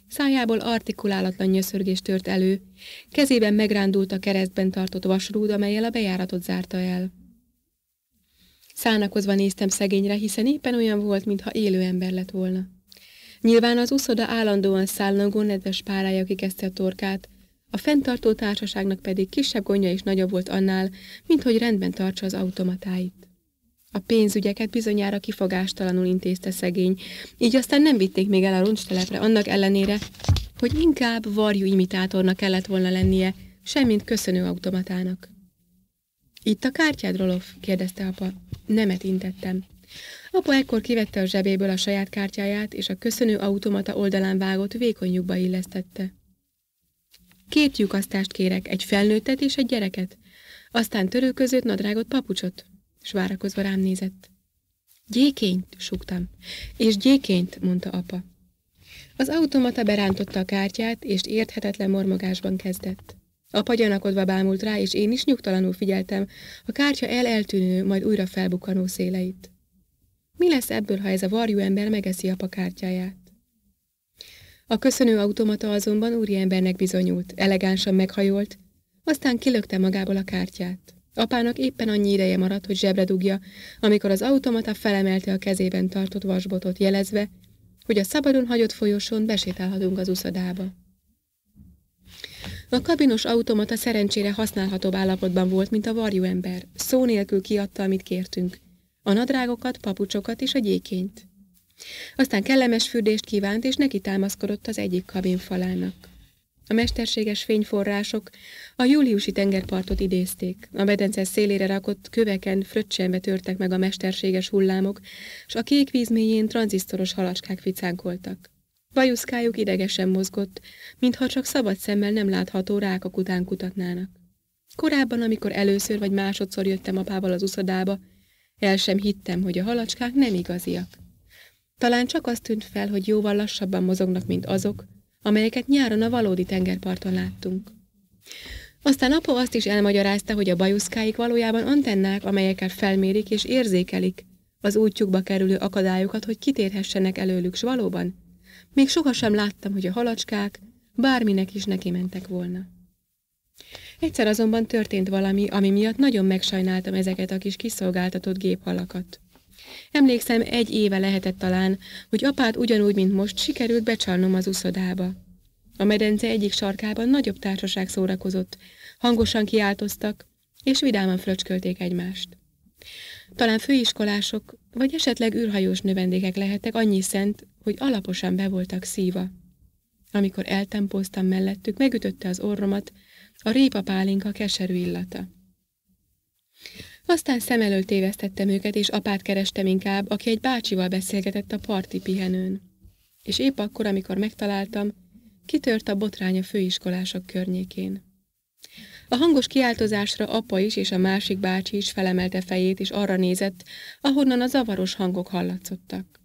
Szájából artikulálatlan nyöszörgés tört elő, kezében megrándult a keresztben tartott vasrúd, amelyel a bejáratot zárta el. Szánakozva néztem szegényre, hiszen éppen olyan volt, mintha élő ember lett volna. Nyilván az uszoda állandóan szállnagó nedves párája kikezdte a torkát, a fenntartó társaságnak pedig kisebb gondja is nagyobb volt annál, mint hogy rendben tartsa az automatáit. A pénzügyeket bizonyára kifogástalanul intézte szegény, így aztán nem vitték még el a roncstelepre annak ellenére, hogy inkább varjú imitátornak kellett volna lennie, semmint köszönő automatának. Itt a kártyád, Rolof? kérdezte apa. Nemet intettem. Apa ekkor kivette a zsebéből a saját kártyáját, és a köszönő automata oldalán vágott vékony lyukba illesztette. Két lyukasztást kérek, egy felnőttet és egy gyereket. Aztán törőközött nadrágot, papucsot. S várakozva rám nézett. Gyékényt, súgtam. És gyékényt, mondta apa. Az automata berántotta a kártyát, és érthetetlen mormogásban kezdett. Apa gyanakodva bámult rá, és én is nyugtalanul figyeltem a kártya eleltűnő, majd újra felbukkanó széleit. Mi lesz ebből, ha ez a varjú ember megeszi a kártyáját? A köszönő automata azonban úriembernek bizonyult, elegánsan meghajolt, aztán kilökte magából a kártyát. Apának éppen annyi ideje maradt, hogy zsebre dugja, amikor az automata felemelte a kezében tartott vasbotot, jelezve, hogy a szabadon hagyott folyosón besétálhatunk az uszadába. A kabinos automata szerencsére használhatóbb állapotban volt, mint a varjú ember. Szó nélkül kiadta, amit kértünk a nadrágokat, papucsokat és a gyékényt. Aztán kellemes fürdést kívánt, és neki támaszkodott az egyik kabin falának. A mesterséges fényforrások a júliusi tengerpartot idézték. A medence szélére rakott köveken fröccsenve törtek meg a mesterséges hullámok, és a kék víz mélyén tranzisztoros halacskák ficánkoltak. Bajuszkájuk idegesen mozgott, mintha csak szabad szemmel nem látható rákok után kutatnának. Korábban, amikor először vagy másodszor jöttem apával az uszadába, el sem hittem, hogy a halacskák nem igaziak. Talán csak az tűnt fel, hogy jóval lassabban mozognak, mint azok, amelyeket nyáron a valódi tengerparton láttunk. Aztán apa azt is elmagyarázta, hogy a bajuszkáik valójában antennák, amelyekkel felmérik és érzékelik az útjukba kerülő akadályokat, hogy kitérhessenek előlük, s valóban. Még sohasem láttam, hogy a halacskák bárminek is neki mentek volna. Egyszer azonban történt valami, ami miatt nagyon megsajnáltam ezeket a kis kiszolgáltatott géphalakat. Emlékszem, egy éve lehetett talán, hogy apát ugyanúgy, mint most sikerült becsalnom az uszodába. A medence egyik sarkában nagyobb társaság szórakozott, hangosan kiáltoztak, és vidáman fröcskölték egymást. Talán főiskolások, vagy esetleg űrhajós növendékek lehettek annyi szent, hogy alaposan be voltak szíva. Amikor eltempóztam mellettük, megütötte az orromat, a répa pálinka keserű illata. Aztán szem előtt tévesztettem őket, és apát kerestem inkább, aki egy bácsival beszélgetett a parti pihenőn. És épp akkor, amikor megtaláltam, kitört a botrány a főiskolások környékén. A hangos kiáltozásra apa is és a másik bácsi is felemelte fejét, és arra nézett, ahonnan a zavaros hangok hallatszottak.